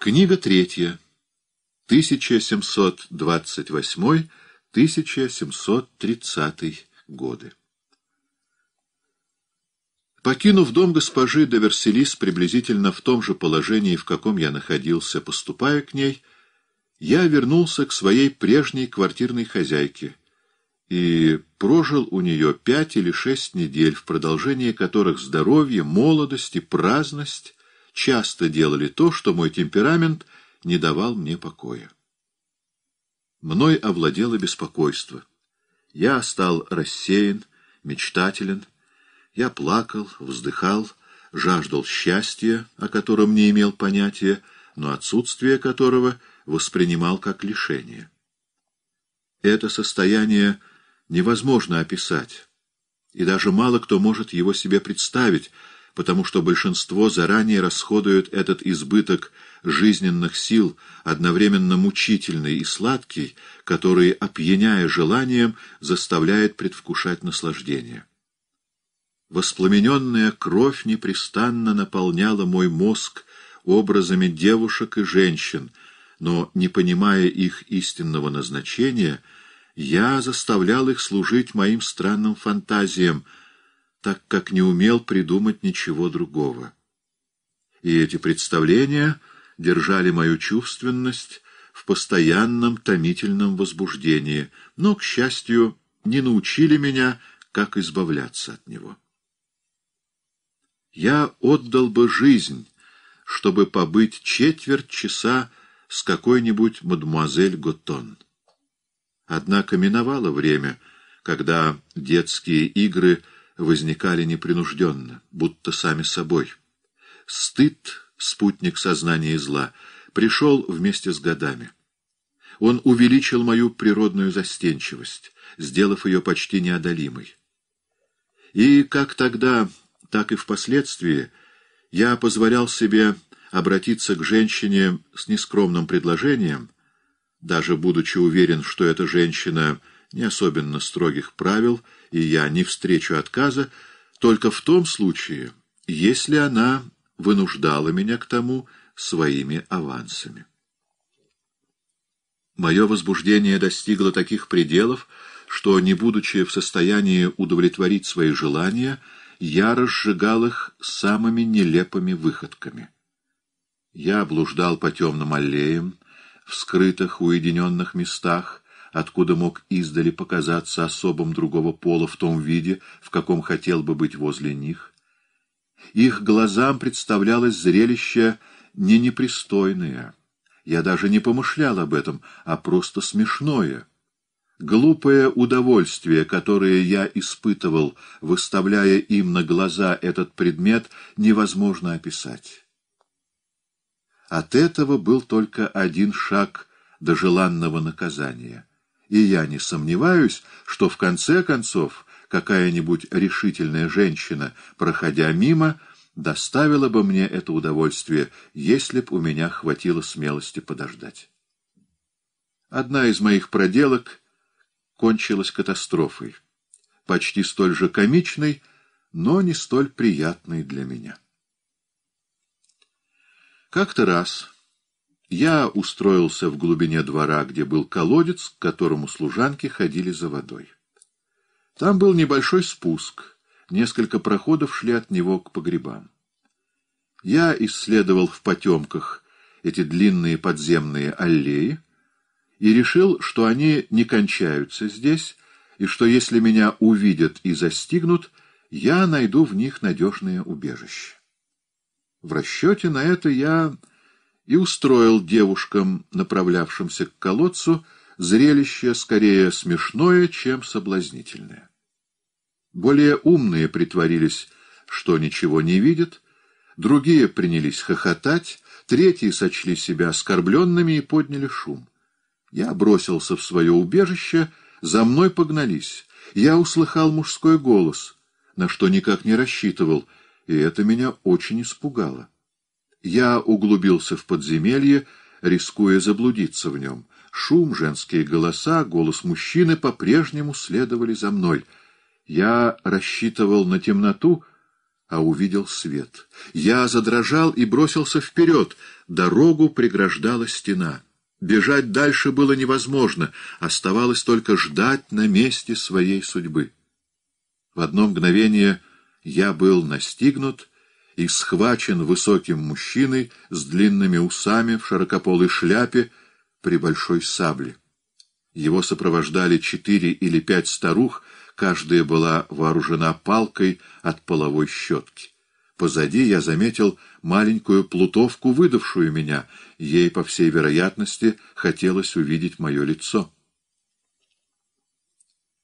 Книга третья. 1728-1730 годы. Покинув дом госпожи де Верселис приблизительно в том же положении, в каком я находился, поступая к ней, я вернулся к своей прежней квартирной хозяйке и прожил у нее пять или шесть недель, в продолжении которых здоровье, молодость и праздность часто делали то, что мой темперамент не давал мне покоя. Мной овладело беспокойство. Я стал рассеян, мечтателен. Я плакал, вздыхал, жаждал счастья, о котором не имел понятия, но отсутствие которого воспринимал как лишение. Это состояние невозможно описать, и даже мало кто может его себе представить, потому что большинство заранее расходуют этот избыток жизненных сил, одновременно мучительный и сладкий, который, опьяняя желанием, заставляет предвкушать наслаждение. Воспламененная кровь непрестанно наполняла мой мозг образами девушек и женщин, но, не понимая их истинного назначения, я заставлял их служить моим странным фантазиям — так как не умел придумать ничего другого. И эти представления держали мою чувственность в постоянном томительном возбуждении, но, к счастью, не научили меня, как избавляться от него. Я отдал бы жизнь, чтобы побыть четверть часа с какой-нибудь мадемуазель Готон. Однако миновало время, когда детские игры — возникали непринужденно, будто сами собой. Стыд, спутник сознания и зла, пришел вместе с годами. Он увеличил мою природную застенчивость, сделав ее почти неодолимой. И как тогда, так и впоследствии я позволял себе обратиться к женщине с нескромным предложением, даже будучи уверен, что эта женщина — не особенно строгих правил, и я не встречу отказа, только в том случае, если она вынуждала меня к тому своими авансами. Мое возбуждение достигло таких пределов, что, не будучи в состоянии удовлетворить свои желания, я разжигал их самыми нелепыми выходками. Я блуждал по темным аллеям, в скрытых уединенных местах, откуда мог издали показаться особом другого пола в том виде, в каком хотел бы быть возле них. Их глазам представлялось зрелище не непристойное. Я даже не помышлял об этом, а просто смешное. Глупое удовольствие, которое я испытывал, выставляя им на глаза этот предмет, невозможно описать. От этого был только один шаг до желанного наказания. И я не сомневаюсь, что в конце концов какая-нибудь решительная женщина, проходя мимо, доставила бы мне это удовольствие, если б у меня хватило смелости подождать. Одна из моих проделок кончилась катастрофой, почти столь же комичной, но не столь приятной для меня. Как-то раз... Я устроился в глубине двора, где был колодец, к которому служанки ходили за водой. Там был небольшой спуск, несколько проходов шли от него к погребам. Я исследовал в потемках эти длинные подземные аллеи и решил, что они не кончаются здесь, и что если меня увидят и застигнут, я найду в них надежное убежище. В расчете на это я и устроил девушкам, направлявшимся к колодцу, зрелище скорее смешное, чем соблазнительное. Более умные притворились, что ничего не видят, другие принялись хохотать, третьи сочли себя оскорбленными и подняли шум. Я бросился в свое убежище, за мной погнались. Я услыхал мужской голос, на что никак не рассчитывал, и это меня очень испугало. Я углубился в подземелье, рискуя заблудиться в нем. Шум, женские голоса, голос мужчины по-прежнему следовали за мной. Я рассчитывал на темноту, а увидел свет. Я задрожал и бросился вперед. Дорогу преграждала стена. Бежать дальше было невозможно. Оставалось только ждать на месте своей судьбы. В одно мгновение я был настигнут и схвачен высоким мужчиной с длинными усами в широкополой шляпе при большой сабле. Его сопровождали четыре или пять старух, каждая была вооружена палкой от половой щетки. Позади я заметил маленькую плутовку, выдавшую меня. Ей, по всей вероятности, хотелось увидеть мое лицо.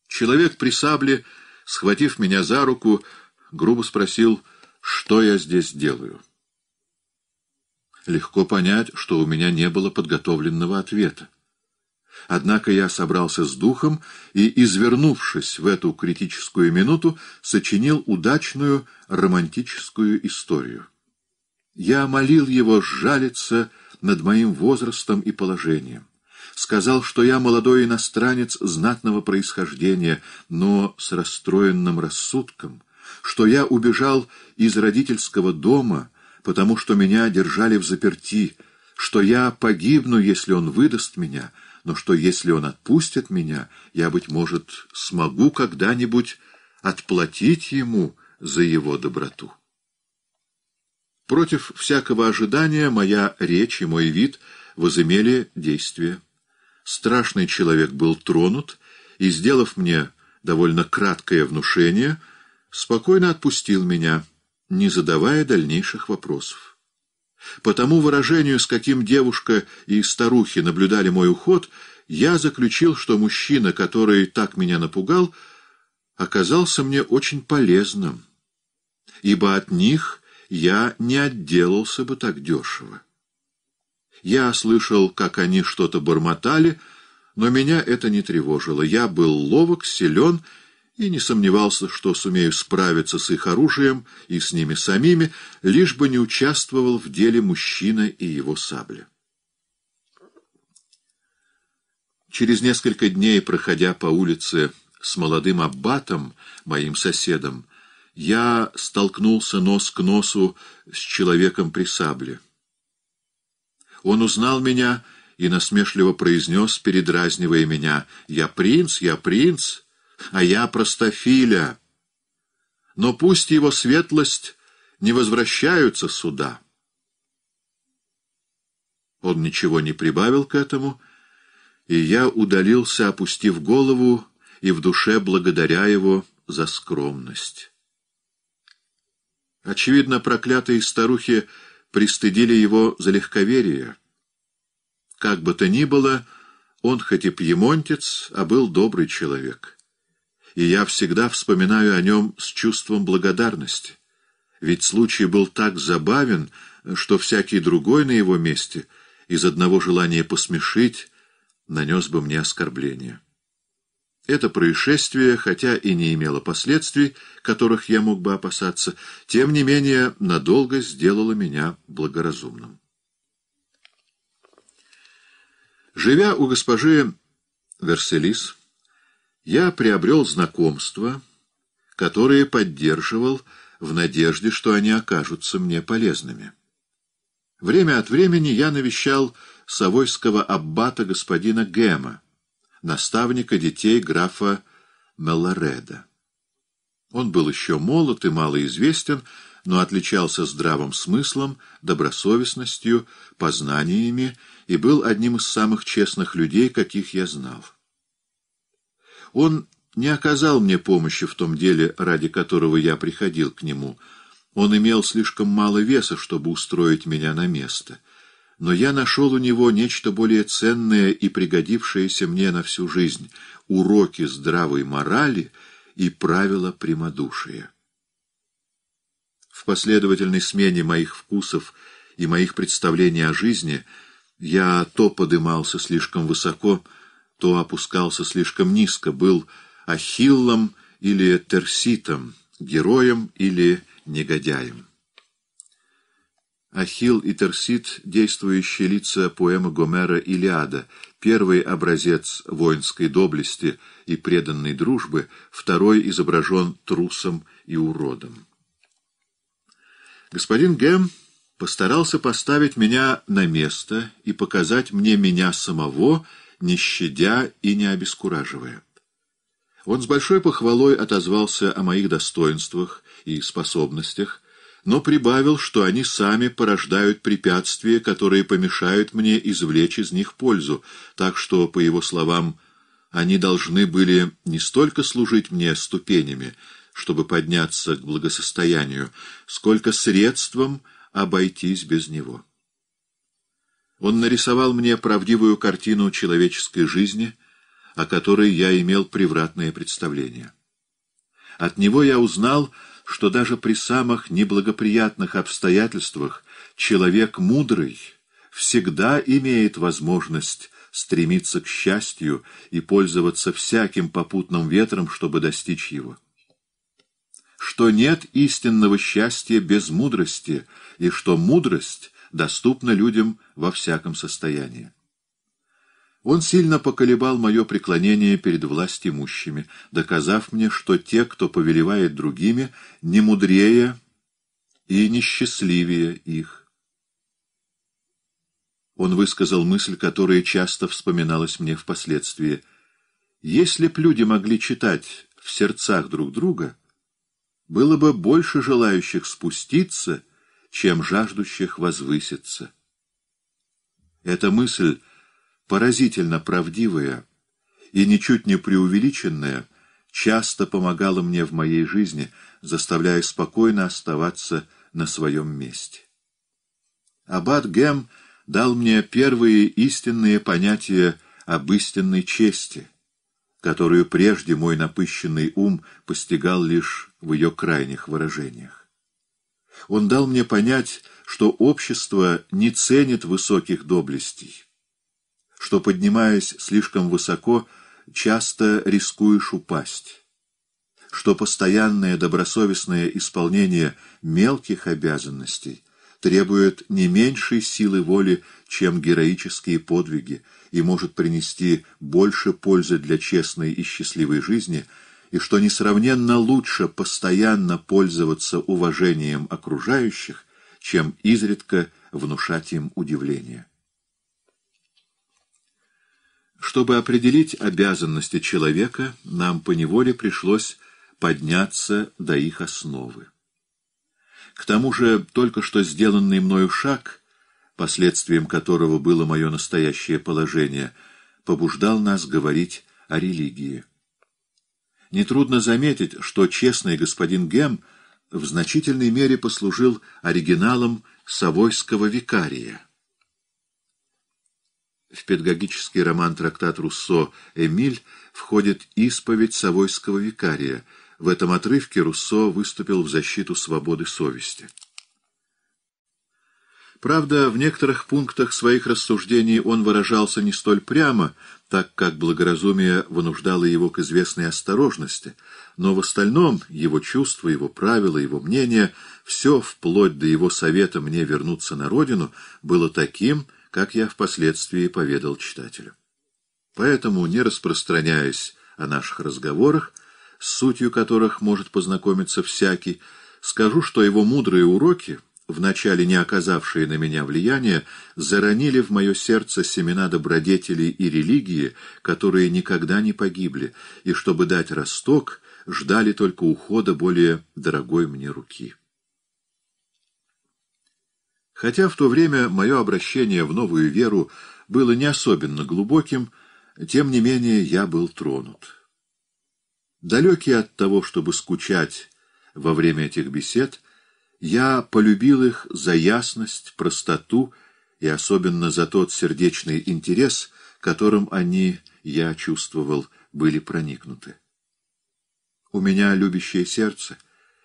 Человек при сабле, схватив меня за руку, грубо спросил — что я здесь делаю. Легко понять, что у меня не было подготовленного ответа. Однако я собрался с духом и, извернувшись в эту критическую минуту, сочинил удачную романтическую историю. Я молил его сжалиться над моим возрастом и положением. Сказал, что я молодой иностранец знатного происхождения, но с расстроенным рассудком, что я убежал из родительского дома, потому что меня держали в заперти, что я погибну, если он выдаст меня, но что, если он отпустит меня, я, быть может, смогу когда-нибудь отплатить ему за его доброту. Против всякого ожидания моя речь и мой вид возымели действие. Страшный человек был тронут и, сделав мне довольно краткое внушение, — спокойно отпустил меня, не задавая дальнейших вопросов. По тому выражению, с каким девушка и старухи наблюдали мой уход, я заключил, что мужчина, который так меня напугал, оказался мне очень полезным, ибо от них я не отделался бы так дешево. Я слышал, как они что-то бормотали, но меня это не тревожило. Я был ловок, силен и и не сомневался, что сумею справиться с их оружием и с ними самими, лишь бы не участвовал в деле мужчина и его сабля. Через несколько дней, проходя по улице с молодым аббатом, моим соседом, я столкнулся нос к носу с человеком при сабле. Он узнал меня и насмешливо произнес, передразнивая меня, «Я принц, я принц!» а я простофиля. Но пусть его светлость не возвращаются сюда. Он ничего не прибавил к этому, и я удалился, опустив голову и в душе благодаря его за скромность. Очевидно, проклятые старухи пристыдили его за легковерие. Как бы то ни было, он хоть и пьемонтец, а был добрый человек и я всегда вспоминаю о нем с чувством благодарности. Ведь случай был так забавен, что всякий другой на его месте из одного желания посмешить нанес бы мне оскорбление. Это происшествие, хотя и не имело последствий, которых я мог бы опасаться, тем не менее надолго сделало меня благоразумным. Живя у госпожи Верселис, я приобрел знакомства, которые поддерживал в надежде, что они окажутся мне полезными. Время от времени я навещал совойского аббата господина Гема, наставника детей графа Меллареда. Он был еще молод и малоизвестен, но отличался здравым смыслом, добросовестностью, познаниями и был одним из самых честных людей, каких я знал. Он не оказал мне помощи в том деле, ради которого я приходил к нему. Он имел слишком мало веса, чтобы устроить меня на место. Но я нашел у него нечто более ценное и пригодившееся мне на всю жизнь — уроки здравой морали и правила прямодушия. В последовательной смене моих вкусов и моих представлений о жизни я то подымался слишком высоко, то опускался слишком низко, был Ахиллом или Терситом, героем или негодяем. Ахилл и Терсит — действующие лица поэмы Гомера «Илиада», первый образец воинской доблести и преданной дружбы, второй изображен трусом и уродом. Господин Гэм постарался поставить меня на место и показать мне меня самого — не щадя и не обескураживая. Он с большой похвалой отозвался о моих достоинствах и способностях, но прибавил, что они сами порождают препятствия, которые помешают мне извлечь из них пользу, так что, по его словам, они должны были не столько служить мне ступенями, чтобы подняться к благосостоянию, сколько средством обойтись без него. Он нарисовал мне правдивую картину человеческой жизни, о которой я имел превратное представление. От него я узнал, что даже при самых неблагоприятных обстоятельствах человек мудрый всегда имеет возможность стремиться к счастью и пользоваться всяким попутным ветром, чтобы достичь его. Что нет истинного счастья без мудрости, и что мудрость доступна людям во всяком состоянии. Он сильно поколебал мое преклонение перед власть имущими, доказав мне, что те, кто повелевает другими, не мудрее и не счастливее их. Он высказал мысль, которая часто вспоминалась мне впоследствии. Если б люди могли читать в сердцах друг друга, было бы больше желающих спуститься — чем жаждущих возвыситься. Эта мысль, поразительно правдивая и ничуть не преувеличенная, часто помогала мне в моей жизни, заставляя спокойно оставаться на своем месте. Абат Гем дал мне первые истинные понятия об истинной чести, которую прежде мой напыщенный ум постигал лишь в ее крайних выражениях. Он дал мне понять, что общество не ценит высоких доблестей, что, поднимаясь слишком высоко, часто рискуешь упасть, что постоянное добросовестное исполнение мелких обязанностей требует не меньшей силы воли, чем героические подвиги, и может принести больше пользы для честной и счастливой жизни – и что несравненно лучше постоянно пользоваться уважением окружающих, чем изредка внушать им удивление. Чтобы определить обязанности человека, нам поневоле пришлось подняться до их основы. К тому же только что сделанный мною шаг, последствием которого было мое настоящее положение, побуждал нас говорить о религии. Нетрудно заметить, что честный господин Гем в значительной мере послужил оригиналом Савойского викария. В педагогический роман трактат Руссо «Эмиль» входит исповедь Савойского викария. В этом отрывке Руссо выступил в защиту свободы совести. Правда, в некоторых пунктах своих рассуждений он выражался не столь прямо, так как благоразумие вынуждало его к известной осторожности, но в остальном его чувства, его правила, его мнение, все, вплоть до его совета мне вернуться на родину, было таким, как я впоследствии поведал читателю. Поэтому, не распространяясь о наших разговорах, с сутью которых может познакомиться всякий, скажу, что его мудрые уроки — вначале не оказавшие на меня влияния, заронили в мое сердце семена добродетелей и религии, которые никогда не погибли, и, чтобы дать росток, ждали только ухода более дорогой мне руки. Хотя в то время мое обращение в новую веру было не особенно глубоким, тем не менее я был тронут. Далекий от того, чтобы скучать во время этих бесед, я полюбил их за ясность, простоту и особенно за тот сердечный интерес, которым они, я чувствовал, были проникнуты. У меня любящее сердце,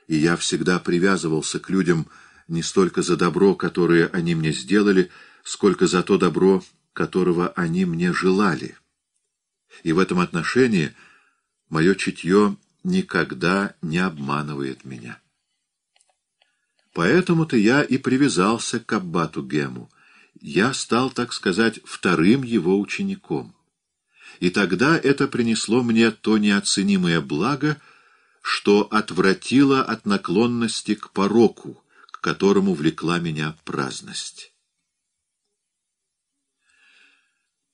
и я всегда привязывался к людям не столько за добро, которое они мне сделали, сколько за то добро, которого они мне желали. И в этом отношении мое чутье никогда не обманывает меня. Поэтому-то я и привязался к аббату Гему. Я стал, так сказать, вторым его учеником. И тогда это принесло мне то неоценимое благо, что отвратило от наклонности к пороку, к которому влекла меня праздность.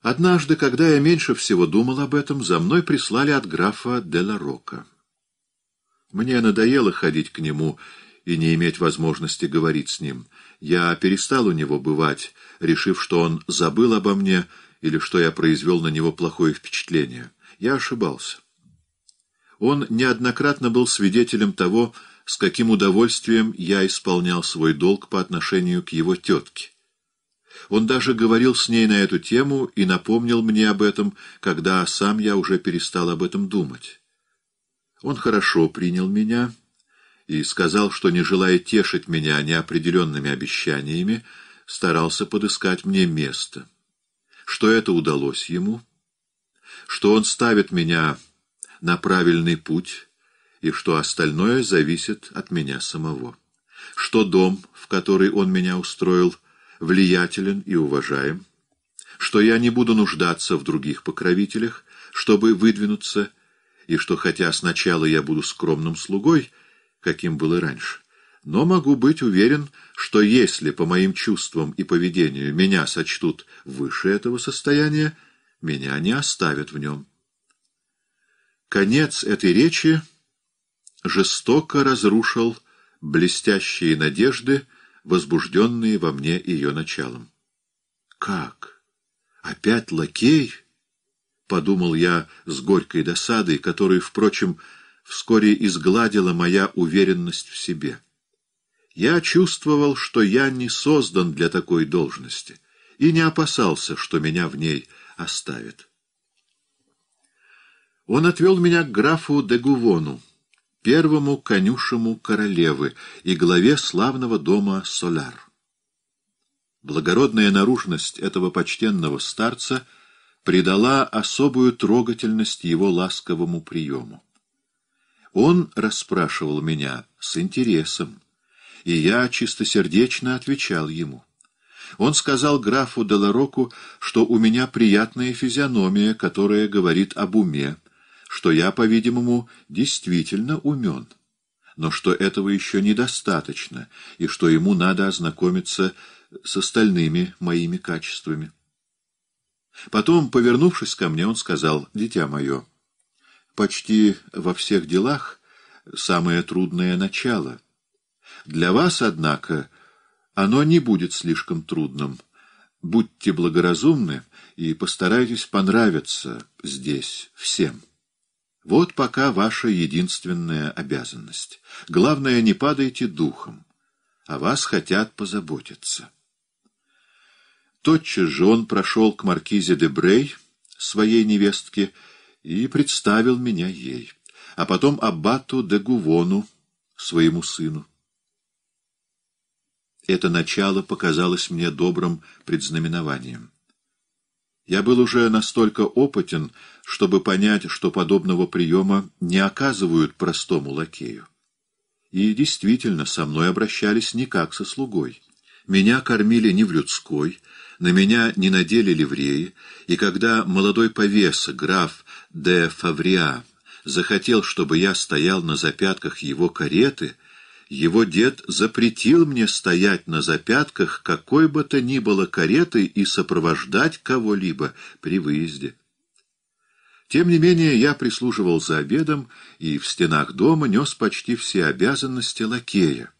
Однажды, когда я меньше всего думал об этом, за мной прислали от графа Деларока. Мне надоело ходить к нему и не иметь возможности говорить с ним. Я перестал у него бывать, решив, что он забыл обо мне или что я произвел на него плохое впечатление. Я ошибался. Он неоднократно был свидетелем того, с каким удовольствием я исполнял свой долг по отношению к его тетке. Он даже говорил с ней на эту тему и напомнил мне об этом, когда сам я уже перестал об этом думать. Он хорошо принял меня и сказал, что, не желая тешить меня неопределенными обещаниями, старался подыскать мне место. Что это удалось ему, что он ставит меня на правильный путь и что остальное зависит от меня самого, что дом, в который он меня устроил, влиятелен и уважаем, что я не буду нуждаться в других покровителях, чтобы выдвинуться, и что хотя сначала я буду скромным слугой, каким был и раньше. Но могу быть уверен, что если по моим чувствам и поведению меня сочтут выше этого состояния, меня не оставят в нем. Конец этой речи жестоко разрушил блестящие надежды, возбужденные во мне ее началом. «Как? Опять лакей?» — подумал я с горькой досадой, которую, впрочем, вскоре изгладила моя уверенность в себе. Я чувствовал, что я не создан для такой должности, и не опасался, что меня в ней оставят. Он отвел меня к графу де Гувону, первому конюшему королевы и главе славного дома Соляр. Благородная наружность этого почтенного старца придала особую трогательность его ласковому приему. Он расспрашивал меня с интересом, и я чистосердечно отвечал ему. Он сказал графу Долороку, что у меня приятная физиономия, которая говорит об уме, что я, по-видимому, действительно умен, но что этого еще недостаточно, и что ему надо ознакомиться с остальными моими качествами. Потом, повернувшись ко мне, он сказал, «Дитя мое» почти во всех делах самое трудное начало. Для вас, однако, оно не будет слишком трудным. Будьте благоразумны и постарайтесь понравиться здесь всем. Вот пока ваша единственная обязанность. Главное, не падайте духом. О вас хотят позаботиться. Тотчас же он прошел к маркизе де Брей, своей невестке, и представил меня ей, а потом аббату де Гувону, своему сыну. Это начало показалось мне добрым предзнаменованием. Я был уже настолько опытен, чтобы понять, что подобного приема не оказывают простому лакею. И действительно, со мной обращались не как со слугой. Меня кормили не в людской, на меня не надели ливреи, и когда молодой повеса, граф, де Фавриа захотел, чтобы я стоял на запятках его кареты, его дед запретил мне стоять на запятках какой бы то ни было кареты и сопровождать кого-либо при выезде. Тем не менее, я прислуживал за обедом и в стенах дома нес почти все обязанности лакея,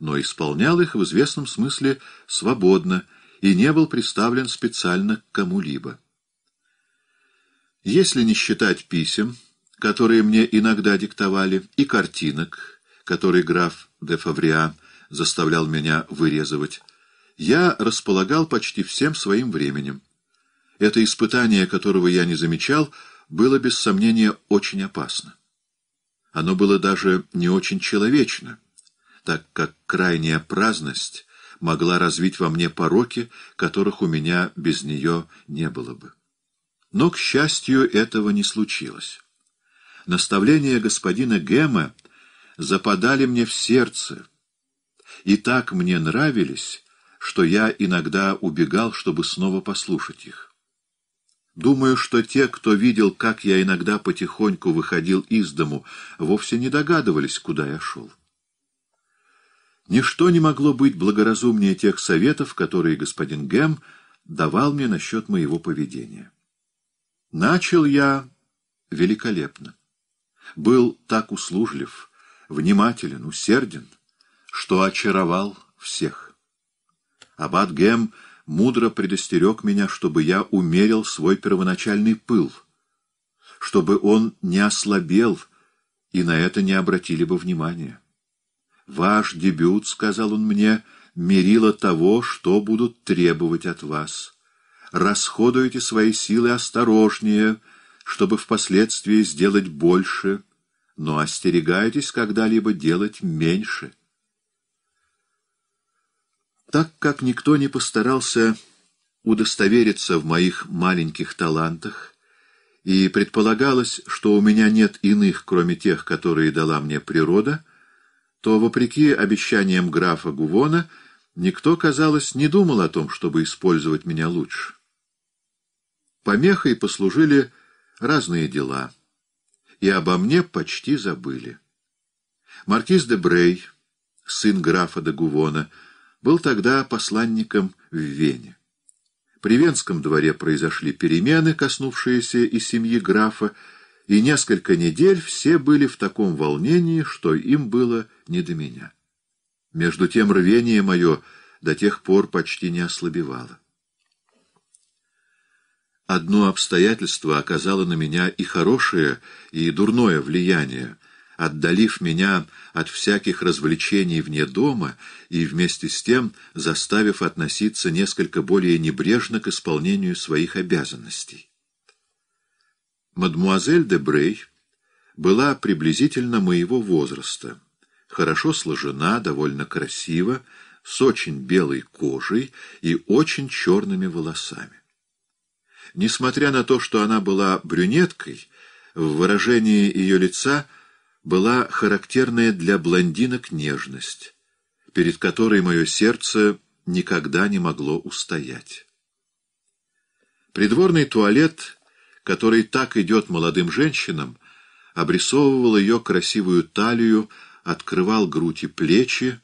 но исполнял их в известном смысле свободно и не был представлен специально к кому-либо. Если не считать писем, которые мне иногда диктовали, и картинок, которые граф де Фавриа заставлял меня вырезывать, я располагал почти всем своим временем. Это испытание, которого я не замечал, было, без сомнения, очень опасно. Оно было даже не очень человечно, так как крайняя праздность могла развить во мне пороки, которых у меня без нее не было бы. Но, к счастью, этого не случилось. Наставления господина Гема западали мне в сердце, и так мне нравились, что я иногда убегал, чтобы снова послушать их. Думаю, что те, кто видел, как я иногда потихоньку выходил из дому, вовсе не догадывались, куда я шел. Ничто не могло быть благоразумнее тех советов, которые господин Гем давал мне насчет моего поведения. Начал я великолепно. Был так услужлив, внимателен, усерден, что очаровал всех. Аббат Гем мудро предостерег меня, чтобы я умерил свой первоначальный пыл, чтобы он не ослабел, и на это не обратили бы внимания. «Ваш дебют, — сказал он мне, — мерило того, что будут требовать от вас» расходуйте свои силы осторожнее, чтобы впоследствии сделать больше, но остерегайтесь когда-либо делать меньше. Так как никто не постарался удостовериться в моих маленьких талантах, и предполагалось, что у меня нет иных, кроме тех, которые дала мне природа, то, вопреки обещаниям графа Гувона, никто, казалось, не думал о том, чтобы использовать меня лучше. Помехой послужили разные дела, и обо мне почти забыли. Маркиз де Брей, сын графа де Гувона, был тогда посланником в Вене. При Венском дворе произошли перемены, коснувшиеся и семьи графа, и несколько недель все были в таком волнении, что им было не до меня. Между тем рвение мое до тех пор почти не ослабевало одно обстоятельство оказало на меня и хорошее, и дурное влияние, отдалив меня от всяких развлечений вне дома и вместе с тем заставив относиться несколько более небрежно к исполнению своих обязанностей. Мадмуазель де Брей была приблизительно моего возраста, хорошо сложена, довольно красива, с очень белой кожей и очень черными волосами. Несмотря на то, что она была брюнеткой, в выражении ее лица была характерная для блондинок нежность, перед которой мое сердце никогда не могло устоять. Придворный туалет, который так идет молодым женщинам, обрисовывал ее красивую талию, открывал грудь и плечи,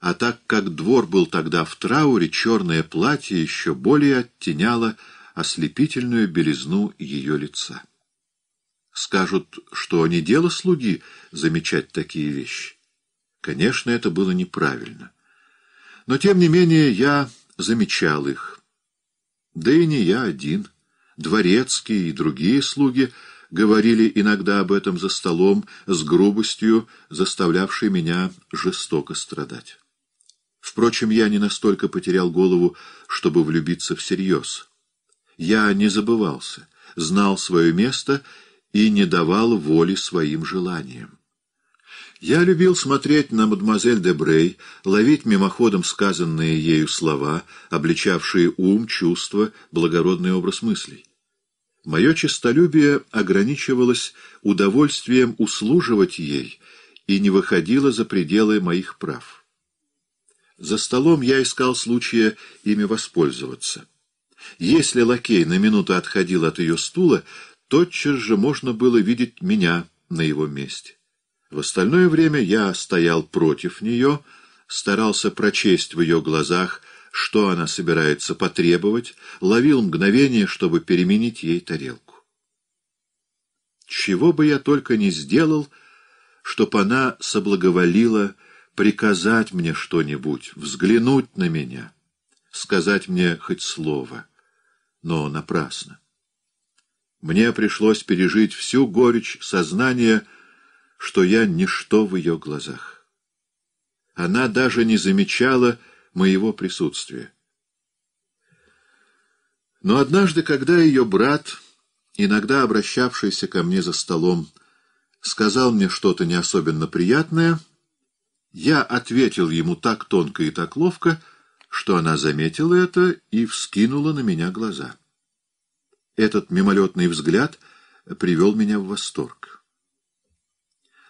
а так как двор был тогда в трауре, черное платье еще более оттеняло ослепительную белизну ее лица. Скажут, что не дело слуги замечать такие вещи. Конечно, это было неправильно. Но, тем не менее, я замечал их. Да и не я один. Дворецкие и другие слуги говорили иногда об этом за столом с грубостью, заставлявшей меня жестоко страдать. Впрочем, я не настолько потерял голову, чтобы влюбиться всерьез. Я не забывался, знал свое место и не давал воли своим желаниям. Я любил смотреть на мадемуазель де Брей, ловить мимоходом сказанные ею слова, обличавшие ум, чувства, благородный образ мыслей. Мое честолюбие ограничивалось удовольствием услуживать ей и не выходило за пределы моих прав. За столом я искал случая ими воспользоваться. Если лакей на минуту отходил от ее стула, тотчас же можно было видеть меня на его месте. В остальное время я стоял против нее, старался прочесть в ее глазах, что она собирается потребовать, ловил мгновение, чтобы переменить ей тарелку. Чего бы я только не сделал, чтоб она соблаговолила приказать мне что-нибудь, взглянуть на меня, сказать мне хоть слово — но напрасно. Мне пришлось пережить всю горечь сознания, что я ничто в ее глазах. Она даже не замечала моего присутствия. Но однажды, когда ее брат, иногда обращавшийся ко мне за столом, сказал мне что-то не особенно приятное, я ответил ему так тонко и так ловко, что она заметила это и вскинула на меня глаза. Этот мимолетный взгляд привел меня в восторг.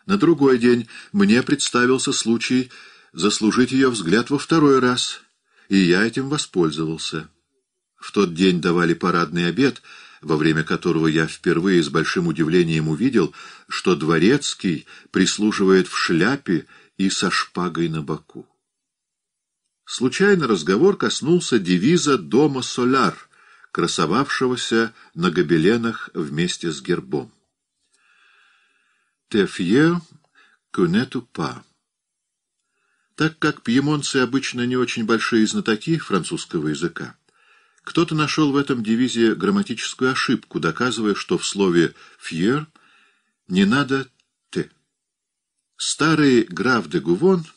На другой день мне представился случай заслужить ее взгляд во второй раз, и я этим воспользовался. В тот день давали парадный обед, во время которого я впервые с большим удивлением увидел, что дворецкий прислуживает в шляпе и со шпагой на боку. Случайно разговор коснулся девиза «Дома Соляр», красовавшегося на гобеленах вместе с гербом. «Тефье кунету па». Так как пьемонцы обычно не очень большие знатоки французского языка, кто-то нашел в этом девизе грамматическую ошибку, доказывая, что в слове «фьер» не надо «т». Старый граф де Гувон —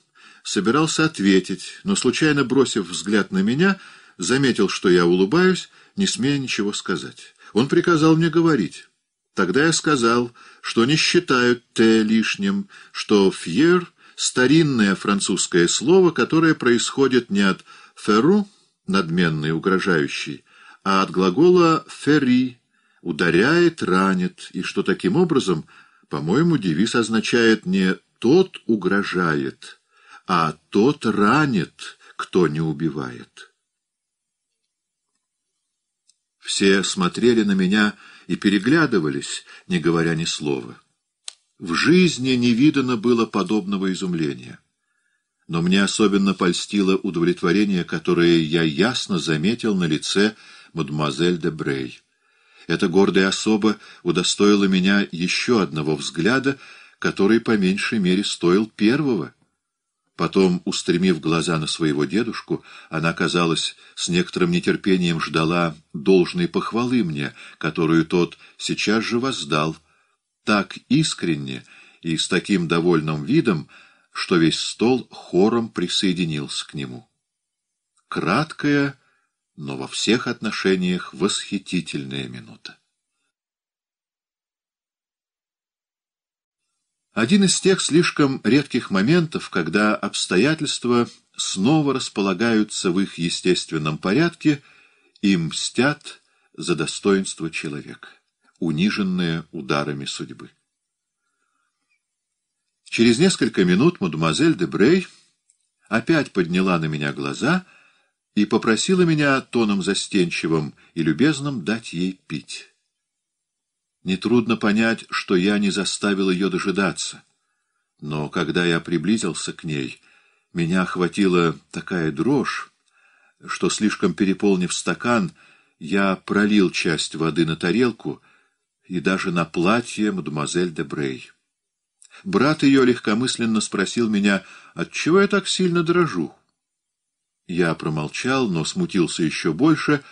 собирался ответить, но, случайно бросив взгляд на меня, заметил, что я улыбаюсь, не смея ничего сказать. Он приказал мне говорить. Тогда я сказал, что не считают «те» лишним, что «фьер» — старинное французское слово, которое происходит не от «феру» — надменный, угрожающий, а от глагола «фери» — ударяет, ранит, и что таким образом, по-моему, девиз означает не «тот угрожает», а тот ранит, кто не убивает. Все смотрели на меня и переглядывались, не говоря ни слова. В жизни не видано было подобного изумления. Но мне особенно польстило удовлетворение, которое я ясно заметил на лице мадемуазель де Брей. Эта гордая особа удостоила меня еще одного взгляда, который по меньшей мере стоил первого, Потом, устремив глаза на своего дедушку, она, казалось, с некоторым нетерпением ждала должной похвалы мне, которую тот сейчас же воздал, так искренне и с таким довольным видом, что весь стол хором присоединился к нему. Краткая, но во всех отношениях восхитительная минута. Один из тех слишком редких моментов, когда обстоятельства снова располагаются в их естественном порядке и мстят за достоинство человека, униженное ударами судьбы. Через несколько минут мадемуазель де Брей опять подняла на меня глаза и попросила меня тоном застенчивым и любезным дать ей пить. Нетрудно понять, что я не заставил ее дожидаться. Но когда я приблизился к ней, меня охватила такая дрожь, что, слишком переполнив стакан, я пролил часть воды на тарелку и даже на платье мадемуазель де Брей. Брат ее легкомысленно спросил меня, отчего я так сильно дрожу. Я промолчал, но смутился еще больше,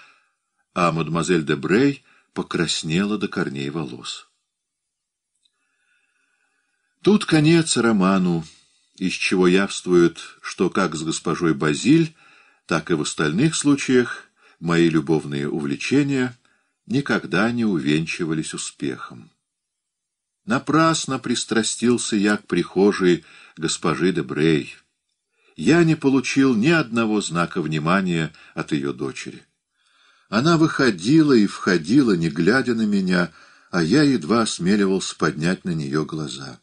а мадемуазель де Брей — покраснела до корней волос. Тут конец роману, из чего явствует, что как с госпожой Базиль, так и в остальных случаях мои любовные увлечения никогда не увенчивались успехом. Напрасно пристрастился я к прихожей госпожи Дебрей. Я не получил ни одного знака внимания от ее дочери. Она выходила и входила, не глядя на меня, а я едва осмеливался поднять на нее глаза.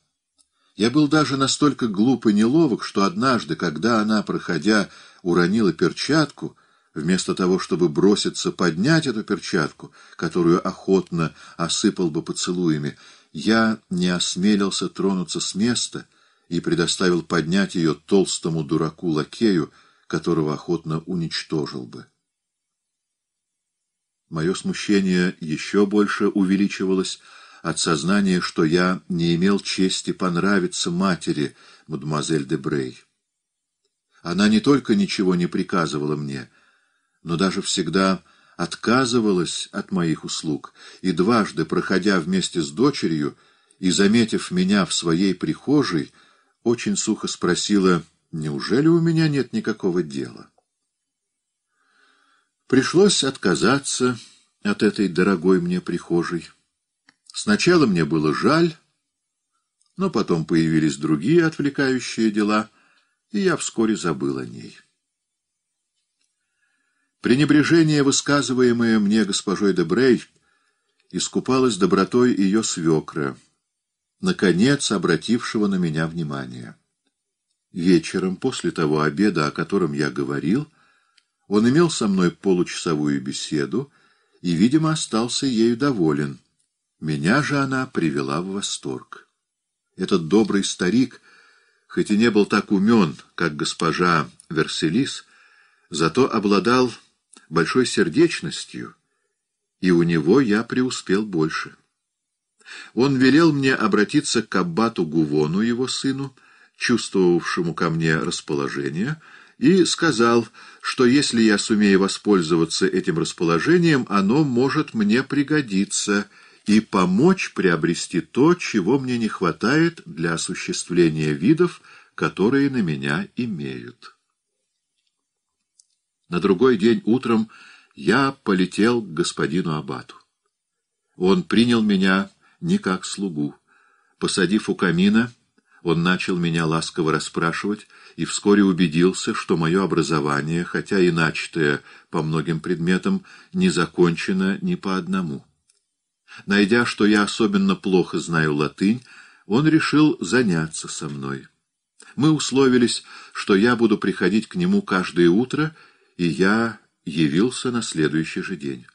Я был даже настолько глуп и неловок, что однажды, когда она, проходя, уронила перчатку, вместо того, чтобы броситься поднять эту перчатку, которую охотно осыпал бы поцелуями, я не осмелился тронуться с места и предоставил поднять ее толстому дураку-лакею, которого охотно уничтожил бы. Мое смущение еще больше увеличивалось от сознания, что я не имел чести понравиться матери, мадемуазель де Брей. Она не только ничего не приказывала мне, но даже всегда отказывалась от моих услуг, и дважды, проходя вместе с дочерью и заметив меня в своей прихожей, очень сухо спросила, «Неужели у меня нет никакого дела?» Пришлось отказаться от этой дорогой мне прихожей. Сначала мне было жаль, но потом появились другие отвлекающие дела, и я вскоре забыл о ней. Пренебрежение, высказываемое мне госпожой Дебрей, искупалось добротой ее свекра, наконец обратившего на меня внимание. Вечером после того обеда, о котором я говорил, — он имел со мной получасовую беседу и, видимо, остался ею доволен. Меня же она привела в восторг. Этот добрый старик, хоть и не был так умен, как госпожа Верселис, зато обладал большой сердечностью, и у него я преуспел больше. Он велел мне обратиться к аббату Гувону, его сыну, чувствовавшему ко мне расположение — и сказал, что если я сумею воспользоваться этим расположением, оно может мне пригодиться и помочь приобрести то, чего мне не хватает для осуществления видов, которые на меня имеют. На другой день утром я полетел к господину Абату. Он принял меня не как слугу. Посадив у камина, он начал меня ласково расспрашивать, и вскоре убедился, что мое образование, хотя и начатое по многим предметам, не закончено ни по одному. Найдя, что я особенно плохо знаю латынь, он решил заняться со мной. Мы условились, что я буду приходить к нему каждое утро, и я явился на следующий же день.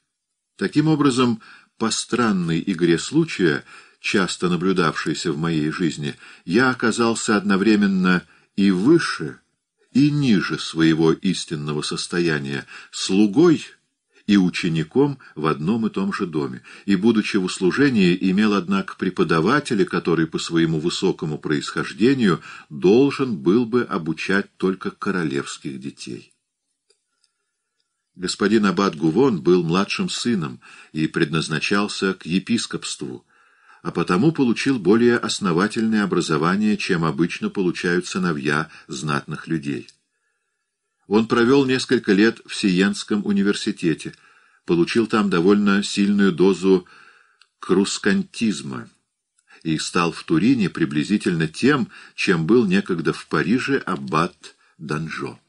Таким образом, по странной игре случая, часто наблюдавшейся в моей жизни, я оказался одновременно и выше, и ниже своего истинного состояния, слугой и учеником в одном и том же доме, и, будучи в услужении, имел, однако, преподавателя, который по своему высокому происхождению должен был бы обучать только королевских детей. Господин Аббат Гувон был младшим сыном и предназначался к епископству, а потому получил более основательное образование, чем обычно получают сыновья знатных людей. Он провел несколько лет в Сиенском университете, получил там довольно сильную дозу крускантизма и стал в Турине приблизительно тем, чем был некогда в Париже аббат Данжо.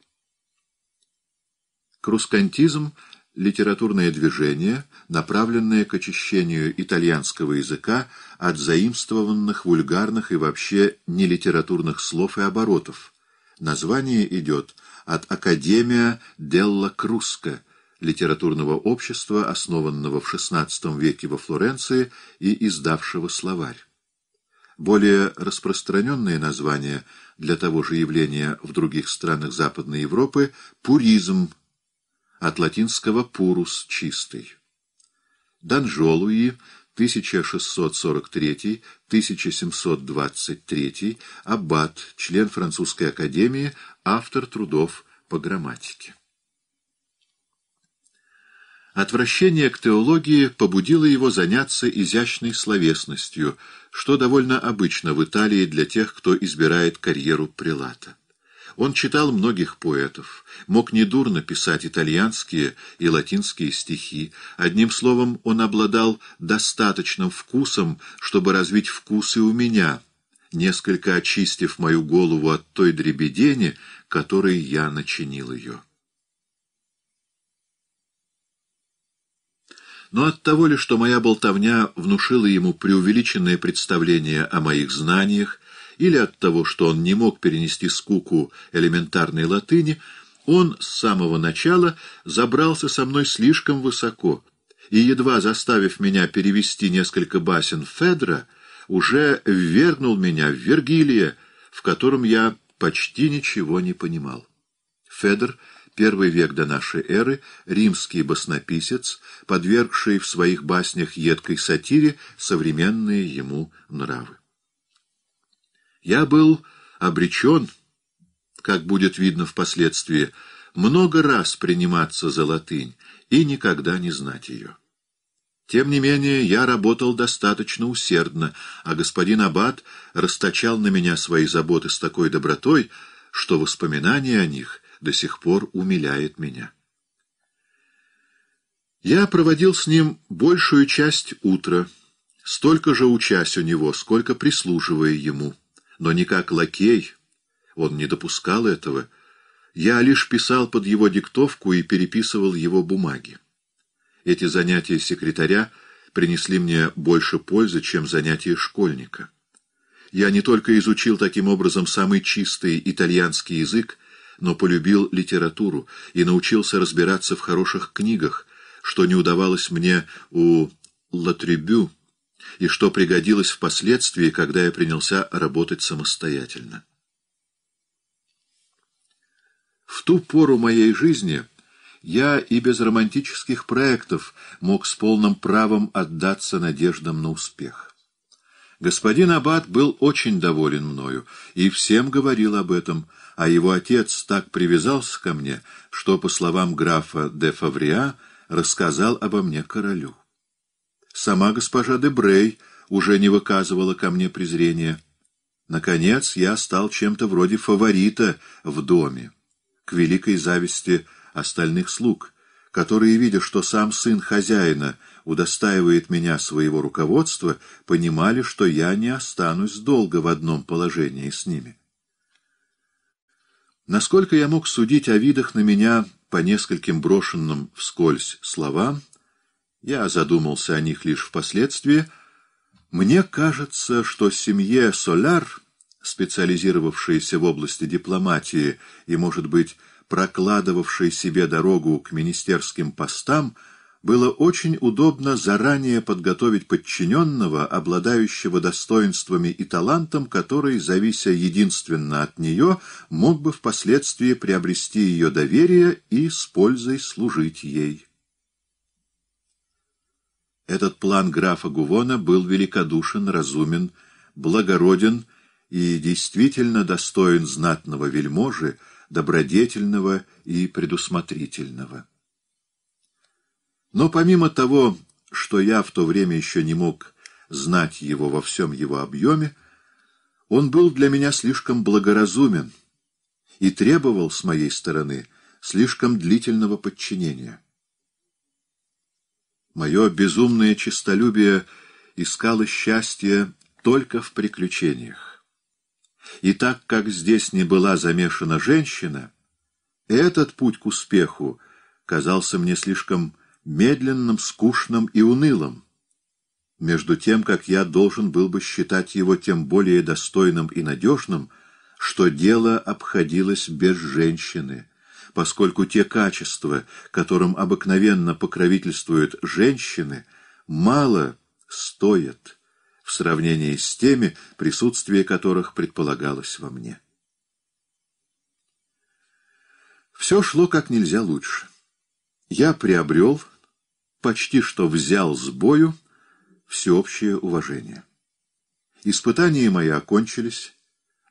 Крускантизм — литературное движение, направленное к очищению итальянского языка от заимствованных вульгарных и вообще нелитературных слов и оборотов. Название идет от «Академия Делла Круска», литературного общества, основанного в XVI веке во Флоренции и издавшего словарь. Более распространенное название для того же явления в других странах Западной Европы – пуризм, от латинского «пурус» — «чистый». Данжолуи 1643-1723, аббат, член Французской академии, автор трудов по грамматике. Отвращение к теологии побудило его заняться изящной словесностью, что довольно обычно в Италии для тех, кто избирает карьеру прилата. Он читал многих поэтов, мог недурно писать итальянские и латинские стихи. Одним словом, он обладал достаточным вкусом, чтобы развить вкус и у меня, несколько очистив мою голову от той дребедени, которой я начинил ее. Но от того ли, что моя болтовня внушила ему преувеличенное представление о моих знаниях, или от того, что он не мог перенести скуку элементарной латыни, он с самого начала забрался со мной слишком высоко, и, едва заставив меня перевести несколько басен Федра, уже ввергнул меня в Вергилия, в котором я почти ничего не понимал. Федр, первый век до нашей эры, римский баснописец, подвергший в своих баснях едкой сатире современные ему нравы. Я был обречен, как будет видно впоследствии, много раз приниматься за латынь и никогда не знать ее. Тем не менее, я работал достаточно усердно, а господин Аббат расточал на меня свои заботы с такой добротой, что воспоминание о них до сих пор умиляет меня. Я проводил с ним большую часть утра, столько же учась у него, сколько прислуживая ему но не как лакей. Он не допускал этого. Я лишь писал под его диктовку и переписывал его бумаги. Эти занятия секретаря принесли мне больше пользы, чем занятия школьника. Я не только изучил таким образом самый чистый итальянский язык, но полюбил литературу и научился разбираться в хороших книгах, что не удавалось мне у Латрибю, и что пригодилось впоследствии, когда я принялся работать самостоятельно. В ту пору моей жизни я и без романтических проектов мог с полным правом отдаться надеждам на успех. Господин Аббат был очень доволен мною и всем говорил об этом, а его отец так привязался ко мне, что, по словам графа де Фавриа, рассказал обо мне королю. Сама госпожа Дебрей уже не выказывала ко мне презрения. Наконец я стал чем-то вроде фаворита в доме, к великой зависти остальных слуг, которые, видя, что сам сын хозяина удостаивает меня своего руководства, понимали, что я не останусь долго в одном положении с ними. Насколько я мог судить о видах на меня по нескольким брошенным вскользь словам, я задумался о них лишь впоследствии. Мне кажется, что семье Соляр, специализировавшейся в области дипломатии и, может быть, прокладывавшей себе дорогу к министерским постам, было очень удобно заранее подготовить подчиненного, обладающего достоинствами и талантом, который, завися единственно от нее, мог бы впоследствии приобрести ее доверие и с пользой служить ей. Этот план графа Гувона был великодушен, разумен, благороден и действительно достоин знатного вельможи, добродетельного и предусмотрительного. Но помимо того, что я в то время еще не мог знать его во всем его объеме, он был для меня слишком благоразумен и требовал с моей стороны слишком длительного подчинения. Мое безумное честолюбие искало счастье только в приключениях. И так как здесь не была замешана женщина, этот путь к успеху казался мне слишком медленным, скучным и унылым, между тем, как я должен был бы считать его тем более достойным и надежным, что дело обходилось без женщины — поскольку те качества, которым обыкновенно покровительствуют женщины, мало стоят в сравнении с теми, присутствие которых предполагалось во мне. Все шло как нельзя лучше. Я приобрел, почти что взял с бою, всеобщее уважение. Испытания мои окончились,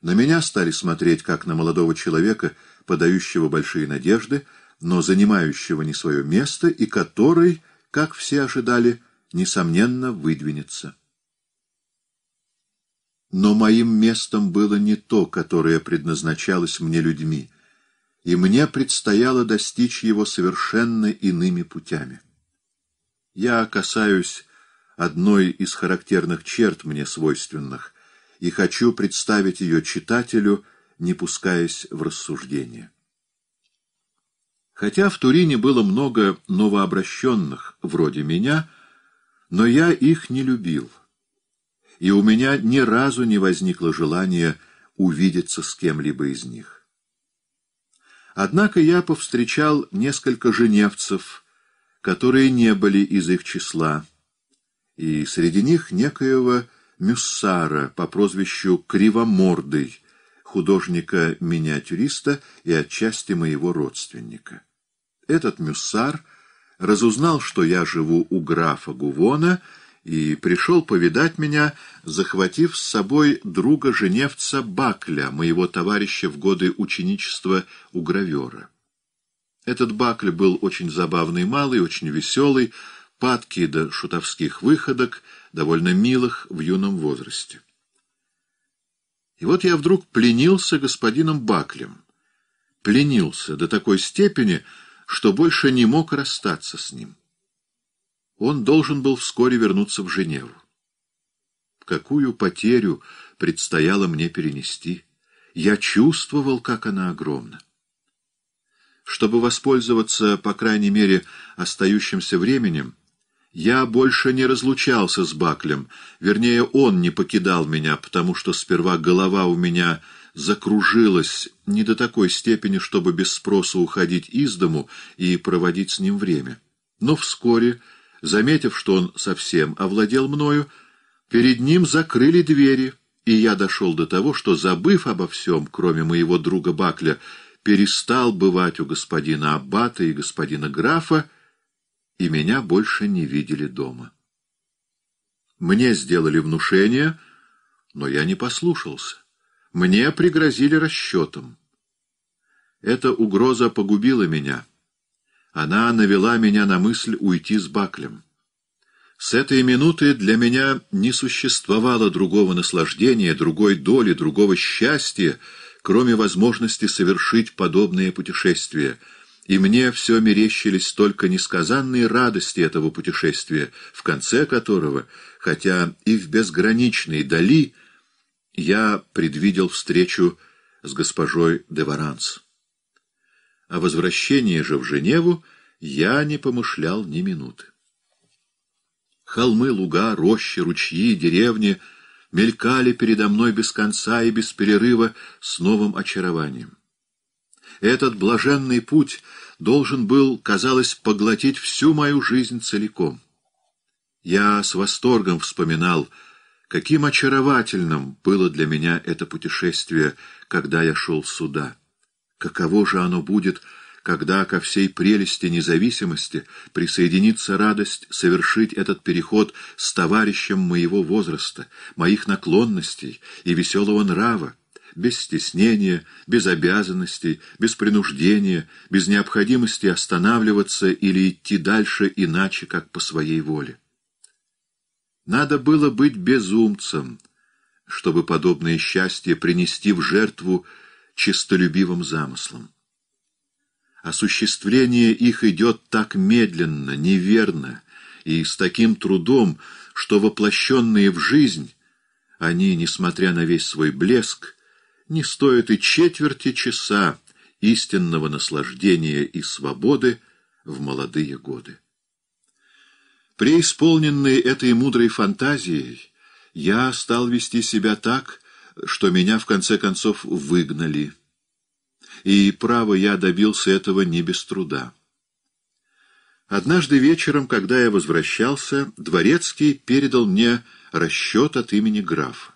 на меня стали смотреть, как на молодого человека, подающего большие надежды, но занимающего не свое место и который, как все ожидали, несомненно выдвинется. Но моим местом было не то, которое предназначалось мне людьми, и мне предстояло достичь его совершенно иными путями. Я касаюсь одной из характерных черт мне свойственных и хочу представить ее читателю — не пускаясь в рассуждения. Хотя в Турине было много новообращенных, вроде меня, но я их не любил, и у меня ни разу не возникло желания увидеться с кем-либо из них. Однако я повстречал несколько женевцев, которые не были из их числа, и среди них некоего Мюссара по прозвищу Кривомордый, художника-миниатюриста и отчасти моего родственника. Этот мюссар разузнал, что я живу у графа Гувона, и пришел повидать меня, захватив с собой друга Женевца Бакля, моего товарища в годы ученичества у гравера. Этот Бакль был очень забавный малый, очень веселый, падкий до шутовских выходок, довольно милых в юном возрасте. И вот я вдруг пленился господином Баклем. Пленился до такой степени, что больше не мог расстаться с ним. Он должен был вскоре вернуться в Женеву. Какую потерю предстояло мне перенести? Я чувствовал, как она огромна. Чтобы воспользоваться, по крайней мере, остающимся временем, я больше не разлучался с Баклем, вернее, он не покидал меня, потому что сперва голова у меня закружилась не до такой степени, чтобы без спроса уходить из дому и проводить с ним время. Но вскоре, заметив, что он совсем овладел мною, перед ним закрыли двери, и я дошел до того, что, забыв обо всем, кроме моего друга Бакля, перестал бывать у господина Аббата и господина графа, и меня больше не видели дома. Мне сделали внушение, но я не послушался. Мне пригрозили расчетом. Эта угроза погубила меня. Она навела меня на мысль уйти с Баклем. С этой минуты для меня не существовало другого наслаждения, другой доли, другого счастья, кроме возможности совершить подобное путешествие — и мне все мерещились только несказанные радости этого путешествия, в конце которого, хотя и в безграничной дали, я предвидел встречу с госпожой де Варанс. О возвращении же в Женеву я не помышлял ни минуты. Холмы, луга, рощи, ручьи, деревни мелькали передо мной без конца и без перерыва с новым очарованием. Этот блаженный путь должен был, казалось, поглотить всю мою жизнь целиком. Я с восторгом вспоминал, каким очаровательным было для меня это путешествие, когда я шел сюда. Каково же оно будет, когда ко всей прелести независимости присоединится радость совершить этот переход с товарищем моего возраста, моих наклонностей и веселого нрава, без стеснения, без обязанностей, без принуждения, без необходимости останавливаться или идти дальше иначе, как по своей воле. Надо было быть безумцем, чтобы подобное счастье принести в жертву чистолюбивым замыслам. Осуществление их идет так медленно, неверно и с таким трудом, что воплощенные в жизнь, они, несмотря на весь свой блеск, не стоит и четверти часа истинного наслаждения и свободы в молодые годы. Преисполненный этой мудрой фантазией, я стал вести себя так, что меня в конце концов выгнали. И, право, я добился этого не без труда. Однажды вечером, когда я возвращался, Дворецкий передал мне расчет от имени графа.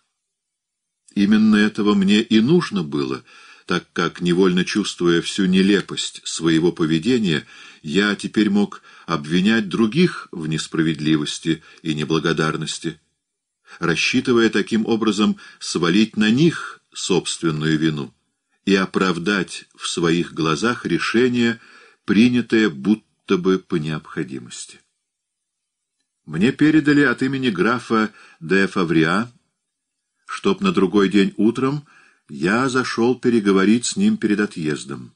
Именно этого мне и нужно было, так как, невольно чувствуя всю нелепость своего поведения, я теперь мог обвинять других в несправедливости и неблагодарности, рассчитывая таким образом свалить на них собственную вину и оправдать в своих глазах решение, принятое будто бы по необходимости. Мне передали от имени графа де Фавриа чтоб на другой день утром я зашел переговорить с ним перед отъездом.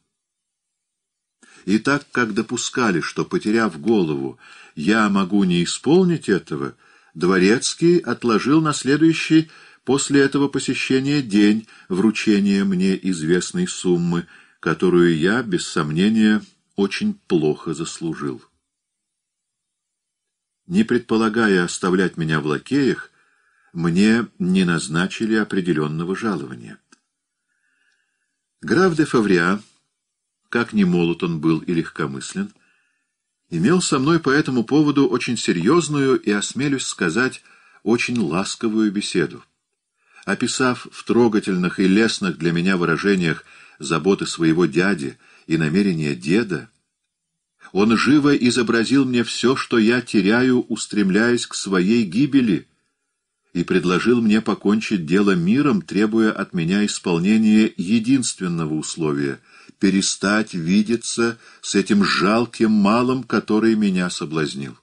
И так как допускали, что, потеряв голову, я могу не исполнить этого, Дворецкий отложил на следующий после этого посещения день вручения мне известной суммы, которую я, без сомнения, очень плохо заслужил. Не предполагая оставлять меня в лакеях, мне не назначили определенного жалования. Граф де Фавриа, как ни молод он был и легкомыслен, имел со мной по этому поводу очень серьезную и, осмелюсь сказать, очень ласковую беседу. Описав в трогательных и лестных для меня выражениях заботы своего дяди и намерения деда, он живо изобразил мне все, что я теряю, устремляясь к своей гибели — и предложил мне покончить дело миром, требуя от меня исполнения единственного условия — перестать видеться с этим жалким малым, который меня соблазнил.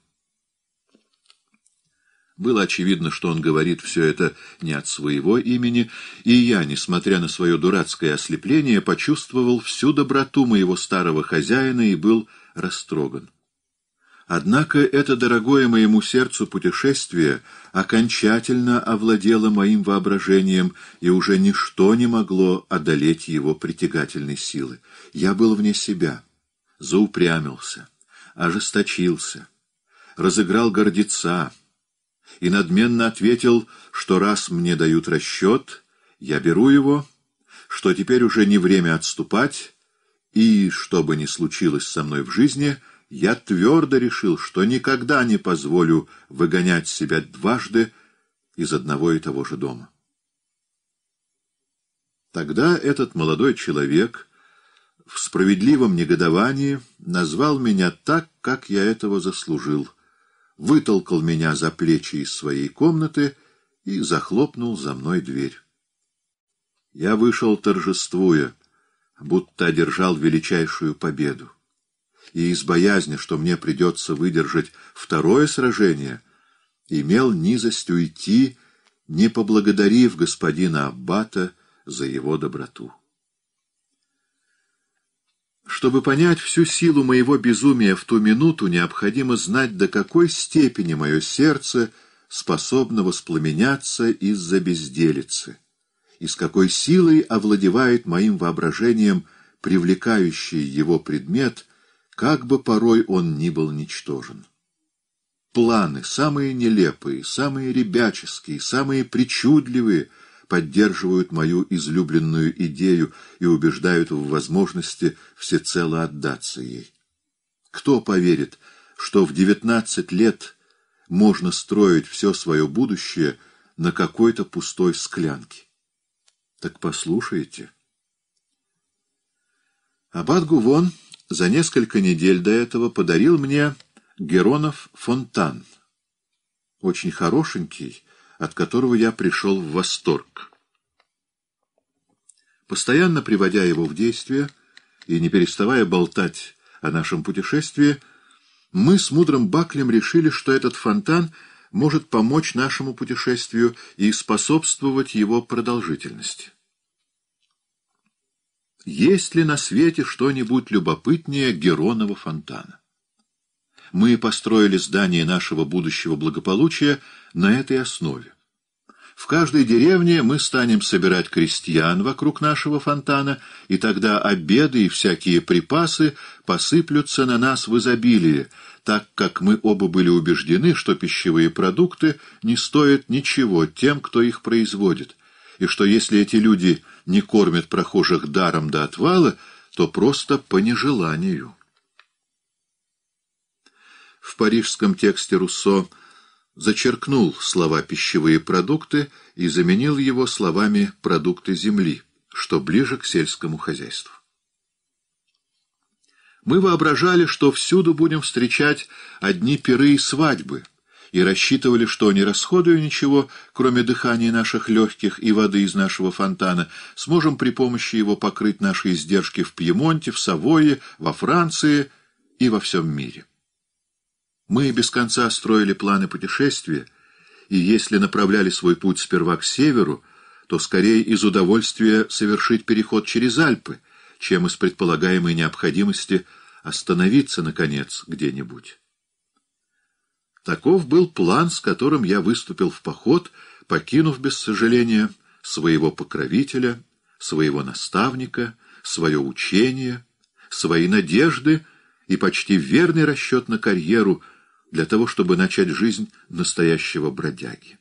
Было очевидно, что он говорит все это не от своего имени, и я, несмотря на свое дурацкое ослепление, почувствовал всю доброту моего старого хозяина и был растроган. Однако это дорогое моему сердцу путешествие окончательно овладело моим воображением, и уже ничто не могло одолеть его притягательной силы. Я был вне себя, заупрямился, ожесточился, разыграл гордеца и надменно ответил, что раз мне дают расчет, я беру его, что теперь уже не время отступать, и, что бы ни случилось со мной в жизни — я твердо решил, что никогда не позволю выгонять себя дважды из одного и того же дома. Тогда этот молодой человек в справедливом негодовании назвал меня так, как я этого заслужил, вытолкал меня за плечи из своей комнаты и захлопнул за мной дверь. Я вышел торжествуя, будто одержал величайшую победу и из боязни, что мне придется выдержать второе сражение, имел низость уйти, не поблагодарив господина Аббата за его доброту. Чтобы понять всю силу моего безумия в ту минуту, необходимо знать, до какой степени мое сердце способно воспламеняться из-за безделицы, и с какой силой овладевает моим воображением привлекающий его предмет — как бы порой он ни был ничтожен. Планы, самые нелепые, самые ребяческие, самые причудливые, поддерживают мою излюбленную идею и убеждают в возможности всецело отдаться ей. Кто поверит, что в девятнадцать лет можно строить все свое будущее на какой-то пустой склянке? Так послушайте. Абат Гувон за несколько недель до этого подарил мне Геронов фонтан, очень хорошенький, от которого я пришел в восторг. Постоянно приводя его в действие и не переставая болтать о нашем путешествии, мы с мудрым Баклем решили, что этот фонтан может помочь нашему путешествию и способствовать его продолжительности. Есть ли на свете что-нибудь любопытнее Геронова фонтана? Мы построили здание нашего будущего благополучия на этой основе. В каждой деревне мы станем собирать крестьян вокруг нашего фонтана, и тогда обеды и всякие припасы посыплются на нас в изобилии, так как мы оба были убеждены, что пищевые продукты не стоят ничего тем, кто их производит, и что если эти люди – не кормят прохожих даром до отвала, то просто по нежеланию. В парижском тексте Руссо зачеркнул слова «пищевые продукты» и заменил его словами «продукты земли», что ближе к сельскому хозяйству. Мы воображали, что всюду будем встречать одни пиры и свадьбы — и рассчитывали, что, не расходуя ничего, кроме дыхания наших легких и воды из нашего фонтана, сможем при помощи его покрыть наши издержки в Пьемонте, в Савойе, во Франции и во всем мире. Мы без конца строили планы путешествия, и если направляли свой путь сперва к северу, то скорее из удовольствия совершить переход через Альпы, чем из предполагаемой необходимости остановиться, наконец, где-нибудь. Таков был план, с которым я выступил в поход, покинув без сожаления своего покровителя, своего наставника, свое учение, свои надежды и почти верный расчет на карьеру для того, чтобы начать жизнь настоящего бродяги.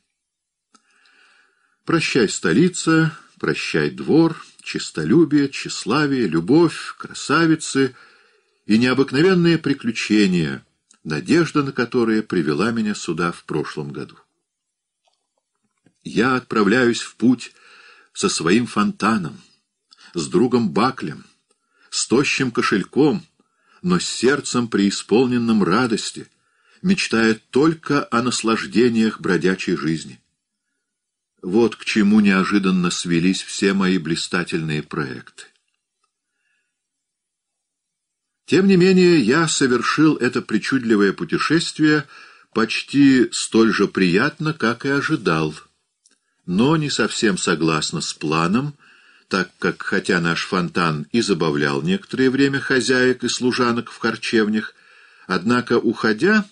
Прощай, столица, прощай, двор, честолюбие, тщеславие, любовь, красавицы и необыкновенные приключения — надежда на которые привела меня сюда в прошлом году. Я отправляюсь в путь со своим фонтаном, с другом Баклем, с тощим кошельком, но с сердцем преисполненным радости, мечтая только о наслаждениях бродячей жизни. Вот к чему неожиданно свелись все мои блистательные проекты. Тем не менее, я совершил это причудливое путешествие почти столь же приятно, как и ожидал, но не совсем согласно с планом, так как, хотя наш фонтан и забавлял некоторое время хозяек и служанок в харчевнях, однако, уходя,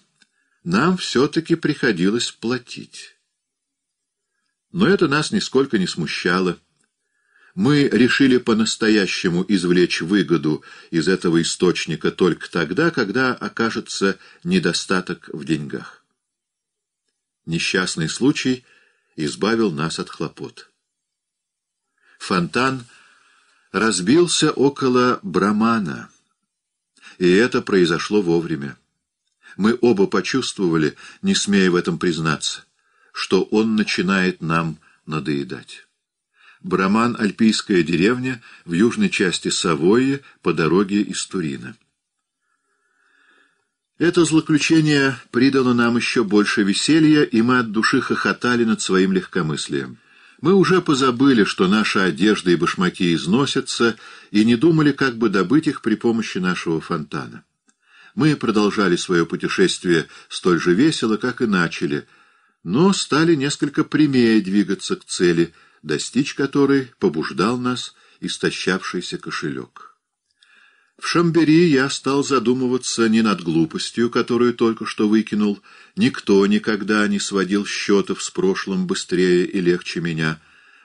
нам все-таки приходилось платить. Но это нас нисколько не смущало. Мы решили по-настоящему извлечь выгоду из этого источника только тогда, когда окажется недостаток в деньгах. Несчастный случай избавил нас от хлопот. Фонтан разбился около Брамана, и это произошло вовремя. Мы оба почувствовали, не смея в этом признаться, что он начинает нам надоедать. Браман — альпийская деревня в южной части Савойи по дороге из Турина. Это злоключение придало нам еще больше веселья, и мы от души хохотали над своим легкомыслием. Мы уже позабыли, что наши одежды и башмаки износятся, и не думали, как бы добыть их при помощи нашего фонтана. Мы продолжали свое путешествие столь же весело, как и начали, но стали несколько прямее двигаться к цели — достичь которой побуждал нас истощавшийся кошелек. В Шамбери я стал задумываться не над глупостью, которую только что выкинул. Никто никогда не сводил счетов с прошлым быстрее и легче меня,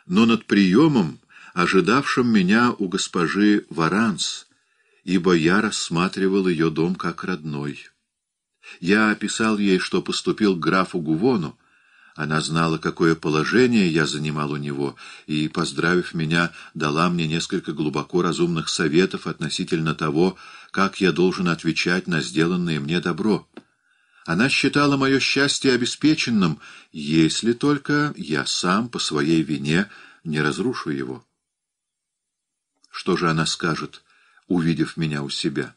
но над приемом, ожидавшим меня у госпожи Варанс, ибо я рассматривал ее дом как родной. Я описал ей, что поступил к графу Гувону, она знала, какое положение я занимал у него, и, поздравив меня, дала мне несколько глубоко разумных советов относительно того, как я должен отвечать на сделанное мне добро. Она считала мое счастье обеспеченным, если только я сам по своей вине не разрушу его. Что же она скажет, увидев меня у себя?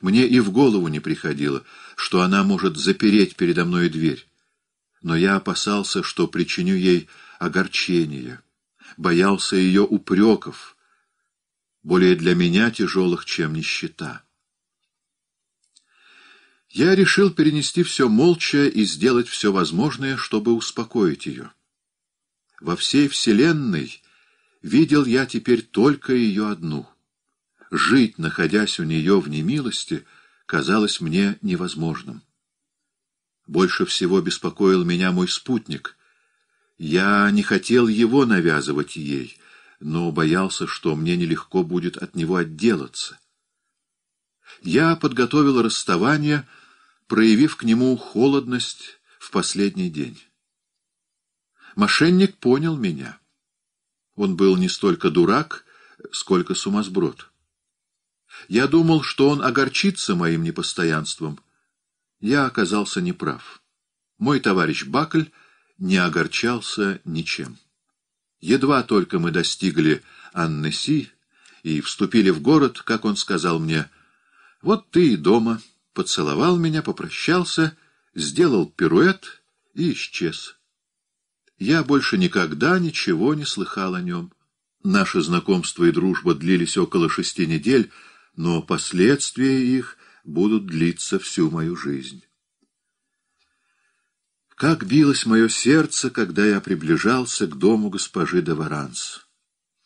Мне и в голову не приходило, что она может запереть передо мной дверь но я опасался, что причиню ей огорчение, боялся ее упреков, более для меня тяжелых, чем нищета. Я решил перенести все молча и сделать все возможное, чтобы успокоить ее. Во всей вселенной видел я теперь только ее одну. Жить, находясь у нее в немилости, казалось мне невозможным. Больше всего беспокоил меня мой спутник. Я не хотел его навязывать ей, но боялся, что мне нелегко будет от него отделаться. Я подготовил расставание, проявив к нему холодность в последний день. Мошенник понял меня. Он был не столько дурак, сколько сумасброд. Я думал, что он огорчится моим непостоянством — я оказался неправ. Мой товарищ Бакль не огорчался ничем. Едва только мы достигли Аннеси и вступили в город, как он сказал мне, «Вот ты и дома», поцеловал меня, попрощался, сделал пируэт и исчез. Я больше никогда ничего не слыхал о нем. Наше знакомство и дружба длились около шести недель, но последствия их — будут длиться всю мою жизнь. Как билось мое сердце, когда я приближался к дому госпожи де Варанс.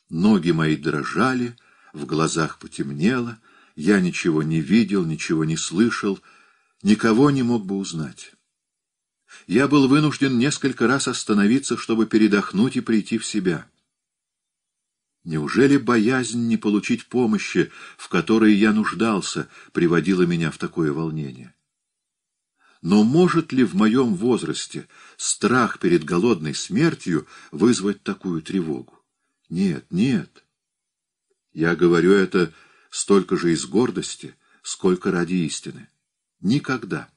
Ноги мои дрожали, в глазах потемнело, я ничего не видел, ничего не слышал, никого не мог бы узнать. Я был вынужден несколько раз остановиться, чтобы передохнуть и прийти в себя. Неужели боязнь не получить помощи, в которой я нуждался, приводила меня в такое волнение? Но может ли в моем возрасте страх перед голодной смертью вызвать такую тревогу? Нет, нет. Я говорю это столько же из гордости, сколько ради истины. Никогда,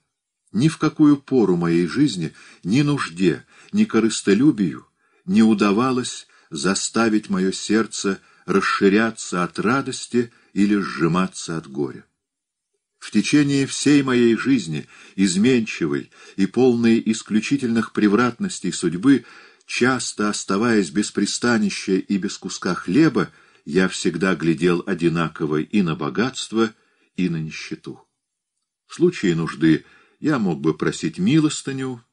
ни в какую пору моей жизни, ни нужде, ни корыстолюбию не удавалось заставить мое сердце расширяться от радости или сжиматься от горя. В течение всей моей жизни, изменчивой и полной исключительных превратностей судьбы, часто оставаясь без пристанища и без куска хлеба, я всегда глядел одинаково и на богатство, и на нищету. В случае нужды я мог бы просить милостыню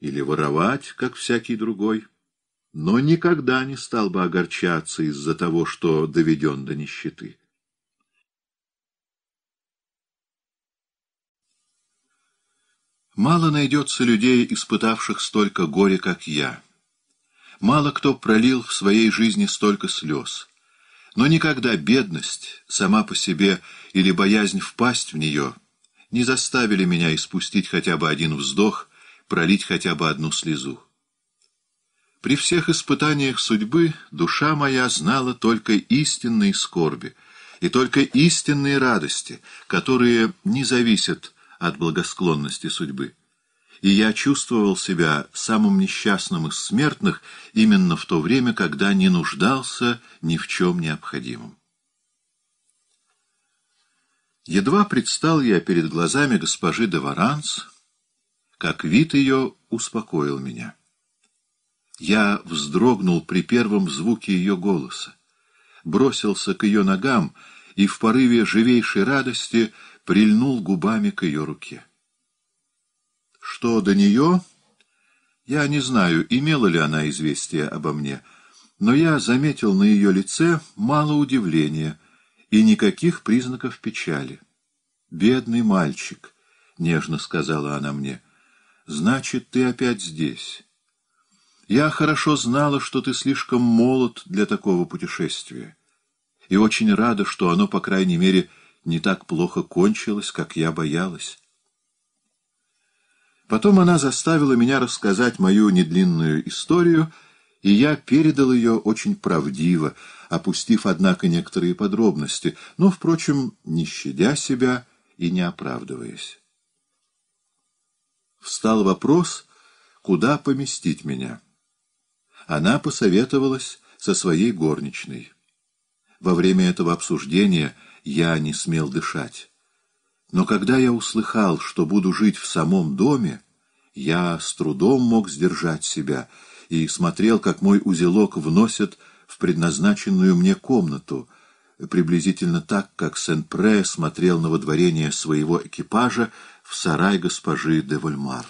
или воровать, как всякий другой но никогда не стал бы огорчаться из-за того, что доведен до нищеты. Мало найдется людей, испытавших столько горя, как я. Мало кто пролил в своей жизни столько слез. Но никогда бедность, сама по себе, или боязнь впасть в нее, не заставили меня испустить хотя бы один вздох, пролить хотя бы одну слезу. При всех испытаниях судьбы душа моя знала только истинные скорби и только истинные радости, которые не зависят от благосклонности судьбы. И я чувствовал себя самым несчастным из смертных именно в то время, когда не нуждался ни в чем необходимом. Едва предстал я перед глазами госпожи де Варанс, как вид ее успокоил меня. Я вздрогнул при первом звуке ее голоса, бросился к ее ногам и в порыве живейшей радости прильнул губами к ее руке. Что до нее, я не знаю, имела ли она известие обо мне, но я заметил на ее лице мало удивления и никаких признаков печали. «Бедный мальчик», — нежно сказала она мне, — «значит, ты опять здесь». Я хорошо знала, что ты слишком молод для такого путешествия, и очень рада, что оно, по крайней мере, не так плохо кончилось, как я боялась. Потом она заставила меня рассказать мою недлинную историю, и я передал ее очень правдиво, опустив, однако, некоторые подробности, но, впрочем, не щадя себя и не оправдываясь. Встал вопрос, куда поместить меня она посоветовалась со своей горничной. Во время этого обсуждения я не смел дышать. Но когда я услыхал, что буду жить в самом доме, я с трудом мог сдержать себя и смотрел, как мой узелок вносят в предназначенную мне комнату, приблизительно так, как Сен-Пре смотрел на водворение своего экипажа в сарай госпожи де Вольмар.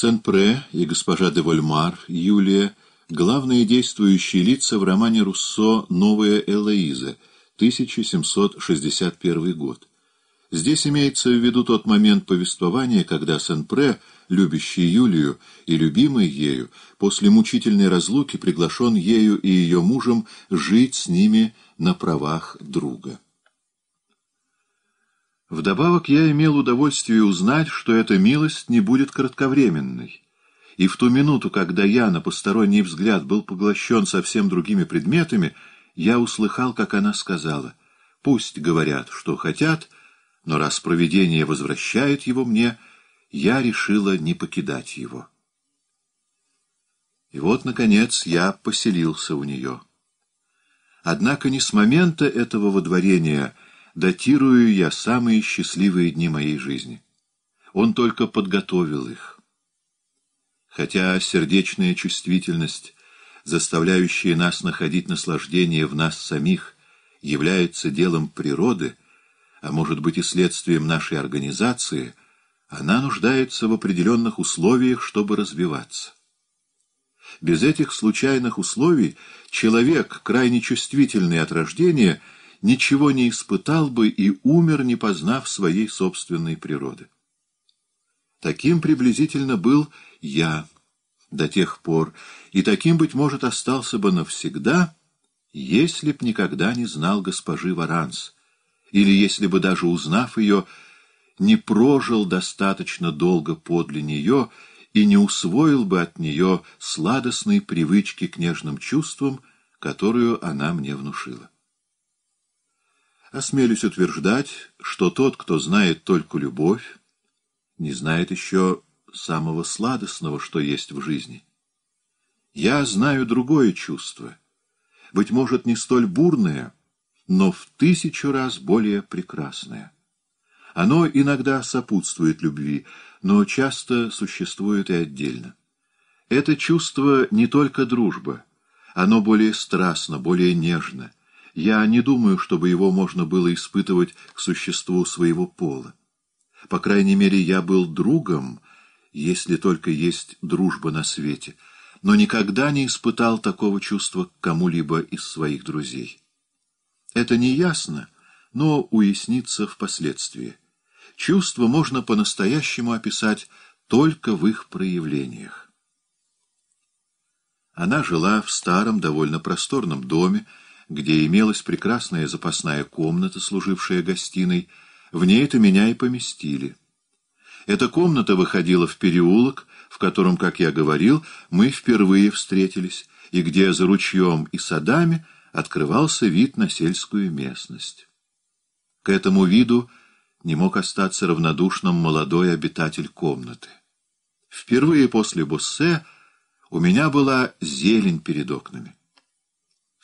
Сен-Пре и госпожа де Вольмар, Юлия — главные действующие лица в романе Руссо «Новая Элоиза», 1761 год. Здесь имеется в виду тот момент повествования, когда Сен-Пре, любящий Юлию и любимый ею, после мучительной разлуки приглашен ею и ее мужем жить с ними на правах друга. Вдобавок я имел удовольствие узнать, что эта милость не будет кратковременной. И в ту минуту, когда я на посторонний взгляд был поглощен совсем другими предметами, я услыхал, как она сказала, «Пусть говорят, что хотят, но раз провидение возвращает его мне, я решила не покидать его». И вот, наконец, я поселился у нее. Однако не с момента этого водворения – датирую я самые счастливые дни моей жизни. Он только подготовил их. Хотя сердечная чувствительность, заставляющая нас находить наслаждение в нас самих, является делом природы, а может быть и следствием нашей организации, она нуждается в определенных условиях, чтобы развиваться. Без этих случайных условий человек, крайне чувствительный от рождения, — ничего не испытал бы и умер, не познав своей собственной природы. Таким приблизительно был я до тех пор, и таким, быть может, остался бы навсегда, если б никогда не знал госпожи Варанс, или если бы, даже узнав ее, не прожил достаточно долго подле нее и не усвоил бы от нее сладостной привычки к нежным чувствам, которую она мне внушила. Осмелюсь утверждать, что тот, кто знает только любовь, не знает еще самого сладостного, что есть в жизни. Я знаю другое чувство, быть может, не столь бурное, но в тысячу раз более прекрасное. Оно иногда сопутствует любви, но часто существует и отдельно. Это чувство не только дружба, оно более страстно, более нежно. Я не думаю, чтобы его можно было испытывать к существу своего пола. По крайней мере, я был другом, если только есть дружба на свете, но никогда не испытал такого чувства к кому-либо из своих друзей. Это не ясно, но уяснится впоследствии. Чувства можно по-настоящему описать только в их проявлениях. Она жила в старом, довольно просторном доме, где имелась прекрасная запасная комната, служившая гостиной. В ней-то меня и поместили. Эта комната выходила в переулок, в котором, как я говорил, мы впервые встретились, и где за ручьем и садами открывался вид на сельскую местность. К этому виду не мог остаться равнодушным молодой обитатель комнаты. Впервые после Буссе у меня была зелень перед окнами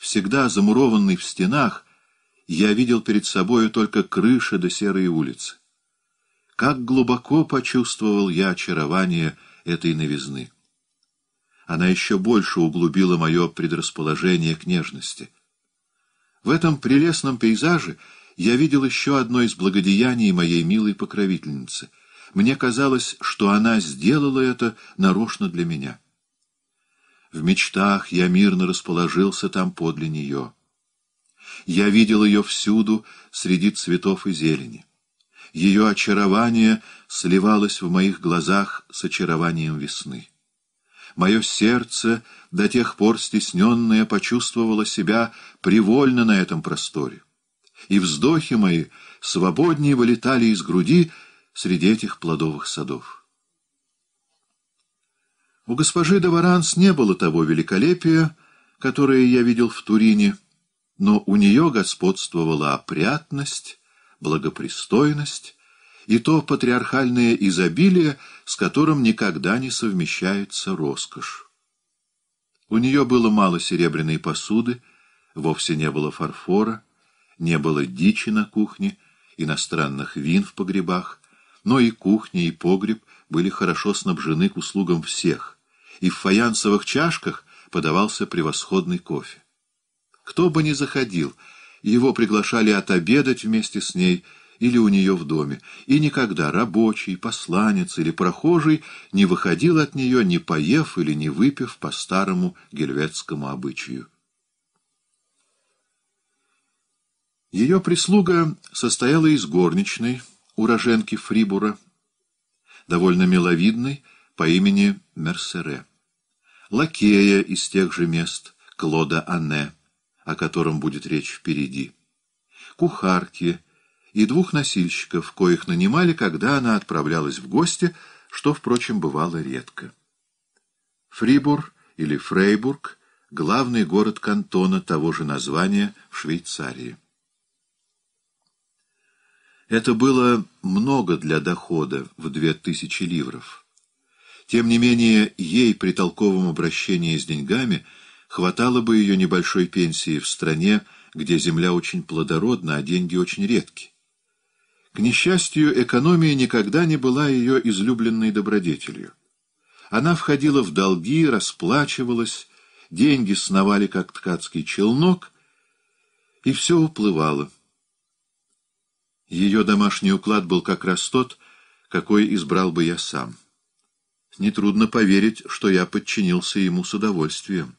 всегда замурованный в стенах, я видел перед собою только крыши до серой улицы. Как глубоко почувствовал я очарование этой новизны. Она еще больше углубила мое предрасположение к нежности. В этом прелестном пейзаже я видел еще одно из благодеяний моей милой покровительницы. Мне казалось, что она сделала это нарочно для меня. В мечтах я мирно расположился там подле нее. Я видел ее всюду, среди цветов и зелени. Ее очарование сливалось в моих глазах с очарованием весны. Мое сердце, до тех пор стесненное, почувствовало себя привольно на этом просторе. И вздохи мои свободнее вылетали из груди среди этих плодовых садов. У госпожи де Варанс не было того великолепия, которое я видел в Турине, но у нее господствовала опрятность, благопристойность и то патриархальное изобилие, с которым никогда не совмещается роскошь. У нее было мало серебряной посуды, вовсе не было фарфора, не было дичи на кухне, иностранных вин в погребах, но и кухня, и погреб были хорошо снабжены к услугам всех, и в фаянсовых чашках подавался превосходный кофе. Кто бы ни заходил, его приглашали отобедать вместе с ней или у нее в доме, и никогда рабочий, посланец или прохожий не выходил от нее, не поев или не выпив по старому гельветскому обычаю. Ее прислуга состояла из горничной, уроженки Фрибура, довольно миловидной, по имени Мерсере, лакея из тех же мест Клода Анне, о котором будет речь впереди, кухарки и двух носильщиков, коих нанимали, когда она отправлялась в гости, что, впрочем, бывало редко. Фрибур или Фрейбург — главный город кантона того же названия в Швейцарии. Это было много для дохода в две тысячи ливров. Тем не менее, ей при толковом обращении с деньгами хватало бы ее небольшой пенсии в стране, где земля очень плодородна, а деньги очень редки. К несчастью, экономия никогда не была ее излюбленной добродетелью. Она входила в долги, расплачивалась, деньги сновали, как ткацкий челнок, и все уплывало. Ее домашний уклад был как раз тот, какой избрал бы я сам. Нетрудно поверить, что я подчинился ему с удовольствием.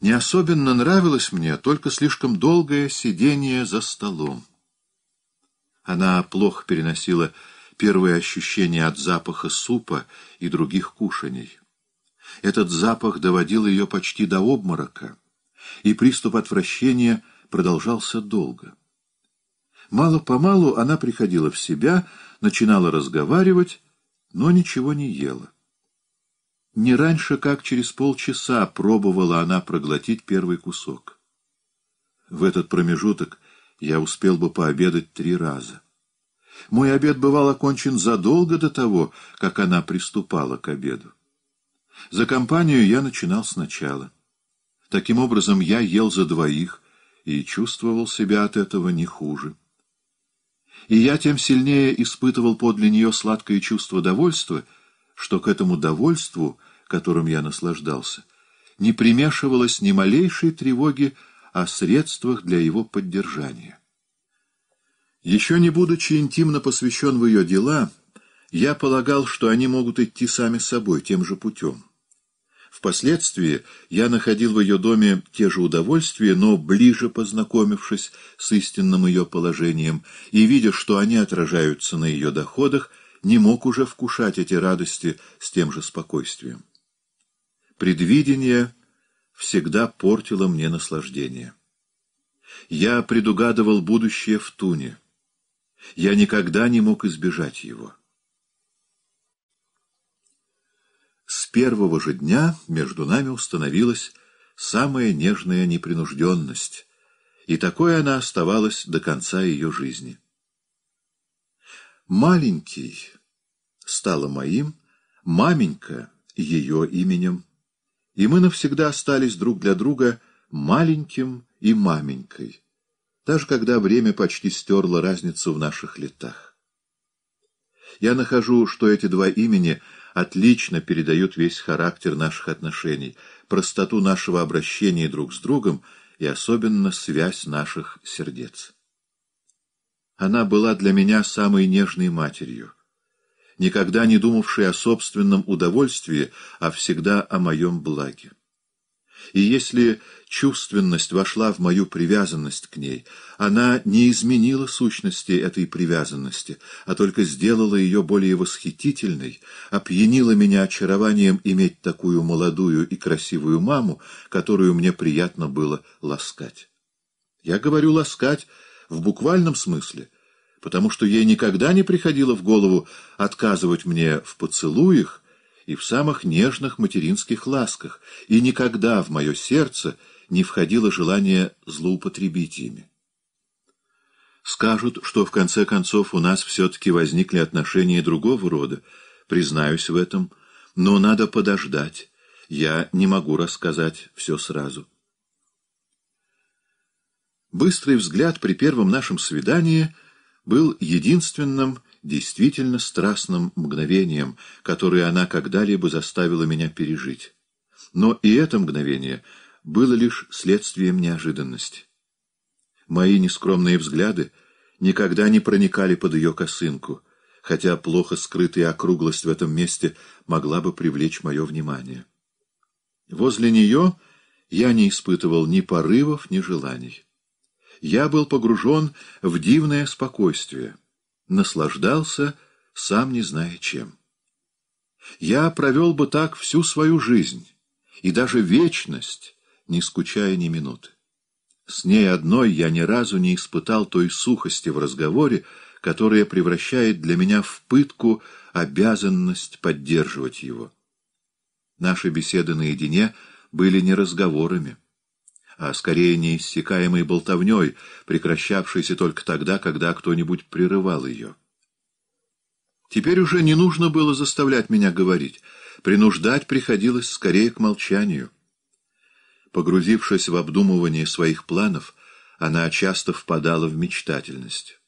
Не особенно нравилось мне а только слишком долгое сидение за столом. Она плохо переносила первые ощущения от запаха супа и других кушаний. Этот запах доводил ее почти до обморока, и приступ отвращения продолжался долго. Мало-помалу она приходила в себя, начинала разговаривать, но ничего не ела. Не раньше, как через полчаса, пробовала она проглотить первый кусок. В этот промежуток я успел бы пообедать три раза. Мой обед бывал окончен задолго до того, как она приступала к обеду. За компанию я начинал сначала. Таким образом, я ел за двоих и чувствовал себя от этого не хуже и я тем сильнее испытывал подле нее сладкое чувство довольства, что к этому довольству, которым я наслаждался, не примешивалось ни малейшей тревоги о средствах для его поддержания. Еще не будучи интимно посвящен в ее дела, я полагал, что они могут идти сами собой тем же путем. Впоследствии я находил в ее доме те же удовольствия, но ближе познакомившись с истинным ее положением и видя, что они отражаются на ее доходах, не мог уже вкушать эти радости с тем же спокойствием. Предвидение всегда портило мне наслаждение. Я предугадывал будущее в Туне. Я никогда не мог избежать его. С первого же дня между нами установилась самая нежная непринужденность, и такой она оставалась до конца ее жизни. «Маленький» стала моим, «маменька» — ее именем, и мы навсегда остались друг для друга маленьким и маменькой, даже когда время почти стерло разницу в наших летах. Я нахожу, что эти два имени — отлично передают весь характер наших отношений, простоту нашего обращения друг с другом и особенно связь наших сердец. Она была для меня самой нежной матерью, никогда не думавшей о собственном удовольствии, а всегда о моем благе и если чувственность вошла в мою привязанность к ней, она не изменила сущности этой привязанности, а только сделала ее более восхитительной, опьянила меня очарованием иметь такую молодую и красивую маму, которую мне приятно было ласкать. Я говорю «ласкать» в буквальном смысле, потому что ей никогда не приходило в голову отказывать мне в поцелуях, и в самых нежных материнских ласках, и никогда в мое сердце не входило желание злоупотребить ими. Скажут, что в конце концов у нас все-таки возникли отношения другого рода, признаюсь в этом, но надо подождать, я не могу рассказать все сразу. Быстрый взгляд при первом нашем свидании был единственным действительно страстным мгновением, которое она когда-либо заставила меня пережить. Но и это мгновение было лишь следствием неожиданности. Мои нескромные взгляды никогда не проникали под ее косынку, хотя плохо скрытая округлость в этом месте могла бы привлечь мое внимание. Возле нее я не испытывал ни порывов, ни желаний. Я был погружен в дивное спокойствие — наслаждался, сам не зная чем. Я провел бы так всю свою жизнь и даже вечность, не скучая ни минуты. С ней одной я ни разу не испытал той сухости в разговоре, которая превращает для меня в пытку обязанность поддерживать его. Наши беседы наедине были не разговорами а скорее неиссякаемой болтовней, прекращавшейся только тогда, когда кто-нибудь прерывал ее. Теперь уже не нужно было заставлять меня говорить, принуждать приходилось скорее к молчанию. Погрузившись в обдумывание своих планов, она часто впадала в мечтательность.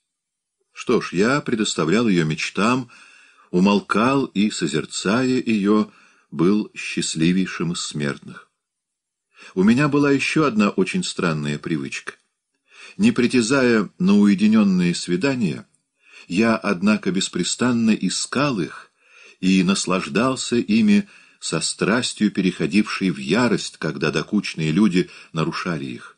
Что ж, я предоставлял ее мечтам, умолкал и, созерцая ее, был счастливейшим из смертных. У меня была еще одна очень странная привычка. Не притязая на уединенные свидания, я, однако, беспрестанно искал их и наслаждался ими со страстью, переходившей в ярость, когда докучные люди нарушали их.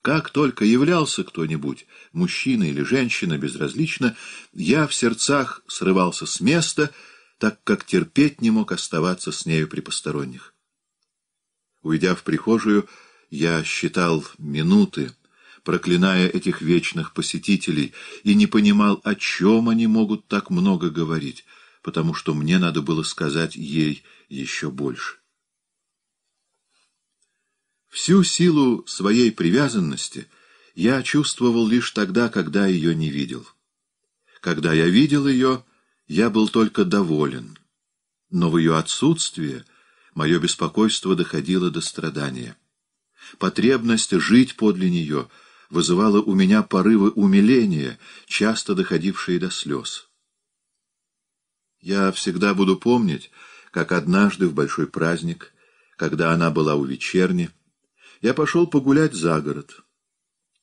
Как только являлся кто-нибудь, мужчина или женщина, безразлично, я в сердцах срывался с места, так как терпеть не мог оставаться с нею при посторонних. Уйдя в прихожую, я считал минуты, проклиная этих вечных посетителей, и не понимал, о чем они могут так много говорить, потому что мне надо было сказать ей еще больше. Всю силу своей привязанности я чувствовал лишь тогда, когда ее не видел. Когда я видел ее, я был только доволен, но в ее отсутствие — мое беспокойство доходило до страдания. Потребность жить подле нее вызывала у меня порывы умиления, часто доходившие до слез. Я всегда буду помнить, как однажды в большой праздник, когда она была у вечерни, я пошел погулять за город.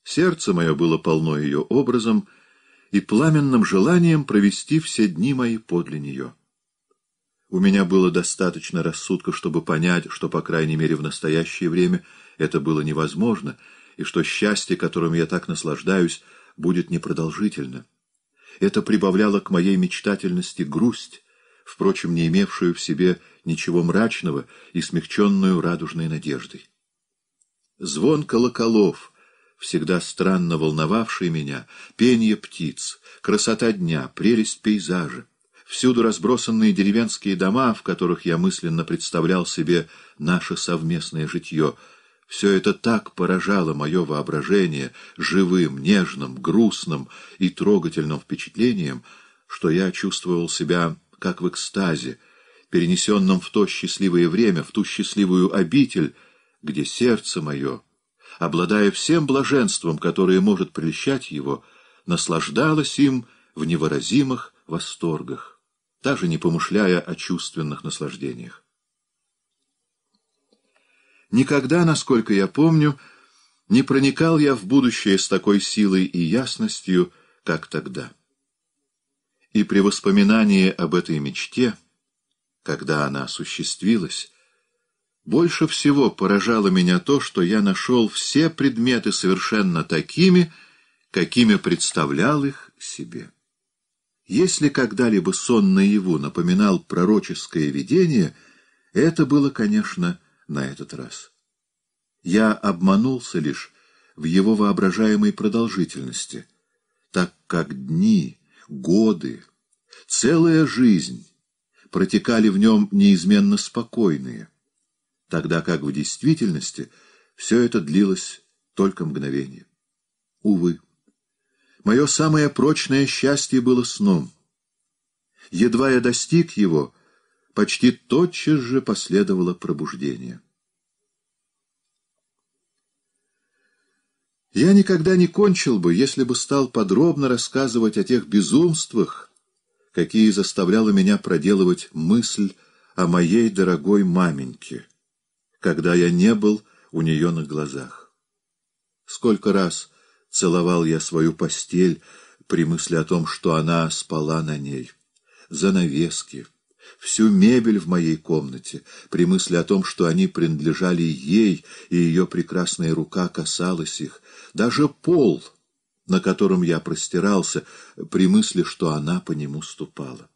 Сердце мое было полно ее образом и пламенным желанием провести все дни мои подле нее. У меня было достаточно рассудка, чтобы понять, что, по крайней мере, в настоящее время это было невозможно, и что счастье, которым я так наслаждаюсь, будет непродолжительно. Это прибавляло к моей мечтательности грусть, впрочем, не имевшую в себе ничего мрачного и смягченную радужной надеждой. Звон колоколов, всегда странно волновавший меня, пение птиц, красота дня, прелесть пейзажа, Всюду разбросанные деревенские дома, в которых я мысленно представлял себе наше совместное житье. Все это так поражало мое воображение живым, нежным, грустным и трогательным впечатлением, что я чувствовал себя как в экстазе, перенесенном в то счастливое время, в ту счастливую обитель, где сердце мое, обладая всем блаженством, которое может прельщать его, наслаждалось им в невыразимых восторгах даже не помышляя о чувственных наслаждениях. Никогда, насколько я помню, не проникал я в будущее с такой силой и ясностью, как тогда. И при воспоминании об этой мечте, когда она осуществилась, больше всего поражало меня то, что я нашел все предметы совершенно такими, какими представлял их себе. Если когда-либо сон наяву напоминал пророческое видение, это было, конечно, на этот раз. Я обманулся лишь в его воображаемой продолжительности, так как дни, годы, целая жизнь протекали в нем неизменно спокойные, тогда как в действительности все это длилось только мгновение. Увы. Мое самое прочное счастье было сном. Едва я достиг его, почти тотчас же последовало пробуждение. Я никогда не кончил бы, если бы стал подробно рассказывать о тех безумствах, какие заставляла меня проделывать мысль о моей дорогой маменьке, когда я не был у нее на глазах. Сколько раз Целовал я свою постель при мысли о том, что она спала на ней. Занавески, всю мебель в моей комнате, при мысли о том, что они принадлежали ей, и ее прекрасная рука касалась их, даже пол, на котором я простирался, при мысли, что она по нему ступала.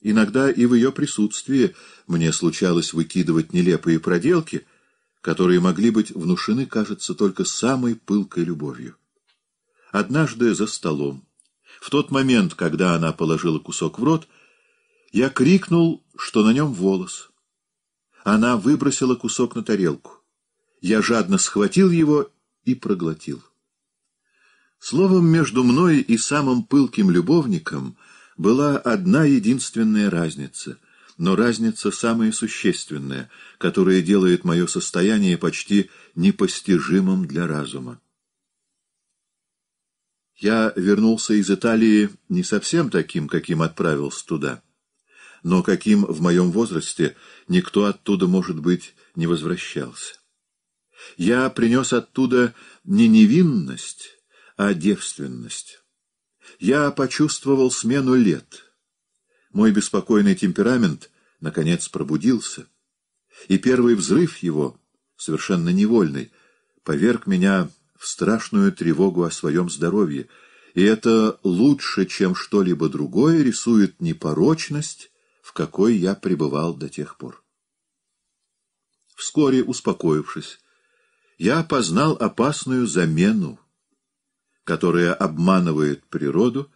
Иногда и в ее присутствии мне случалось выкидывать нелепые проделки — которые могли быть внушены, кажется, только самой пылкой любовью. Однажды за столом, в тот момент, когда она положила кусок в рот, я крикнул, что на нем волос. Она выбросила кусок на тарелку. Я жадно схватил его и проглотил. Словом, между мной и самым пылким любовником была одна единственная разница — но разница самая существенная, которая делает мое состояние почти непостижимым для разума. Я вернулся из Италии не совсем таким, каким отправился туда, но каким в моем возрасте никто оттуда, может быть, не возвращался. Я принес оттуда не невинность, а девственность. Я почувствовал смену лет — мой беспокойный темперамент, наконец, пробудился, и первый взрыв его, совершенно невольный, поверг меня в страшную тревогу о своем здоровье, и это лучше, чем что-либо другое, рисует непорочность, в какой я пребывал до тех пор. Вскоре, успокоившись, я познал опасную замену, которая обманывает природу,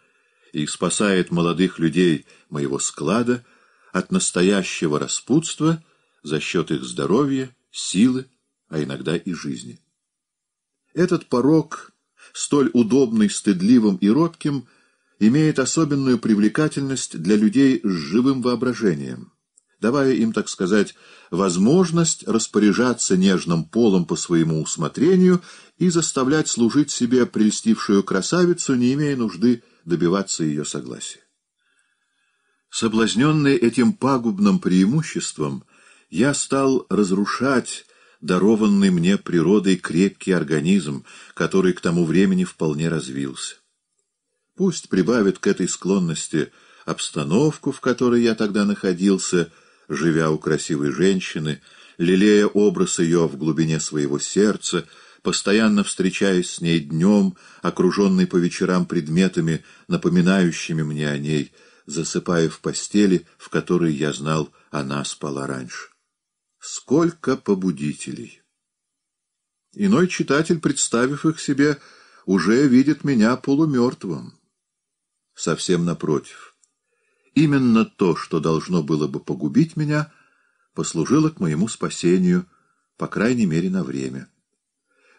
и спасает молодых людей моего склада от настоящего распутства за счет их здоровья, силы, а иногда и жизни. Этот порог, столь удобный, стыдливым и робким, имеет особенную привлекательность для людей с живым воображением, давая им, так сказать, возможность распоряжаться нежным полом по своему усмотрению и заставлять служить себе прельстившую красавицу, не имея нужды добиваться ее согласия. Соблазненный этим пагубным преимуществом, я стал разрушать дарованный мне природой крепкий организм, который к тому времени вполне развился. Пусть прибавит к этой склонности обстановку, в которой я тогда находился, живя у красивой женщины, лелея образ ее в глубине своего сердца, постоянно встречаясь с ней днем, окруженный по вечерам предметами, напоминающими мне о ней, засыпая в постели, в которой, я знал, она спала раньше. Сколько побудителей! Иной читатель, представив их себе, уже видит меня полумертвым. Совсем напротив. Именно то, что должно было бы погубить меня, послужило к моему спасению, по крайней мере, на время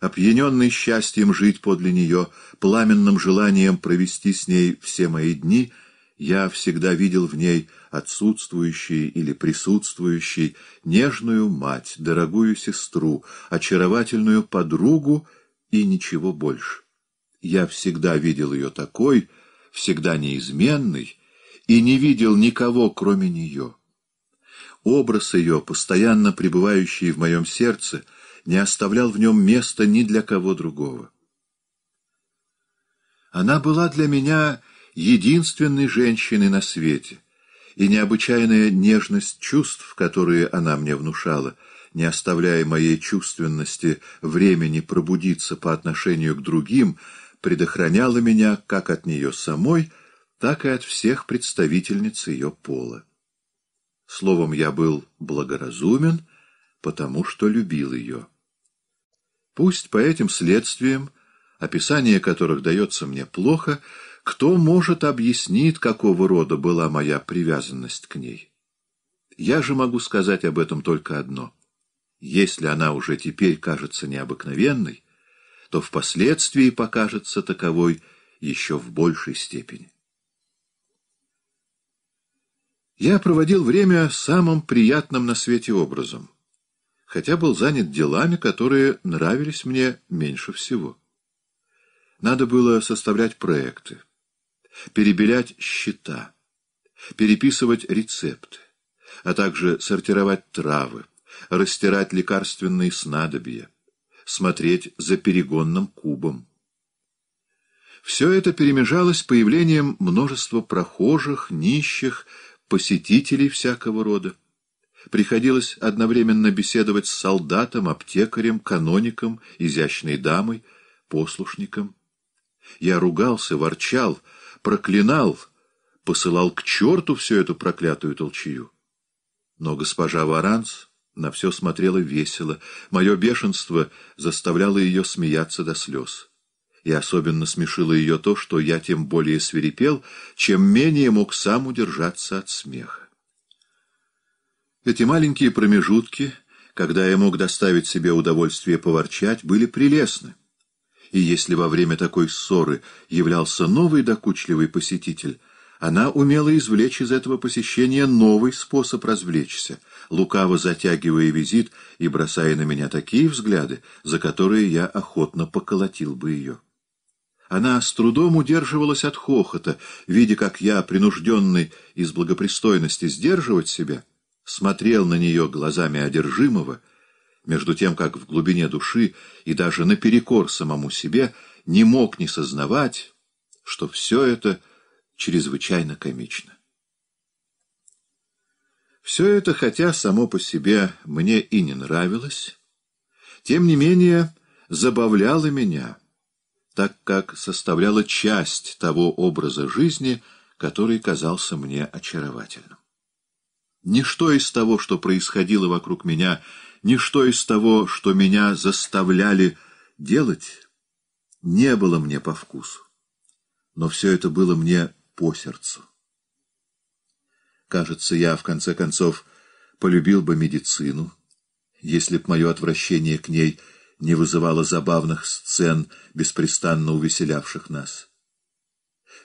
опьяненный счастьем жить подле нее, пламенным желанием провести с ней все мои дни, я всегда видел в ней отсутствующей или присутствующей нежную мать, дорогую сестру, очаровательную подругу и ничего больше. Я всегда видел ее такой, всегда неизменной, и не видел никого, кроме нее. Образ ее, постоянно пребывающий в моем сердце, — не оставлял в нем места ни для кого другого. Она была для меня единственной женщиной на свете, и необычайная нежность чувств, которые она мне внушала, не оставляя моей чувственности времени пробудиться по отношению к другим, предохраняла меня как от нее самой, так и от всех представительниц ее пола. Словом, я был благоразумен, потому что любил ее. Пусть по этим следствиям, описание которых дается мне плохо, кто может объяснить, какого рода была моя привязанность к ней? Я же могу сказать об этом только одно. Если она уже теперь кажется необыкновенной, то впоследствии покажется таковой еще в большей степени. Я проводил время самым приятным на свете образом хотя был занят делами, которые нравились мне меньше всего. Надо было составлять проекты, перебелять счета, переписывать рецепты, а также сортировать травы, растирать лекарственные снадобья, смотреть за перегонным кубом. Все это перемежалось появлением множества прохожих, нищих, посетителей всякого рода. Приходилось одновременно беседовать с солдатом, аптекарем, каноником, изящной дамой, послушником. Я ругался, ворчал, проклинал, посылал к черту всю эту проклятую толчью. Но госпожа Варанс на все смотрела весело. Мое бешенство заставляло ее смеяться до слез. И особенно смешило ее то, что я тем более свирепел, чем менее мог сам удержаться от смеха. Эти маленькие промежутки, когда я мог доставить себе удовольствие поворчать, были прелестны. И если во время такой ссоры являлся новый докучливый посетитель, она умела извлечь из этого посещения новый способ развлечься, лукаво затягивая визит и бросая на меня такие взгляды, за которые я охотно поколотил бы ее. Она с трудом удерживалась от хохота, видя, как я, принужденный из благопристойности сдерживать себя, — смотрел на нее глазами одержимого, между тем, как в глубине души и даже наперекор самому себе не мог не сознавать, что все это чрезвычайно комично. Все это, хотя само по себе мне и не нравилось, тем не менее забавляло меня, так как составляло часть того образа жизни, который казался мне очаровательным. Ничто из того, что происходило вокруг меня, ничто из того, что меня заставляли делать, не было мне по вкусу. Но все это было мне по сердцу. Кажется, я, в конце концов, полюбил бы медицину, если б мое отвращение к ней не вызывало забавных сцен, беспрестанно увеселявших нас.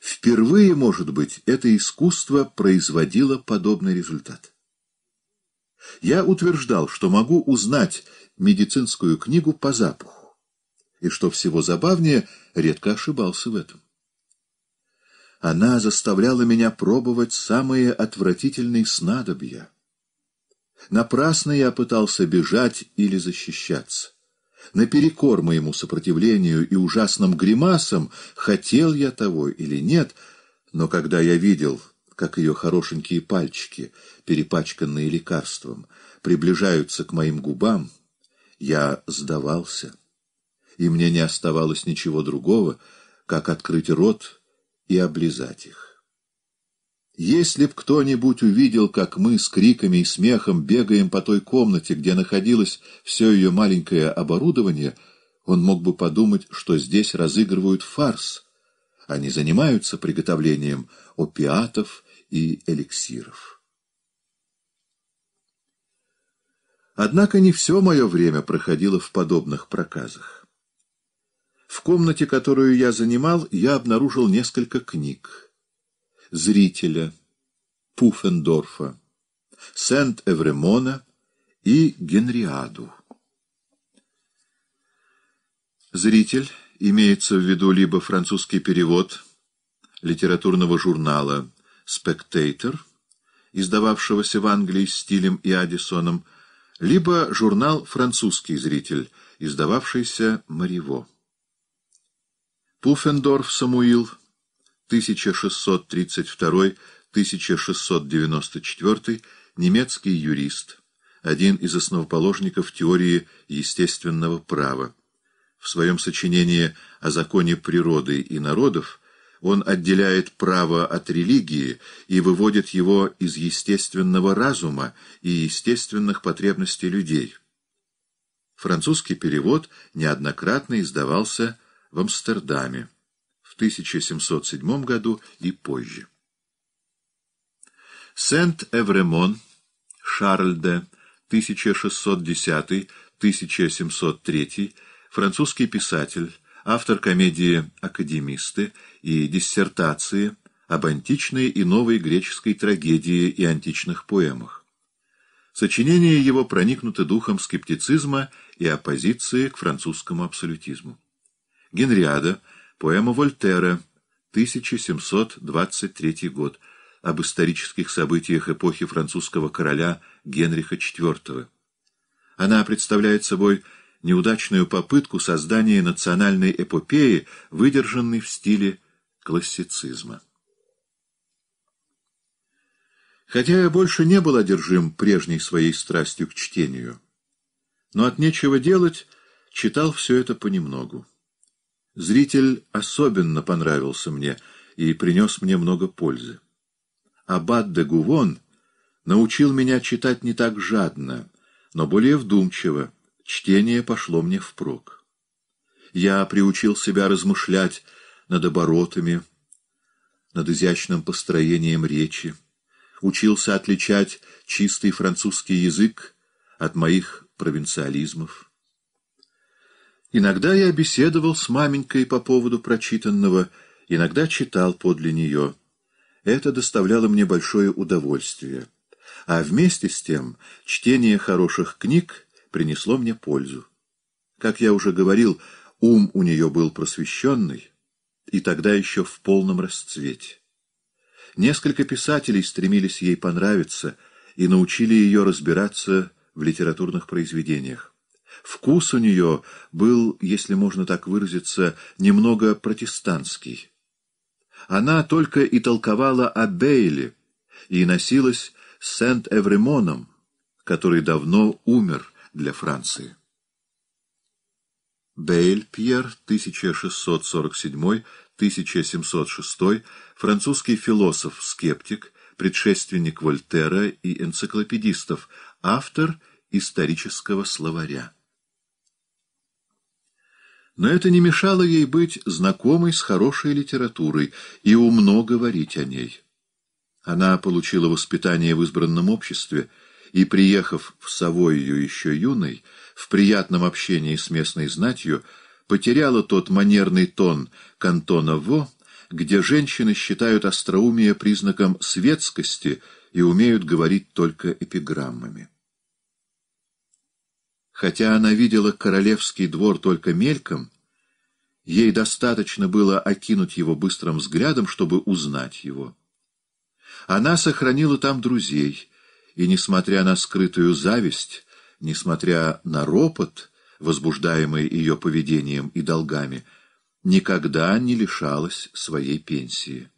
Впервые, может быть, это искусство производило подобный результат. Я утверждал, что могу узнать медицинскую книгу по запаху, и, что всего забавнее, редко ошибался в этом. Она заставляла меня пробовать самые отвратительные снадобья. Напрасно я пытался бежать или защищаться наперекор моему сопротивлению и ужасным гримасам, хотел я того или нет, но когда я видел, как ее хорошенькие пальчики, перепачканные лекарством, приближаются к моим губам, я сдавался, и мне не оставалось ничего другого, как открыть рот и облизать их. Если б кто-нибудь увидел, как мы с криками и смехом бегаем по той комнате, где находилось все ее маленькое оборудование, он мог бы подумать, что здесь разыгрывают фарс. Они занимаются приготовлением опиатов и эликсиров. Однако не все мое время проходило в подобных проказах. В комнате, которую я занимал, я обнаружил несколько книг зрителя Пуффендорфа, Сент-Эвремона и Генриаду. Зритель имеется в виду либо французский перевод литературного журнала «Спектейтер», издававшегося в Англии Стилем и Аддисоном, либо журнал «Французский зритель», издававшийся Мариво. Пуффендорф Самуил 1632-1694, немецкий юрист, один из основоположников теории естественного права. В своем сочинении «О законе природы и народов» он отделяет право от религии и выводит его из естественного разума и естественных потребностей людей. Французский перевод неоднократно издавался в Амстердаме. 1707 году и позже. Сент-Эвремон, Шарль де, 1610-1703, французский писатель, автор комедии «Академисты» и диссертации об античной и новой греческой трагедии и античных поэмах. Сочинения его проникнуты духом скептицизма и оппозиции к французскому абсолютизму. Генриада – Поэма Вольтера, 1723 год, об исторических событиях эпохи французского короля Генриха IV. Она представляет собой неудачную попытку создания национальной эпопеи, выдержанной в стиле классицизма. Хотя я больше не был одержим прежней своей страстью к чтению, но от нечего делать читал все это понемногу. Зритель особенно понравился мне и принес мне много пользы. Аббат де Гувон научил меня читать не так жадно, но более вдумчиво. Чтение пошло мне впрок. Я приучил себя размышлять над оборотами, над изящным построением речи, учился отличать чистый французский язык от моих провинциализмов. Иногда я беседовал с маменькой по поводу прочитанного, иногда читал подле нее. Это доставляло мне большое удовольствие. А вместе с тем чтение хороших книг принесло мне пользу. Как я уже говорил, ум у нее был просвещенный, и тогда еще в полном расцвете. Несколько писателей стремились ей понравиться и научили ее разбираться в литературных произведениях. Вкус у нее был, если можно так выразиться, немного протестантский. Она только и толковала о Бейле и носилась с Сент-Эвремоном, который давно умер для Франции. Бейль Пьер, 1647-1706, французский философ-скептик, предшественник Вольтера и энциклопедистов, автор исторического словаря. Но это не мешало ей быть знакомой с хорошей литературой и умно говорить о ней. Она получила воспитание в избранном обществе и, приехав в Савойю еще юной, в приятном общении с местной знатью, потеряла тот манерный тон кантона Во, где женщины считают остроумие признаком светскости и умеют говорить только эпиграммами. Хотя она видела королевский двор только мельком, ей достаточно было окинуть его быстрым взглядом, чтобы узнать его. Она сохранила там друзей, и, несмотря на скрытую зависть, несмотря на ропот, возбуждаемый ее поведением и долгами, никогда не лишалась своей пенсии.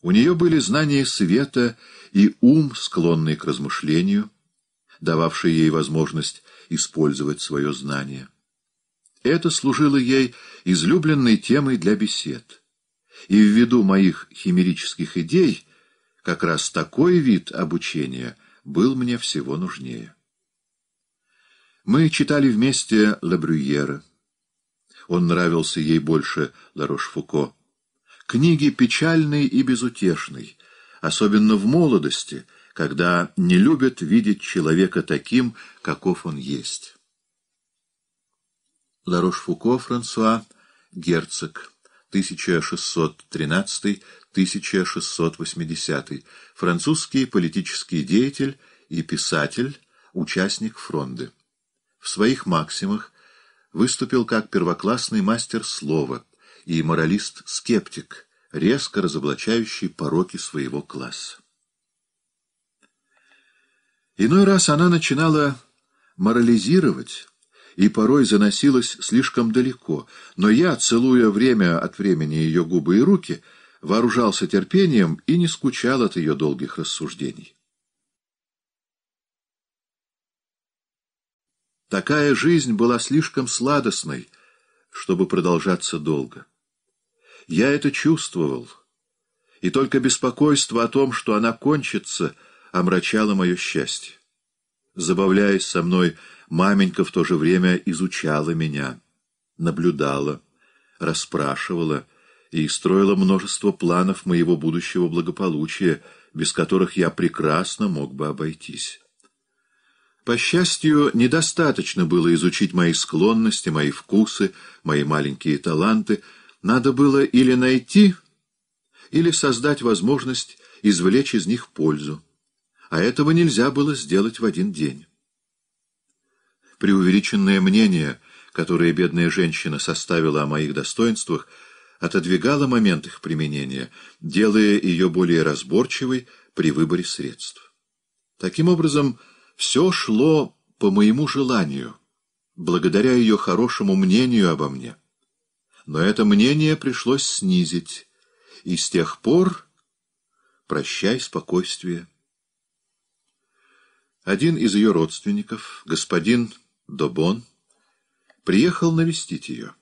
У нее были знания света и ум, склонный к размышлению, дававший ей возможность использовать свое знание. Это служило ей излюбленной темой для бесед. И ввиду моих химерических идей, как раз такой вид обучения был мне всего нужнее. Мы читали вместе Лабрюера. Он нравился ей больше Ларош-Фуко. Книги печальной и безутешной, особенно в молодости — когда не любят видеть человека таким, каков он есть. Ларош-Фуко, Франсуа, герцог, 1613-1680, французский политический деятель и писатель, участник фронды. В своих максимах выступил как первоклассный мастер слова и моралист-скептик, резко разоблачающий пороки своего класса. Иной раз она начинала морализировать и порой заносилась слишком далеко, но я, целуя время от времени ее губы и руки, вооружался терпением и не скучал от ее долгих рассуждений. Такая жизнь была слишком сладостной, чтобы продолжаться долго. Я это чувствовал, и только беспокойство о том, что она кончится — омрачало мое счастье. Забавляясь со мной, маменька в то же время изучала меня, наблюдала, расспрашивала и строила множество планов моего будущего благополучия, без которых я прекрасно мог бы обойтись. По счастью, недостаточно было изучить мои склонности, мои вкусы, мои маленькие таланты. Надо было или найти, или создать возможность извлечь из них пользу а этого нельзя было сделать в один день. Преувеличенное мнение, которое бедная женщина составила о моих достоинствах, отодвигало момент их применения, делая ее более разборчивой при выборе средств. Таким образом, все шло по моему желанию, благодаря ее хорошему мнению обо мне. Но это мнение пришлось снизить, и с тех пор прощай спокойствие. Один из ее родственников, господин Добон, приехал навестить ее.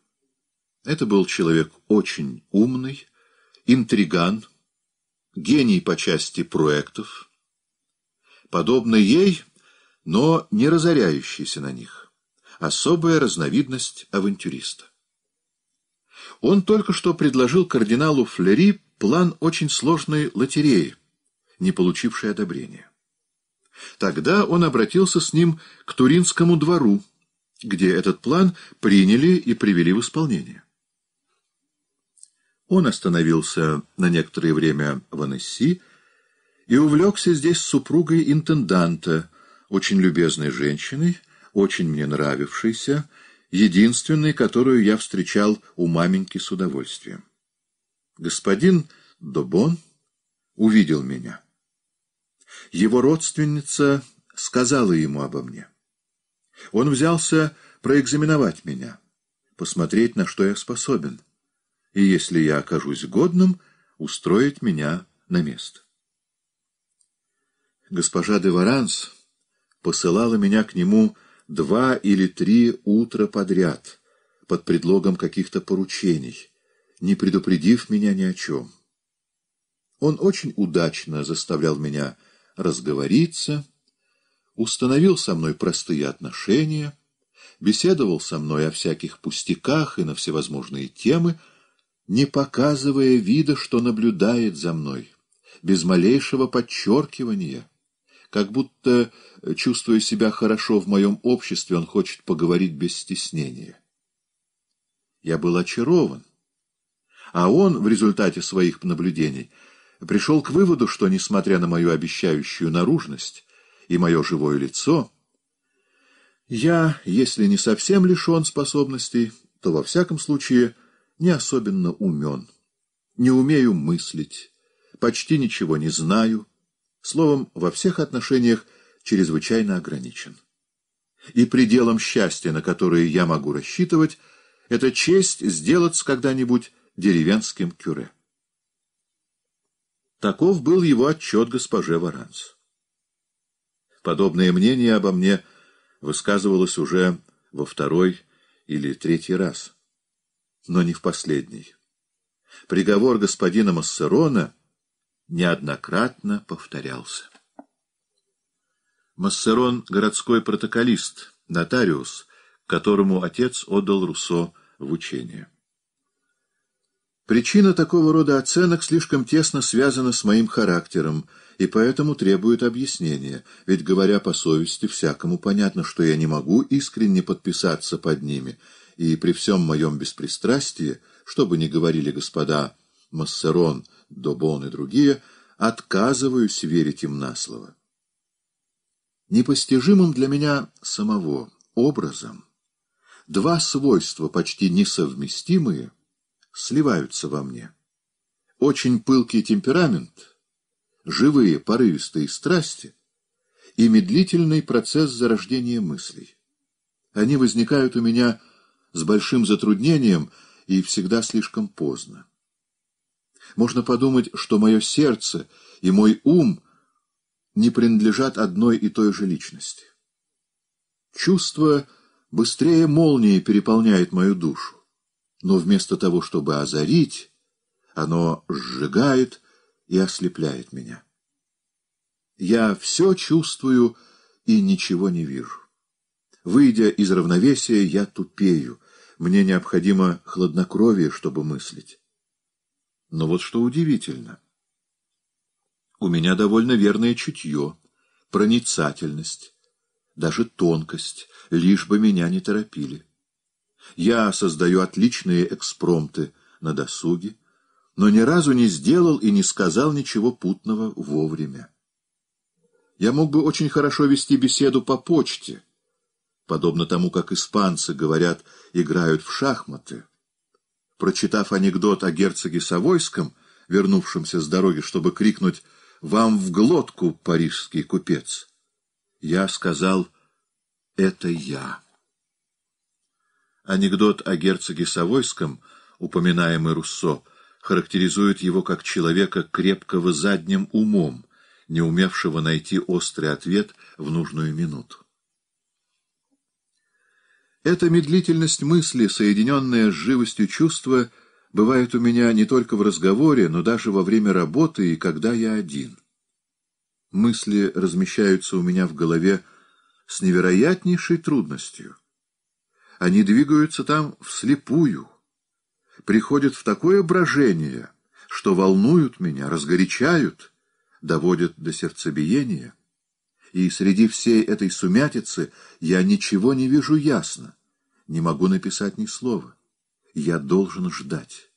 Это был человек очень умный, интриган, гений по части проектов, подобный ей, но не разоряющийся на них, особая разновидность авантюриста. Он только что предложил кардиналу Флери план очень сложной лотереи, не получившей одобрения. Тогда он обратился с ним к Туринскому двору, где этот план приняли и привели в исполнение. Он остановился на некоторое время в Анесси и увлекся здесь супругой интенданта, очень любезной женщиной, очень мне нравившейся, единственной, которую я встречал у маменьки с удовольствием. Господин Добон увидел меня. Его родственница сказала ему обо мне. Он взялся проэкзаменовать меня, посмотреть, на что я способен, и, если я окажусь годным, устроить меня на место. Госпожа де Варанс посылала меня к нему два или три утра подряд под предлогом каких-то поручений, не предупредив меня ни о чем. Он очень удачно заставлял меня разговориться, установил со мной простые отношения, беседовал со мной о всяких пустяках и на всевозможные темы, не показывая вида, что наблюдает за мной, без малейшего подчеркивания. Как будто, э, чувствуя себя хорошо в моем обществе, он хочет поговорить без стеснения. Я был очарован, а он в результате своих наблюдений — пришел к выводу, что, несмотря на мою обещающую наружность и мое живое лицо, я, если не совсем лишен способностей, то, во всяком случае, не особенно умен. Не умею мыслить, почти ничего не знаю, словом, во всех отношениях чрезвычайно ограничен. И пределом счастья, на которое я могу рассчитывать, это честь сделаться когда-нибудь деревенским кюре. Таков был его отчет госпоже Варанс. Подобное мнение обо мне высказывалось уже во второй или третий раз, но не в последний. Приговор господина Массерона неоднократно повторялся. Массерон — городской протоколист, нотариус, которому отец отдал Руссо в учение. Причина такого рода оценок слишком тесно связана с моим характером и поэтому требует объяснения, ведь, говоря по совести, всякому понятно, что я не могу искренне подписаться под ними, и при всем моем беспристрастии, что бы ни говорили господа Массерон, Добон и другие, отказываюсь верить им на слово. Непостижимым для меня самого образом два свойства, почти несовместимые — сливаются во мне. Очень пылкий темперамент, живые порывистые страсти и медлительный процесс зарождения мыслей. Они возникают у меня с большим затруднением и всегда слишком поздно. Можно подумать, что мое сердце и мой ум не принадлежат одной и той же личности. Чувство быстрее молнии переполняет мою душу но вместо того, чтобы озарить, оно сжигает и ослепляет меня. Я все чувствую и ничего не вижу. Выйдя из равновесия, я тупею. Мне необходимо хладнокровие, чтобы мыслить. Но вот что удивительно. У меня довольно верное чутье, проницательность, даже тонкость, лишь бы меня не торопили. Я создаю отличные экспромты на досуге, но ни разу не сделал и не сказал ничего путного вовремя. Я мог бы очень хорошо вести беседу по почте, подобно тому, как испанцы, говорят, играют в шахматы. Прочитав анекдот о герцоге Савойском, вернувшемся с дороги, чтобы крикнуть «Вам в глотку, парижский купец!», я сказал «Это я». Анекдот о герцоге Савойском, упоминаемый Руссо, характеризует его как человека крепкого задним умом, не умевшего найти острый ответ в нужную минуту. Эта медлительность мысли, соединенная с живостью чувства, бывает у меня не только в разговоре, но даже во время работы и когда я один. Мысли размещаются у меня в голове с невероятнейшей трудностью. Они двигаются там вслепую, приходят в такое брожение, что волнуют меня, разгорячают, доводят до сердцебиения. И среди всей этой сумятицы я ничего не вижу ясно, не могу написать ни слова. Я должен ждать.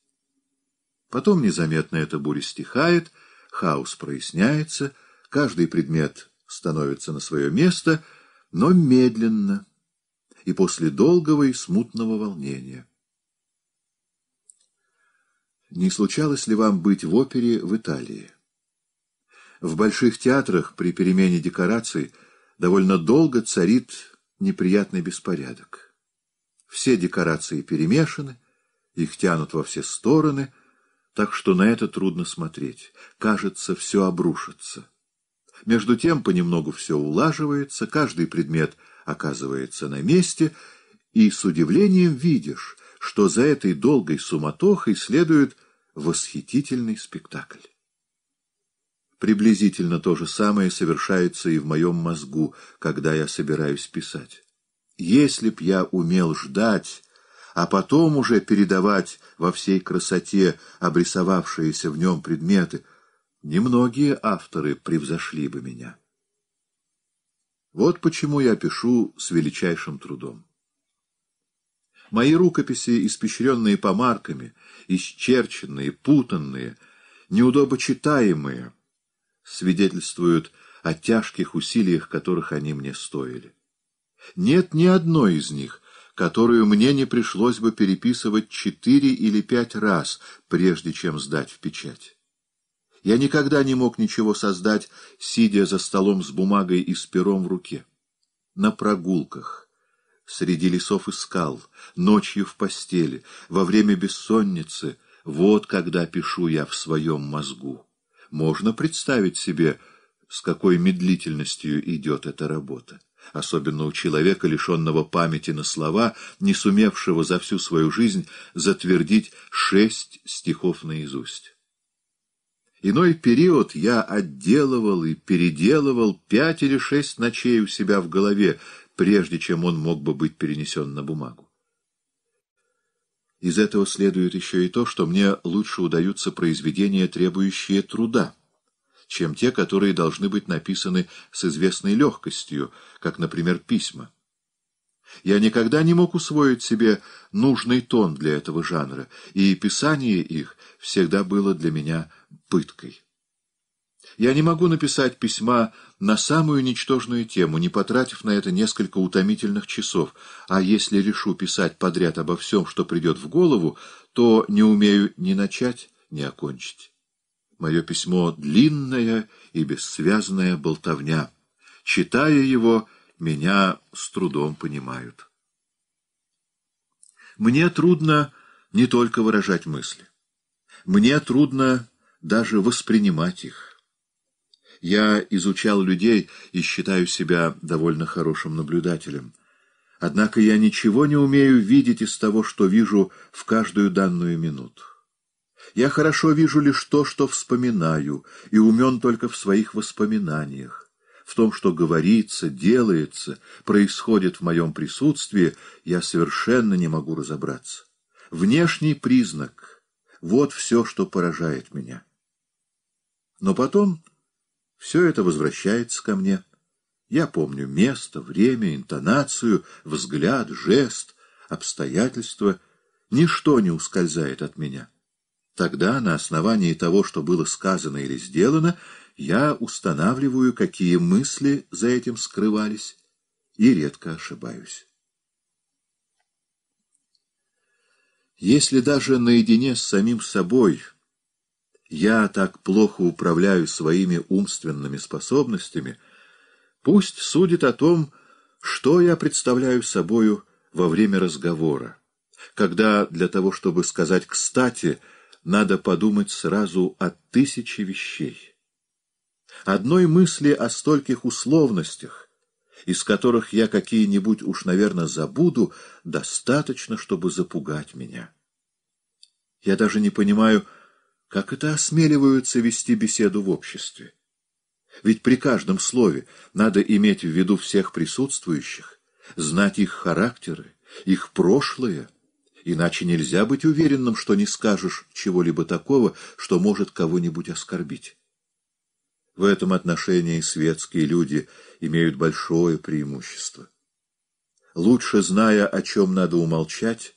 Потом незаметно эта буря стихает, хаос проясняется, каждый предмет становится на свое место, но медленно — и после долгого и смутного волнения. Не случалось ли вам быть в опере в Италии? В больших театрах при перемене декораций довольно долго царит неприятный беспорядок. Все декорации перемешаны, их тянут во все стороны, так что на это трудно смотреть. Кажется, все обрушится. Между тем понемногу все улаживается, каждый предмет — оказывается на месте, и с удивлением видишь, что за этой долгой суматохой следует восхитительный спектакль. Приблизительно то же самое совершается и в моем мозгу, когда я собираюсь писать. Если б я умел ждать, а потом уже передавать во всей красоте обрисовавшиеся в нем предметы, немногие авторы превзошли бы меня. Вот почему я пишу с величайшим трудом. Мои рукописи, испещренные помарками, исчерченные, путанные, неудобочитаемые, свидетельствуют о тяжких усилиях, которых они мне стоили. Нет ни одной из них, которую мне не пришлось бы переписывать четыре или пять раз, прежде чем сдать в печать. Я никогда не мог ничего создать, сидя за столом с бумагой и с пером в руке. На прогулках, среди лесов и скал, ночью в постели, во время бессонницы, вот когда пишу я в своем мозгу. Можно представить себе, с какой медлительностью идет эта работа. Особенно у человека, лишенного памяти на слова, не сумевшего за всю свою жизнь затвердить шесть стихов наизусть. Иной период я отделывал и переделывал пять или шесть ночей у себя в голове, прежде чем он мог бы быть перенесен на бумагу. Из этого следует еще и то, что мне лучше удаются произведения, требующие труда, чем те, которые должны быть написаны с известной легкостью, как, например, письма. Я никогда не мог усвоить себе нужный тон для этого жанра, и писание их всегда было для меня пыткой. Я не могу написать письма на самую ничтожную тему, не потратив на это несколько утомительных часов, а если решу писать подряд обо всем, что придет в голову, то не умею ни начать, ни окончить. Мое письмо длинная и бессвязная болтовня. Читая его, меня с трудом понимают. Мне трудно не только выражать мысли. Мне трудно даже воспринимать их. Я изучал людей и считаю себя довольно хорошим наблюдателем. Однако я ничего не умею видеть из того, что вижу в каждую данную минуту. Я хорошо вижу лишь то, что вспоминаю, и умен только в своих воспоминаниях в том, что говорится, делается, происходит в моем присутствии, я совершенно не могу разобраться. Внешний признак — вот все, что поражает меня. Но потом все это возвращается ко мне. Я помню место, время, интонацию, взгляд, жест, обстоятельства. Ничто не ускользает от меня. Тогда, на основании того, что было сказано или сделано, я устанавливаю, какие мысли за этим скрывались, и редко ошибаюсь. Если даже наедине с самим собой я так плохо управляю своими умственными способностями, пусть судит о том, что я представляю собою во время разговора, когда для того, чтобы сказать «кстати», надо подумать сразу о тысяче вещей. Одной мысли о стольких условностях, из которых я какие-нибудь уж, наверное, забуду, достаточно, чтобы запугать меня. Я даже не понимаю, как это осмеливаются вести беседу в обществе. Ведь при каждом слове надо иметь в виду всех присутствующих, знать их характеры, их прошлое, иначе нельзя быть уверенным, что не скажешь чего-либо такого, что может кого-нибудь оскорбить. В этом отношении светские люди имеют большое преимущество. Лучше зная, о чем надо умолчать,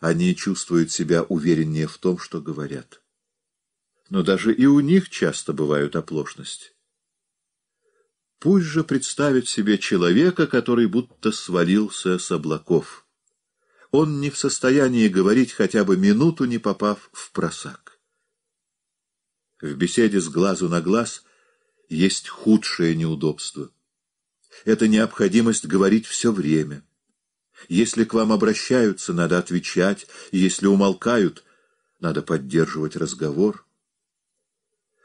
они чувствуют себя увереннее в том, что говорят. Но даже и у них часто бывают оплошности. Пусть же представит себе человека, который будто свалился с облаков. Он не в состоянии говорить хотя бы минуту, не попав в просак. В беседе с глазу на глаз – есть худшее неудобство. Это необходимость говорить все время. Если к вам обращаются, надо отвечать, если умолкают, надо поддерживать разговор.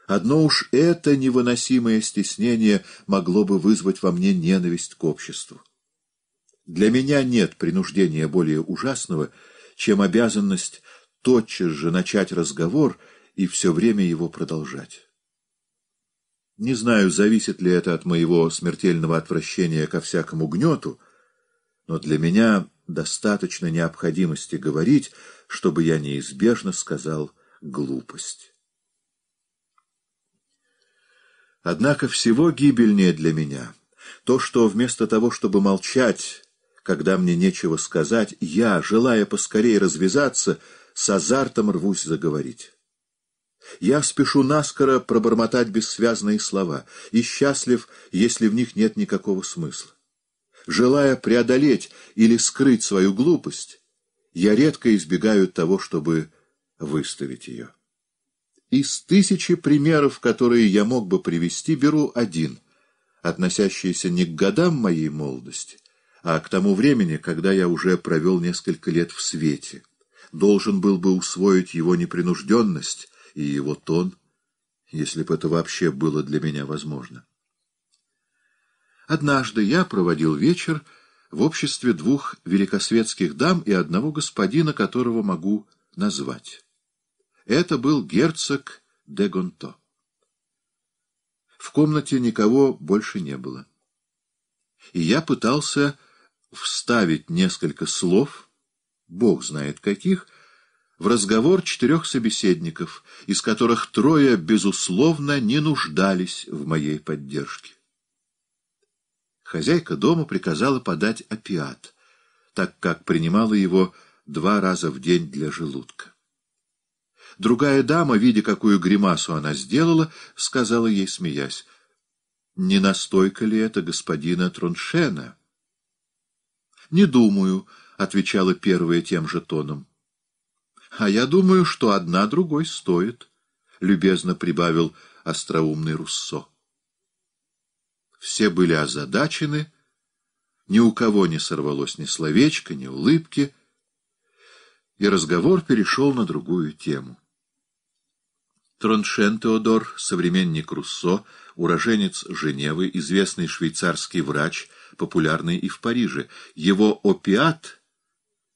Одно уж это невыносимое стеснение могло бы вызвать во мне ненависть к обществу. Для меня нет принуждения более ужасного, чем обязанность тотчас же начать разговор и все время его продолжать. Не знаю, зависит ли это от моего смертельного отвращения ко всякому гнету, но для меня достаточно необходимости говорить, чтобы я неизбежно сказал глупость. Однако всего гибельнее для меня то, что вместо того, чтобы молчать, когда мне нечего сказать, я, желая поскорее развязаться, с азартом рвусь заговорить. Я спешу наскоро пробормотать бессвязные слова и счастлив, если в них нет никакого смысла. Желая преодолеть или скрыть свою глупость, я редко избегаю того, чтобы выставить ее. Из тысячи примеров, которые я мог бы привести, беру один, относящийся не к годам моей молодости, а к тому времени, когда я уже провел несколько лет в свете. Должен был бы усвоить его непринужденность, и его тон, если бы это вообще было для меня возможно. Однажды я проводил вечер в обществе двух великосветских дам и одного господина, которого могу назвать. Это был герцог де Гонто. В комнате никого больше не было. И я пытался вставить несколько слов, бог знает каких, в разговор четырех собеседников, из которых трое, безусловно, не нуждались в моей поддержке. Хозяйка дома приказала подать опиат, так как принимала его два раза в день для желудка. Другая дама, видя, какую гримасу она сделала, сказала ей, смеясь, «Не настойка ли это господина Троншена?» «Не думаю», — отвечала первая тем же тоном. А я думаю, что одна другой стоит, — любезно прибавил остроумный Руссо. Все были озадачены, ни у кого не сорвалось ни словечко, ни улыбки, и разговор перешел на другую тему. Троншен Теодор, современник Руссо, уроженец Женевы, известный швейцарский врач, популярный и в Париже. Его «Опиат»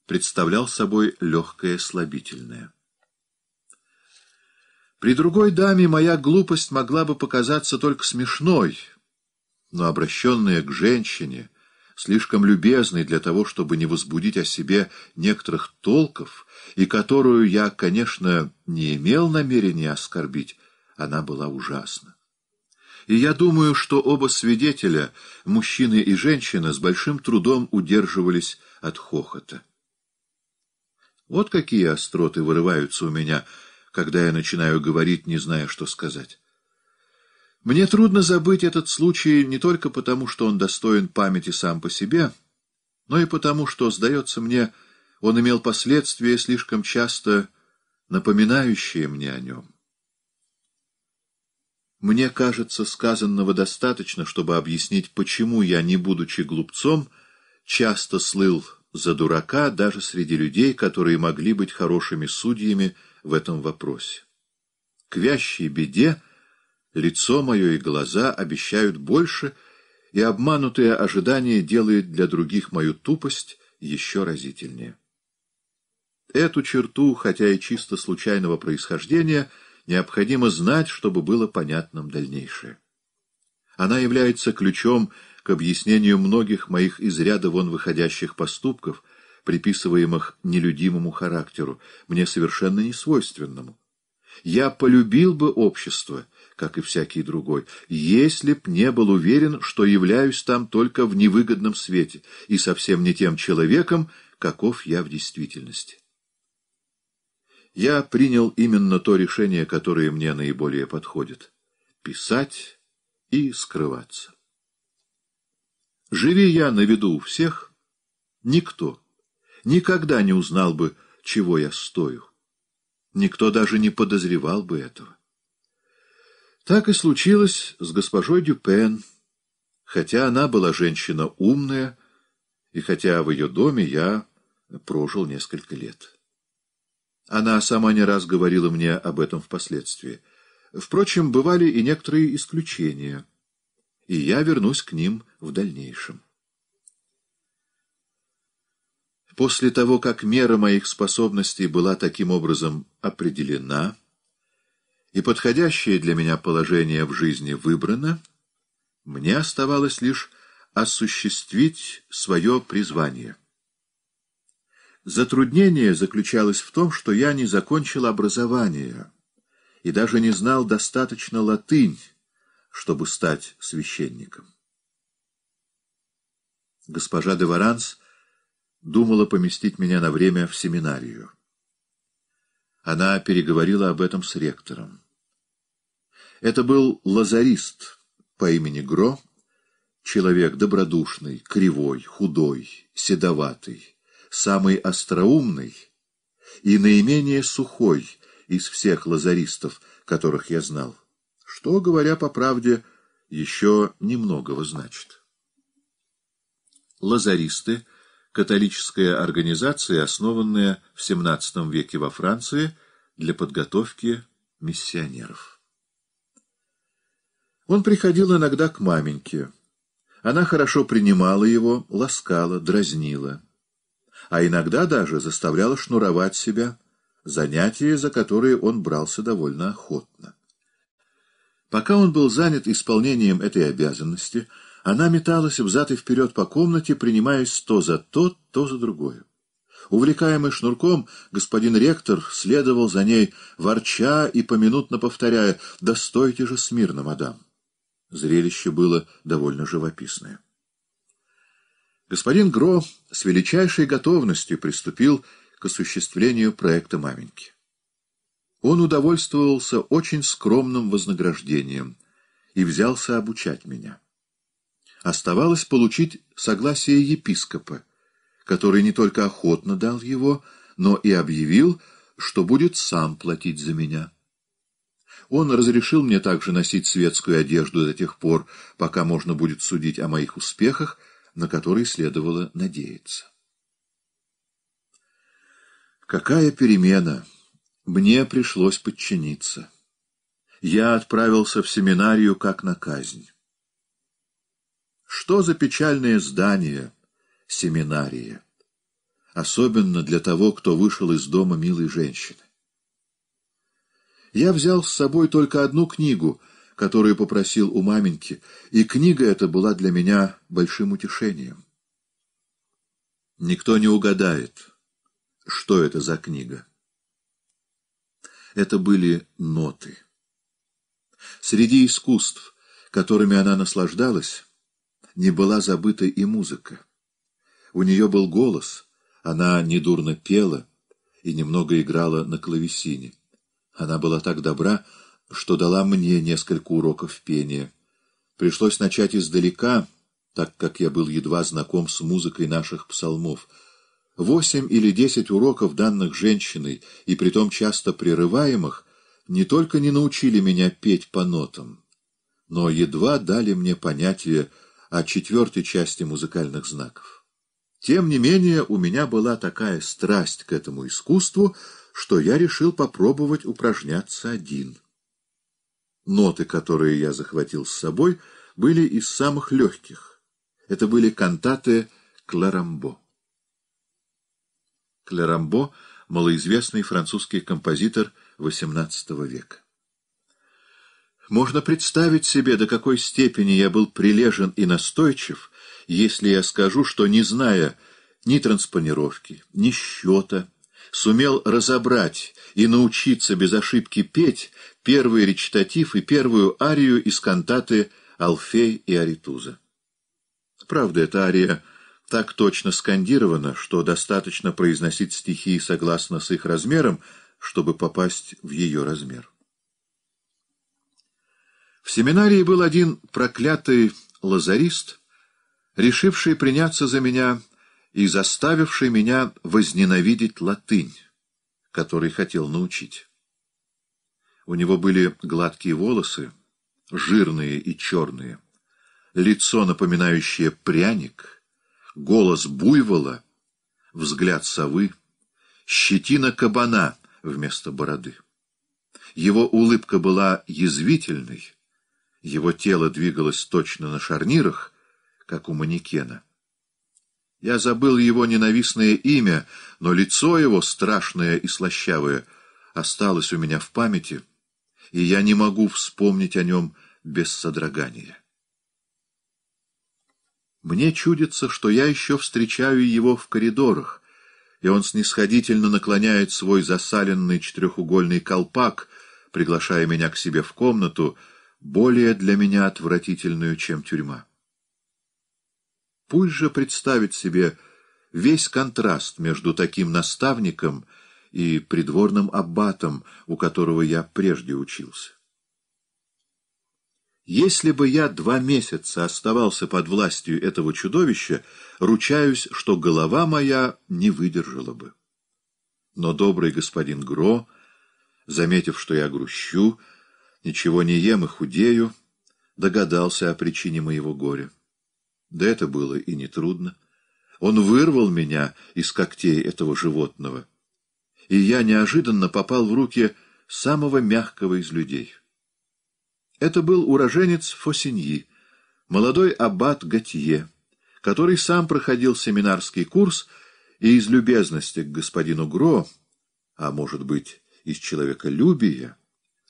представлял собой легкое слабительное. При другой даме моя глупость могла бы показаться только смешной, но обращенная к женщине, слишком любезной для того, чтобы не возбудить о себе некоторых толков, и которую я, конечно, не имел намерения оскорбить, она была ужасна. И я думаю, что оба свидетеля, мужчины и женщина, с большим трудом удерживались от хохота. Вот какие остроты вырываются у меня, когда я начинаю говорить, не зная, что сказать. Мне трудно забыть этот случай не только потому, что он достоин памяти сам по себе, но и потому, что, сдается мне, он имел последствия, слишком часто напоминающие мне о нем. Мне кажется, сказанного достаточно, чтобы объяснить, почему я, не будучи глупцом, часто слыл за дурака даже среди людей, которые могли быть хорошими судьями в этом вопросе. К вящей беде лицо мое и глаза обещают больше, и обманутое ожидание делает для других мою тупость еще разительнее. Эту черту, хотя и чисто случайного происхождения, необходимо знать, чтобы было понятным дальнейшее. Она является ключом к объяснению многих моих из ряда вон выходящих поступков, приписываемых нелюдимому характеру, мне совершенно не свойственному. Я полюбил бы общество, как и всякий другой, если б не был уверен, что являюсь там только в невыгодном свете и совсем не тем человеком, каков я в действительности. Я принял именно то решение, которое мне наиболее подходит — писать и скрываться. Живи я на виду у всех, никто никогда не узнал бы, чего я стою. Никто даже не подозревал бы этого. Так и случилось с госпожой Дюпен, хотя она была женщина умная, и хотя в ее доме я прожил несколько лет. Она сама не раз говорила мне об этом впоследствии. Впрочем, бывали и некоторые исключения — и я вернусь к ним в дальнейшем. После того, как мера моих способностей была таким образом определена и подходящее для меня положение в жизни выбрано, мне оставалось лишь осуществить свое призвание. Затруднение заключалось в том, что я не закончил образование и даже не знал достаточно латынь, чтобы стать священником. Госпожа де Варанс думала поместить меня на время в семинарию. Она переговорила об этом с ректором. Это был лазарист по имени Гро, человек добродушный, кривой, худой, седоватый, самый остроумный и наименее сухой из всех лазаристов, которых я знал что, говоря по правде, еще немногого значит. Лазаристы — католическая организация, основанная в XVII веке во Франции для подготовки миссионеров. Он приходил иногда к маменьке. Она хорошо принимала его, ласкала, дразнила. А иногда даже заставляла шнуровать себя, занятие, за которое он брался довольно охотно. Пока он был занят исполнением этой обязанности, она металась взад и вперед по комнате, принимаясь то за то, то за другое. Увлекаемый шнурком, господин ректор следовал за ней, ворча и поминутно повторяя «Да стойте же смирно, мадам!». Зрелище было довольно живописное. Господин Гро с величайшей готовностью приступил к осуществлению проекта маменьки. Он удовольствовался очень скромным вознаграждением и взялся обучать меня. Оставалось получить согласие епископа, который не только охотно дал его, но и объявил, что будет сам платить за меня. Он разрешил мне также носить светскую одежду до тех пор, пока можно будет судить о моих успехах, на которые следовало надеяться. Какая перемена! Мне пришлось подчиниться. Я отправился в семинарию как на казнь. Что за печальное здание, семинария? Особенно для того, кто вышел из дома милой женщины. Я взял с собой только одну книгу, которую попросил у маменьки, и книга эта была для меня большим утешением. Никто не угадает, что это за книга это были ноты. Среди искусств, которыми она наслаждалась, не была забыта и музыка. У нее был голос, она недурно пела и немного играла на клавесине. Она была так добра, что дала мне несколько уроков пения. Пришлось начать издалека, так как я был едва знаком с музыкой наших псалмов — Восемь или десять уроков, данных женщиной, и притом часто прерываемых, не только не научили меня петь по нотам, но едва дали мне понятие о четвертой части музыкальных знаков. Тем не менее, у меня была такая страсть к этому искусству, что я решил попробовать упражняться один. Ноты, которые я захватил с собой, были из самых легких. Это были кантаты «Кларамбо». Клерамбо — малоизвестный французский композитор XVIII века. Можно представить себе, до какой степени я был прилежен и настойчив, если я скажу, что, не зная ни транспонировки, ни счета, сумел разобрать и научиться без ошибки петь первый речитатив и первую арию из кантаты «Алфей и Аритуза». Правда, эта ария — так точно скандировано, что достаточно произносить стихи согласно с их размером, чтобы попасть в ее размер. В семинарии был один проклятый лазарист, решивший приняться за меня и заставивший меня возненавидеть латынь, который хотел научить. У него были гладкие волосы, жирные и черные, лицо, напоминающее пряник — голос буйвола, взгляд совы, щетина кабана вместо бороды. Его улыбка была язвительной, его тело двигалось точно на шарнирах, как у манекена. Я забыл его ненавистное имя, но лицо его, страшное и слащавое, осталось у меня в памяти, и я не могу вспомнить о нем без содрогания. Мне чудится, что я еще встречаю его в коридорах, и он снисходительно наклоняет свой засаленный четырехугольный колпак, приглашая меня к себе в комнату, более для меня отвратительную, чем тюрьма. Пусть же представит себе весь контраст между таким наставником и придворным аббатом, у которого я прежде учился. Если бы я два месяца оставался под властью этого чудовища, ручаюсь, что голова моя не выдержала бы. Но добрый господин Гро, заметив, что я грущу, ничего не ем и худею, догадался о причине моего горя. Да это было и нетрудно. Он вырвал меня из когтей этого животного, и я неожиданно попал в руки самого мягкого из людей — это был уроженец Фосиньи, молодой аббат Готье, который сам проходил семинарский курс и из любезности к господину Гро, а может быть, из человеколюбия,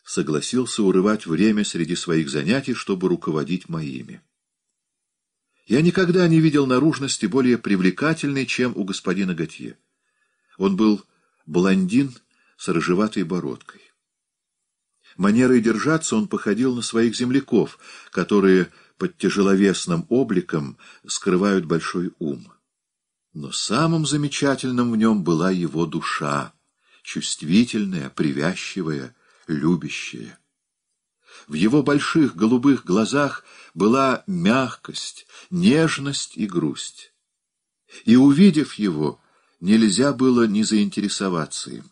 согласился урывать время среди своих занятий, чтобы руководить моими. Я никогда не видел наружности более привлекательной, чем у господина Готье. Он был блондин с рыжеватой бородкой. Манерой держаться он походил на своих земляков, которые под тяжеловесным обликом скрывают большой ум. Но самым замечательным в нем была его душа, чувствительная, привязчивая, любящая. В его больших голубых глазах была мягкость, нежность и грусть. И, увидев его, нельзя было не заинтересоваться им.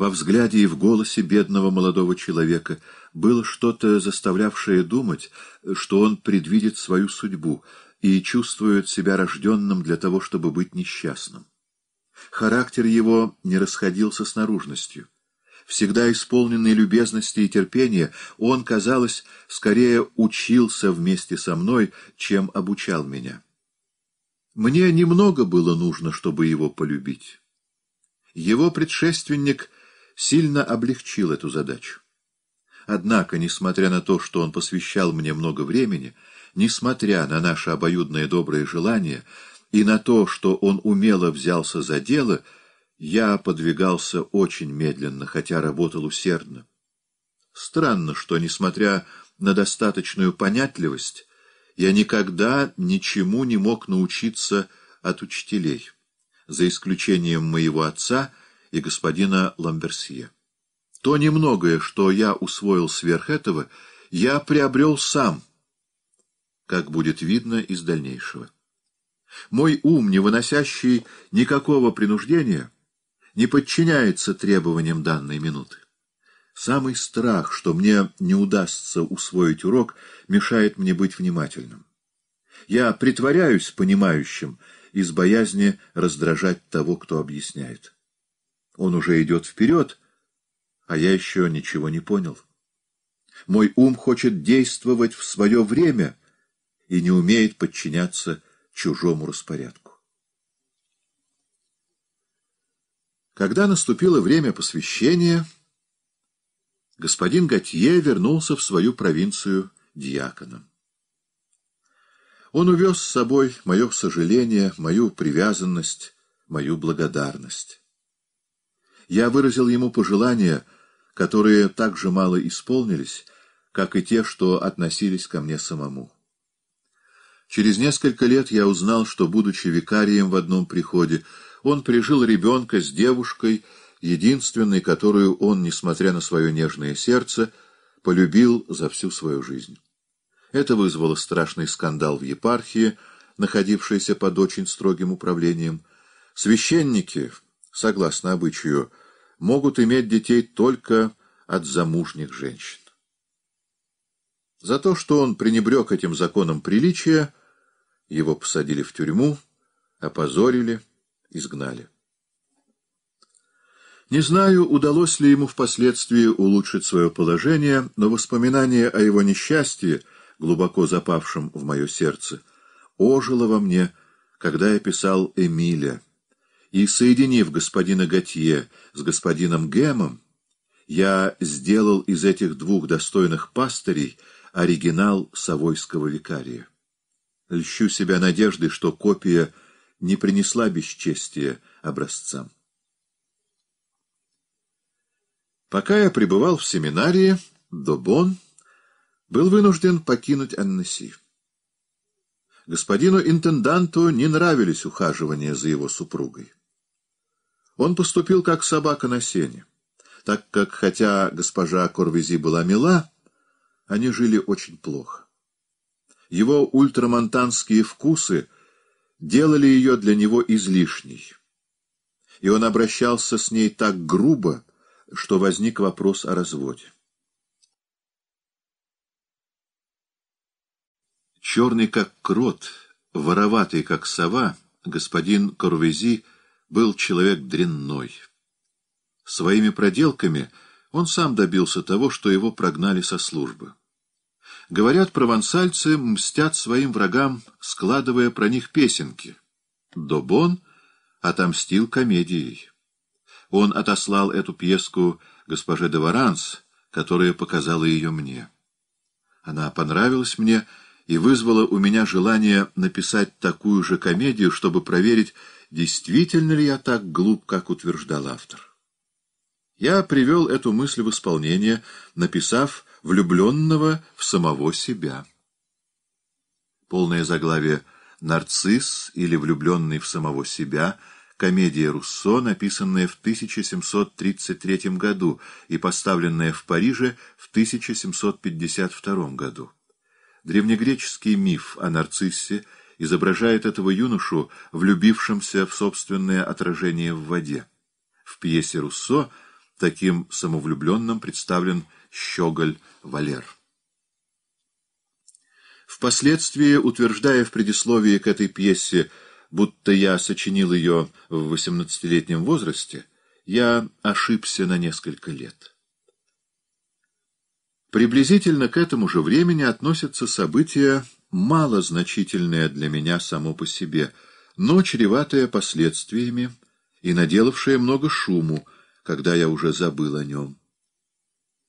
Во взгляде и в голосе бедного молодого человека было что-то, заставлявшее думать, что он предвидит свою судьбу и чувствует себя рожденным для того, чтобы быть несчастным. Характер его не расходился с наружностью. Всегда исполненный любезности и терпения, он, казалось, скорее учился вместе со мной, чем обучал меня. Мне немного было нужно, чтобы его полюбить. Его предшественник — сильно облегчил эту задачу. Однако, несмотря на то, что он посвящал мне много времени, несмотря на наше обоюдное доброе желание и на то, что он умело взялся за дело, я подвигался очень медленно, хотя работал усердно. Странно, что, несмотря на достаточную понятливость, я никогда ничему не мог научиться от учителей, за исключением моего отца — и господина Ламберсье. То немногое, что я усвоил сверх этого, я приобрел сам, как будет видно из дальнейшего. Мой ум, не выносящий никакого принуждения, не подчиняется требованиям данной минуты. Самый страх, что мне не удастся усвоить урок, мешает мне быть внимательным. Я притворяюсь понимающим из боязни раздражать того, кто объясняет. Он уже идет вперед, а я еще ничего не понял. Мой ум хочет действовать в свое время и не умеет подчиняться чужому распорядку. Когда наступило время посвящения, господин Готье вернулся в свою провинцию диаконом. Он увез с собой мое сожаление, мою привязанность, мою благодарность. Я выразил ему пожелания, которые так же мало исполнились, как и те, что относились ко мне самому. Через несколько лет я узнал, что, будучи викарием в одном приходе, он прижил ребенка с девушкой, единственной, которую он, несмотря на свое нежное сердце, полюбил за всю свою жизнь. Это вызвало страшный скандал в епархии, находившейся под очень строгим управлением. Священники, согласно обычаю, могут иметь детей только от замужних женщин. За то, что он пренебрег этим законом приличия, его посадили в тюрьму, опозорили, изгнали. Не знаю, удалось ли ему впоследствии улучшить свое положение, но воспоминание о его несчастье, глубоко запавшем в мое сердце, ожило во мне, когда я писал «Эмиля» и, соединив господина Готье с господином Гемом, я сделал из этих двух достойных пастырей оригинал Савойского викария. Льщу себя надеждой, что копия не принесла бесчестия образцам. Пока я пребывал в семинарии, Добон был вынужден покинуть Аннеси. Господину интенданту не нравились ухаживания за его супругой. Он поступил как собака на сене, так как, хотя госпожа Корвези была мила, они жили очень плохо. Его ультрамонтанские вкусы делали ее для него излишней, и он обращался с ней так грубо, что возник вопрос о разводе. Черный как крот, вороватый как сова, господин Корвези был человек дрянной. Своими проделками он сам добился того, что его прогнали со службы. Говорят, провансальцы мстят своим врагам, складывая про них песенки. Добон отомстил комедией. Он отослал эту пьеску госпоже де Варанс, которая показала ее мне. Она понравилась мне и вызвала у меня желание написать такую же комедию, чтобы проверить, действительно ли я так глуп, как утверждал автор. Я привел эту мысль в исполнение, написав «влюбленного в самого себя». Полное заглавие «Нарцисс» или «Влюбленный в самого себя» комедия Руссо, написанная в 1733 году и поставленная в Париже в 1752 году. Древнегреческий миф о нарциссе – изображает этого юношу, влюбившимся в собственное отражение в воде. В пьесе Руссо таким самовлюбленным представлен Щеголь Валер. Впоследствии, утверждая в предисловии к этой пьесе, будто я сочинил ее в 18-летнем возрасте, я ошибся на несколько лет. Приблизительно к этому же времени относятся события мало значительное для меня само по себе, но чреватое последствиями и наделавшее много шуму, когда я уже забыл о нем.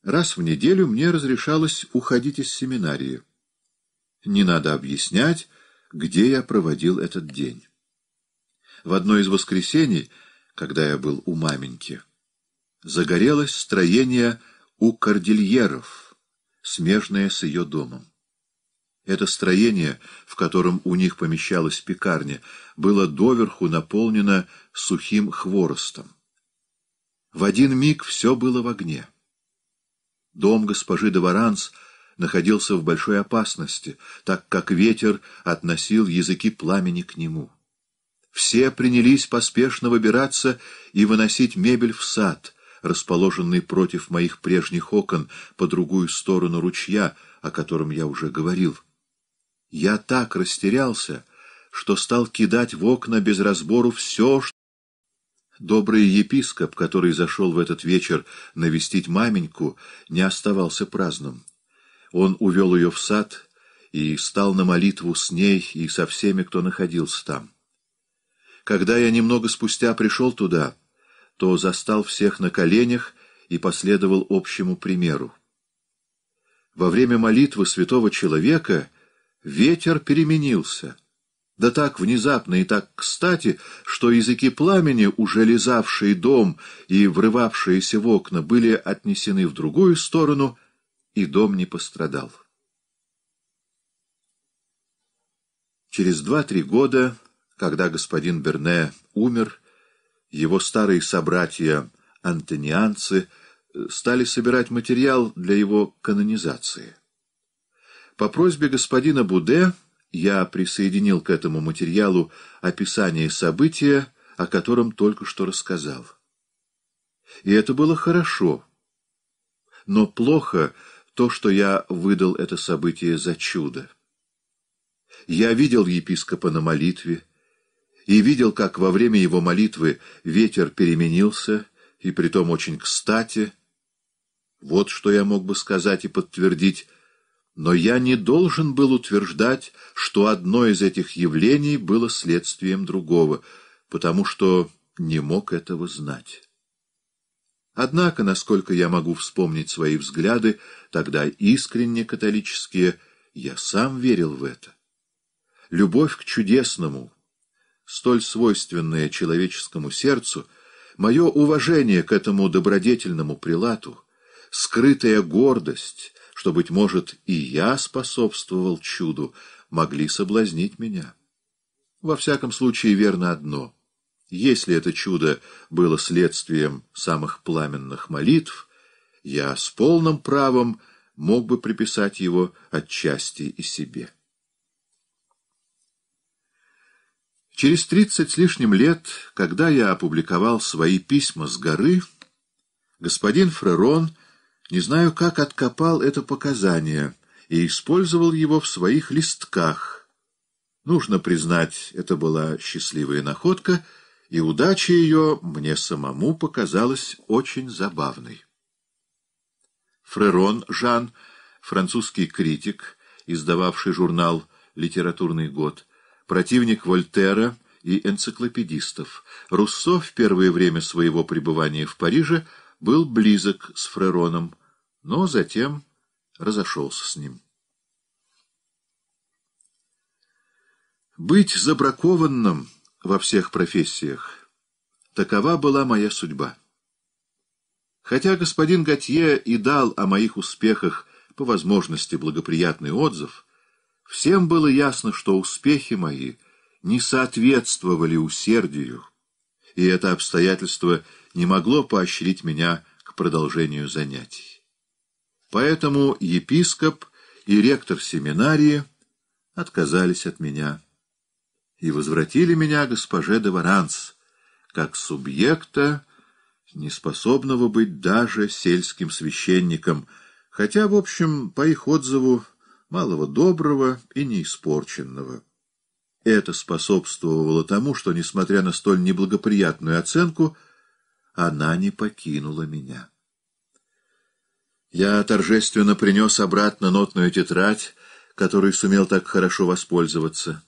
Раз в неделю мне разрешалось уходить из семинарии. Не надо объяснять, где я проводил этот день. В одно из воскресений, когда я был у маменьки, загорелось строение у кордильеров, смежное с ее домом. Это строение, в котором у них помещалась пекарня, было доверху наполнено сухим хворостом. В один миг все было в огне. Дом госпожи Доваранс находился в большой опасности, так как ветер относил языки пламени к нему. Все принялись поспешно выбираться и выносить мебель в сад — расположенный против моих прежних окон по другую сторону ручья, о котором я уже говорил. Я так растерялся, что стал кидать в окна без разбору все, что... Добрый епископ, который зашел в этот вечер навестить маменьку, не оставался праздным. Он увел ее в сад и стал на молитву с ней и со всеми, кто находился там. Когда я немного спустя пришел туда, то застал всех на коленях и последовал общему примеру. Во время молитвы святого человека — Ветер переменился. Да так внезапно и так кстати, что языки пламени, уже лизавшие дом и врывавшиеся в окна, были отнесены в другую сторону, и дом не пострадал. Через два-три года, когда господин Берне умер, его старые собратья-антонианцы стали собирать материал для его канонизации. По просьбе господина Буде я присоединил к этому материалу описание события, о котором только что рассказал. И это было хорошо. Но плохо то, что я выдал это событие за чудо. Я видел епископа на молитве и видел, как во время его молитвы ветер переменился, и притом очень кстати. Вот что я мог бы сказать и подтвердить но я не должен был утверждать, что одно из этих явлений было следствием другого, потому что не мог этого знать. Однако, насколько я могу вспомнить свои взгляды, тогда искренне католические, я сам верил в это. Любовь к чудесному, столь свойственная человеческому сердцу, мое уважение к этому добродетельному прилату, скрытая гордость, что, быть может, и я способствовал чуду, могли соблазнить меня. Во всяком случае, верно одно. Если это чудо было следствием самых пламенных молитв, я с полным правом мог бы приписать его отчасти и себе. Через тридцать с лишним лет, когда я опубликовал свои письма с горы, господин Фрерон не знаю, как откопал это показание и использовал его в своих листках. Нужно признать, это была счастливая находка, и удача ее мне самому показалась очень забавной. Фрерон Жан, французский критик, издававший журнал «Литературный год», противник Вольтера и энциклопедистов, Руссо в первое время своего пребывания в Париже был близок с Фрероном, но затем разошелся с ним. Быть забракованным во всех профессиях — такова была моя судьба. Хотя господин Готье и дал о моих успехах по возможности благоприятный отзыв, всем было ясно, что успехи мои не соответствовали усердию, и это обстоятельство не могло поощрить меня к продолжению занятий. Поэтому епископ и ректор семинарии отказались от меня и возвратили меня госпоже де Варанс, как субъекта, неспособного быть даже сельским священником, хотя, в общем, по их отзыву, малого доброго и неиспорченного. Это способствовало тому, что, несмотря на столь неблагоприятную оценку, она не покинула меня. Я торжественно принес обратно нотную тетрадь, которой сумел так хорошо воспользоваться.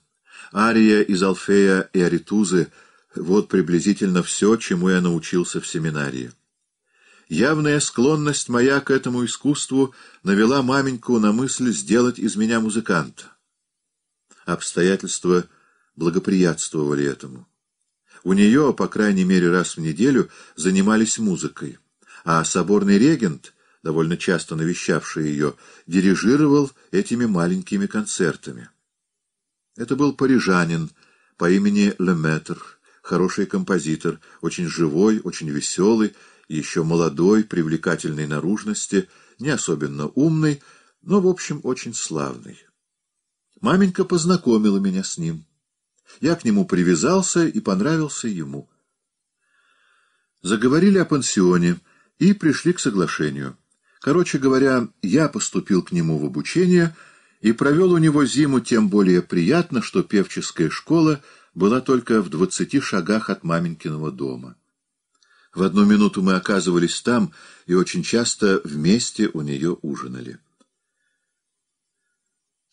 Ария из Алфея и Аритузы — вот приблизительно все, чему я научился в семинарии. Явная склонность моя к этому искусству навела маменьку на мысль сделать из меня музыканта. Обстоятельства благоприятствовали этому. У нее, по крайней мере, раз в неделю занимались музыкой, а соборный регент довольно часто навещавший ее, дирижировал этими маленькими концертами. Это был парижанин по имени Леметр, хороший композитор, очень живой, очень веселый, еще молодой, привлекательной наружности, не особенно умный, но, в общем, очень славный. Маменька познакомила меня с ним. Я к нему привязался и понравился ему. Заговорили о пансионе и пришли к соглашению — Короче говоря, я поступил к нему в обучение и провел у него зиму тем более приятно, что певческая школа была только в двадцати шагах от маменькиного дома. В одну минуту мы оказывались там и очень часто вместе у нее ужинали.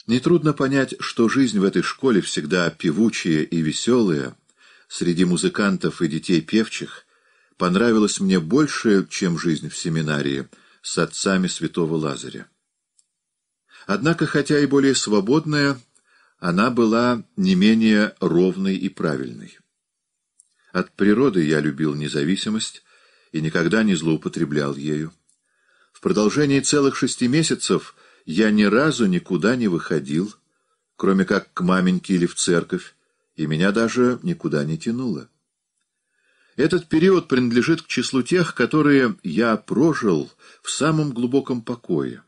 Нетрудно понять, что жизнь в этой школе всегда певучая и веселая, среди музыкантов и детей певчих, понравилась мне больше, чем жизнь в семинарии — с отцами святого Лазаря. Однако, хотя и более свободная, она была не менее ровной и правильной. От природы я любил независимость и никогда не злоупотреблял ею. В продолжении целых шести месяцев я ни разу никуда не выходил, кроме как к маменьке или в церковь, и меня даже никуда не тянуло. Этот период принадлежит к числу тех, которые я прожил в самом глубоком покое,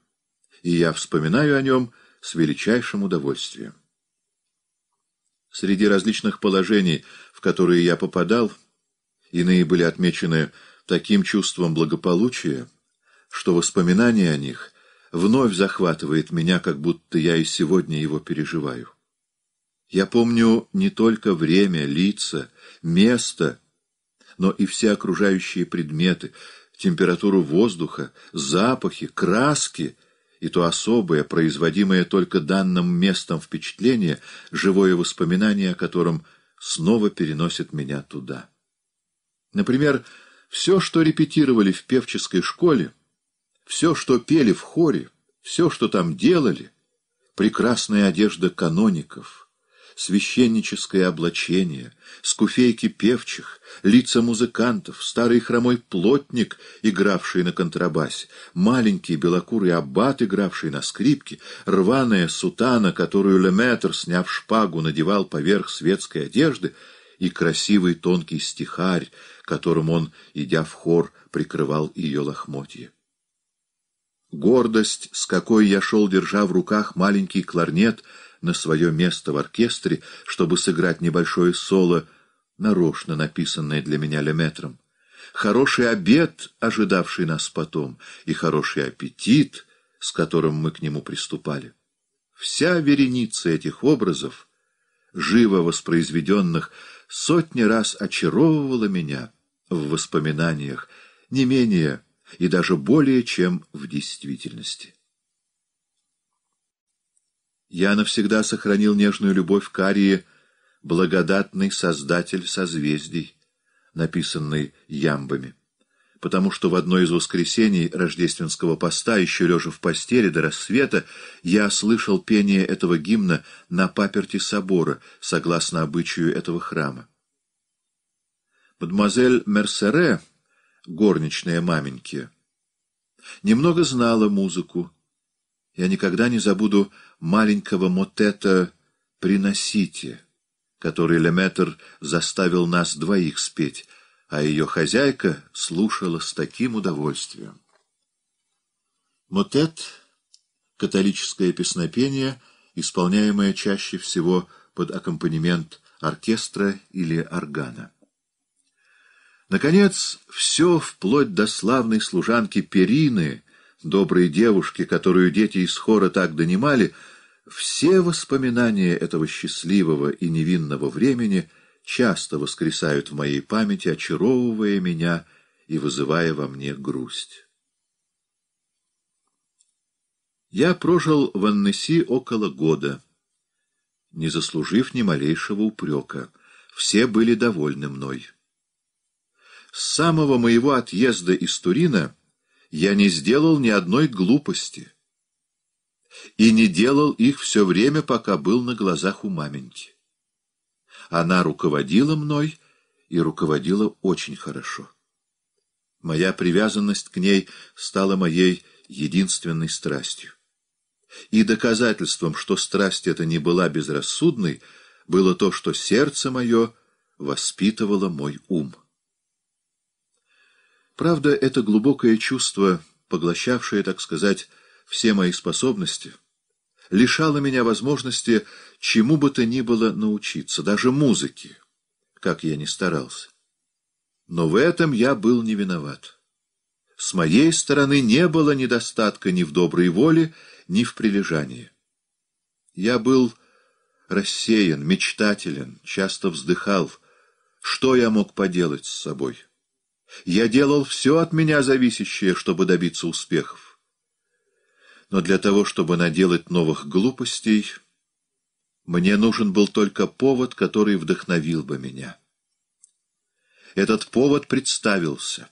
и я вспоминаю о нем с величайшим удовольствием. Среди различных положений, в которые я попадал, иные были отмечены таким чувством благополучия, что воспоминание о них вновь захватывает меня, как будто я и сегодня его переживаю. Я помню не только время, лица, место — но и все окружающие предметы, температуру воздуха, запахи, краски и то особое, производимое только данным местом впечатление, живое воспоминание о котором снова переносит меня туда. Например, все, что репетировали в певческой школе, все, что пели в хоре, все, что там делали, прекрасная одежда каноников — священническое облачение, скуфейки певчих, лица музыкантов, старый хромой плотник, игравший на контрабасе, маленький белокурый аббат, игравший на скрипке, рваная сутана, которую Леметр, сняв шпагу, надевал поверх светской одежды, и красивый тонкий стихарь, которым он, идя в хор, прикрывал ее лохмотье. Гордость, с какой я шел, держа в руках маленький кларнет — на свое место в оркестре, чтобы сыграть небольшое соло, нарочно написанное для меня Леметром. Хороший обед, ожидавший нас потом, и хороший аппетит, с которым мы к нему приступали. Вся вереница этих образов, живо воспроизведенных, сотни раз очаровывала меня в воспоминаниях, не менее и даже более, чем в действительности. Я навсегда сохранил нежную любовь к Арии «Благодатный создатель созвездий», написанный ямбами, потому что в одно из воскресений рождественского поста, еще лежа в постели до рассвета, я слышал пение этого гимна на паперти собора, согласно обычаю этого храма. Мадемуазель Мерсере, горничная маменьки, немного знала музыку, я никогда не забуду маленького мотета «Приносите», который Леметр заставил нас двоих спеть, а ее хозяйка слушала с таким удовольствием. Мотет — католическое песнопение, исполняемое чаще всего под аккомпанемент оркестра или органа. Наконец, все, вплоть до славной служанки Перины — доброй девушки, которую дети из хора так донимали, все воспоминания этого счастливого и невинного времени часто воскресают в моей памяти, очаровывая меня и вызывая во мне грусть. Я прожил в Аннеси около года, не заслужив ни малейшего упрека. Все были довольны мной. С самого моего отъезда из Турина я не сделал ни одной глупости. И не делал их все время, пока был на глазах у маменьки. Она руководила мной и руководила очень хорошо. Моя привязанность к ней стала моей единственной страстью. И доказательством, что страсть эта не была безрассудной, было то, что сердце мое воспитывало мой ум. Правда, это глубокое чувство, поглощавшее, так сказать, все мои способности, лишало меня возможности чему бы то ни было научиться, даже музыке, как я ни старался. Но в этом я был не виноват. С моей стороны не было недостатка ни в доброй воле, ни в прилежании. Я был рассеян, мечтателен, часто вздыхал. Что я мог поделать с собой? Я делал все от меня зависящее, чтобы добиться успехов. Но для того, чтобы наделать новых глупостей, мне нужен был только повод, который вдохновил бы меня. Этот повод представился.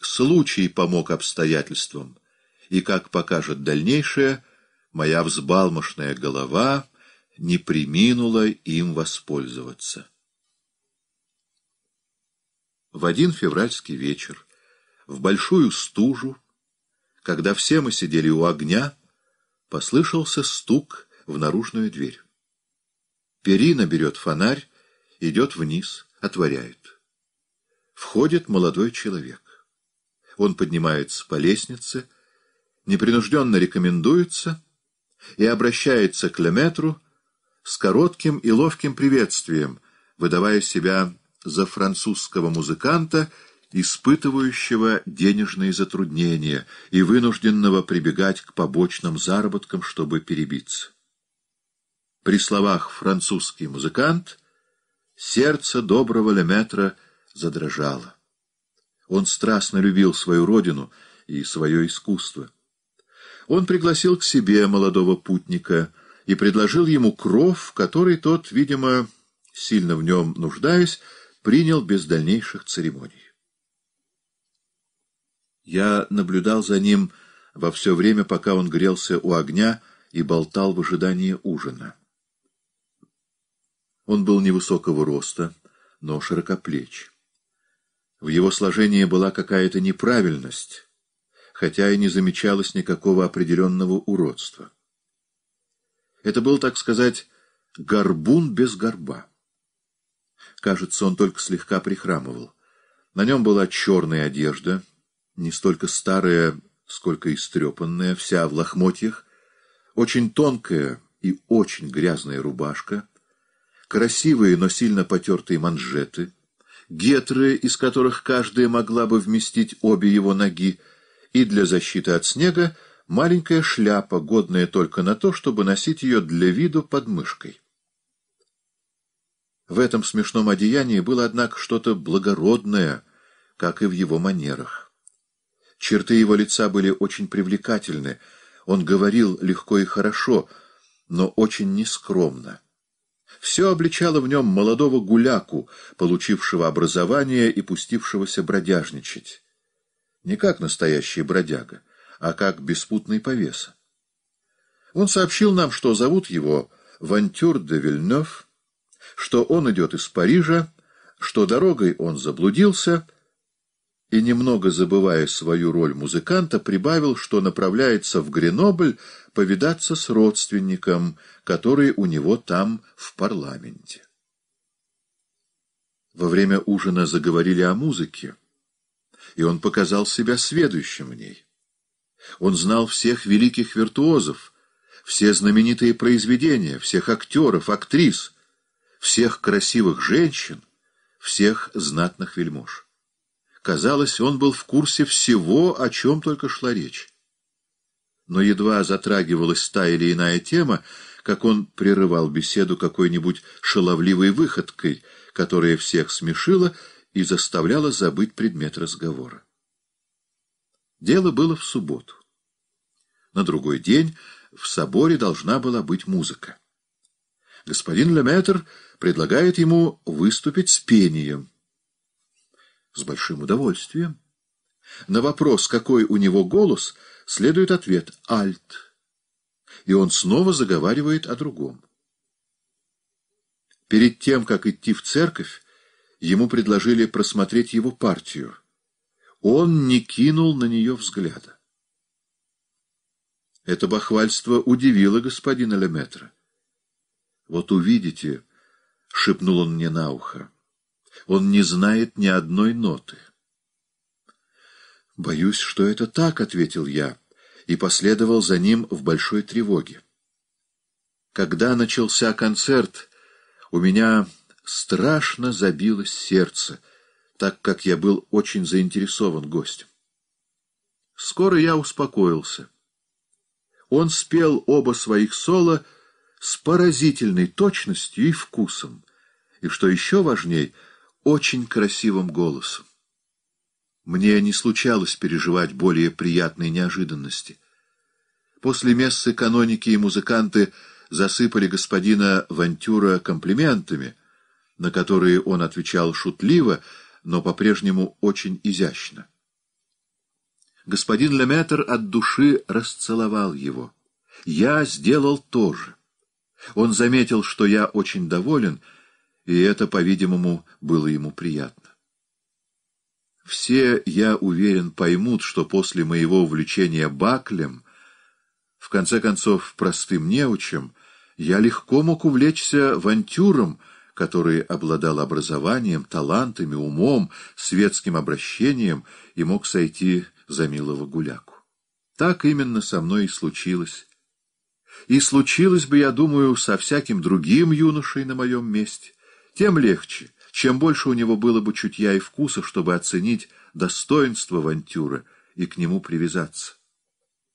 Случай помог обстоятельствам, и, как покажет дальнейшее, моя взбалмошная голова не приминула им воспользоваться в один февральский вечер, в большую стужу, когда все мы сидели у огня, послышался стук в наружную дверь. Перина берет фонарь, идет вниз, отворяет. Входит молодой человек. Он поднимается по лестнице, непринужденно рекомендуется и обращается к Леметру с коротким и ловким приветствием, выдавая себя за французского музыканта, испытывающего денежные затруднения и вынужденного прибегать к побочным заработкам, чтобы перебиться. При словах «французский музыкант» сердце доброго Леметра задрожало. Он страстно любил свою родину и свое искусство. Он пригласил к себе молодого путника и предложил ему кров, который тот, видимо, сильно в нем нуждаясь, принял без дальнейших церемоний. Я наблюдал за ним во все время, пока он грелся у огня и болтал в ожидании ужина. Он был невысокого роста, но широкоплеч. В его сложении была какая-то неправильность, хотя и не замечалось никакого определенного уродства. Это был, так сказать, горбун без горба. Кажется, он только слегка прихрамывал. На нем была черная одежда, не столько старая, сколько истрепанная, вся в лохмотьях, очень тонкая и очень грязная рубашка, красивые, но сильно потертые манжеты, гетры, из которых каждая могла бы вместить обе его ноги, и для защиты от снега маленькая шляпа, годная только на то, чтобы носить ее для виду под мышкой. В этом смешном одеянии было, однако, что-то благородное, как и в его манерах. Черты его лица были очень привлекательны, он говорил легко и хорошо, но очень нескромно. Все обличало в нем молодого гуляку, получившего образование и пустившегося бродяжничать. Не как настоящий бродяга, а как беспутный повеса. Он сообщил нам, что зовут его Вантюр де Вильнёв, что он идет из Парижа, что дорогой он заблудился, и, немного забывая свою роль музыканта, прибавил, что направляется в Гренобль повидаться с родственником, который у него там в парламенте. Во время ужина заговорили о музыке, и он показал себя сведущим в ней. Он знал всех великих виртуозов, все знаменитые произведения, всех актеров, актрис — всех красивых женщин, всех знатных вельмож. Казалось, он был в курсе всего, о чем только шла речь. Но едва затрагивалась та или иная тема, как он прерывал беседу какой-нибудь шаловливой выходкой, которая всех смешила и заставляла забыть предмет разговора. Дело было в субботу. На другой день в соборе должна была быть музыка. Господин Леметр предлагает ему выступить с пением. С большим удовольствием. На вопрос, какой у него голос, следует ответ «Альт». И он снова заговаривает о другом. Перед тем, как идти в церковь, ему предложили просмотреть его партию. Он не кинул на нее взгляда. Это бахвальство удивило господина Леметра. «Вот увидите», — шепнул он мне на ухо, — «он не знает ни одной ноты». «Боюсь, что это так», — ответил я, и последовал за ним в большой тревоге. Когда начался концерт, у меня страшно забилось сердце, так как я был очень заинтересован гостем. Скоро я успокоился. Он спел оба своих соло с поразительной точностью и вкусом, и, что еще важнее, очень красивым голосом. Мне не случалось переживать более приятной неожиданности. После мессы каноники и музыканты засыпали господина Вантюра комплиментами, на которые он отвечал шутливо, но по-прежнему очень изящно. Господин Леметр от души расцеловал его. Я сделал то же. Он заметил, что я очень доволен, и это, по-видимому, было ему приятно. Все, я уверен, поймут, что после моего увлечения баклем, в конце концов, простым неучем, я легко мог увлечься авантюром, который обладал образованием, талантами, умом, светским обращением и мог сойти за милого гуляку. Так именно со мной и случилось. И случилось бы, я думаю, со всяким другим юношей на моем месте. Тем легче, чем больше у него было бы чутья и вкуса, чтобы оценить достоинство Вантюра и к нему привязаться.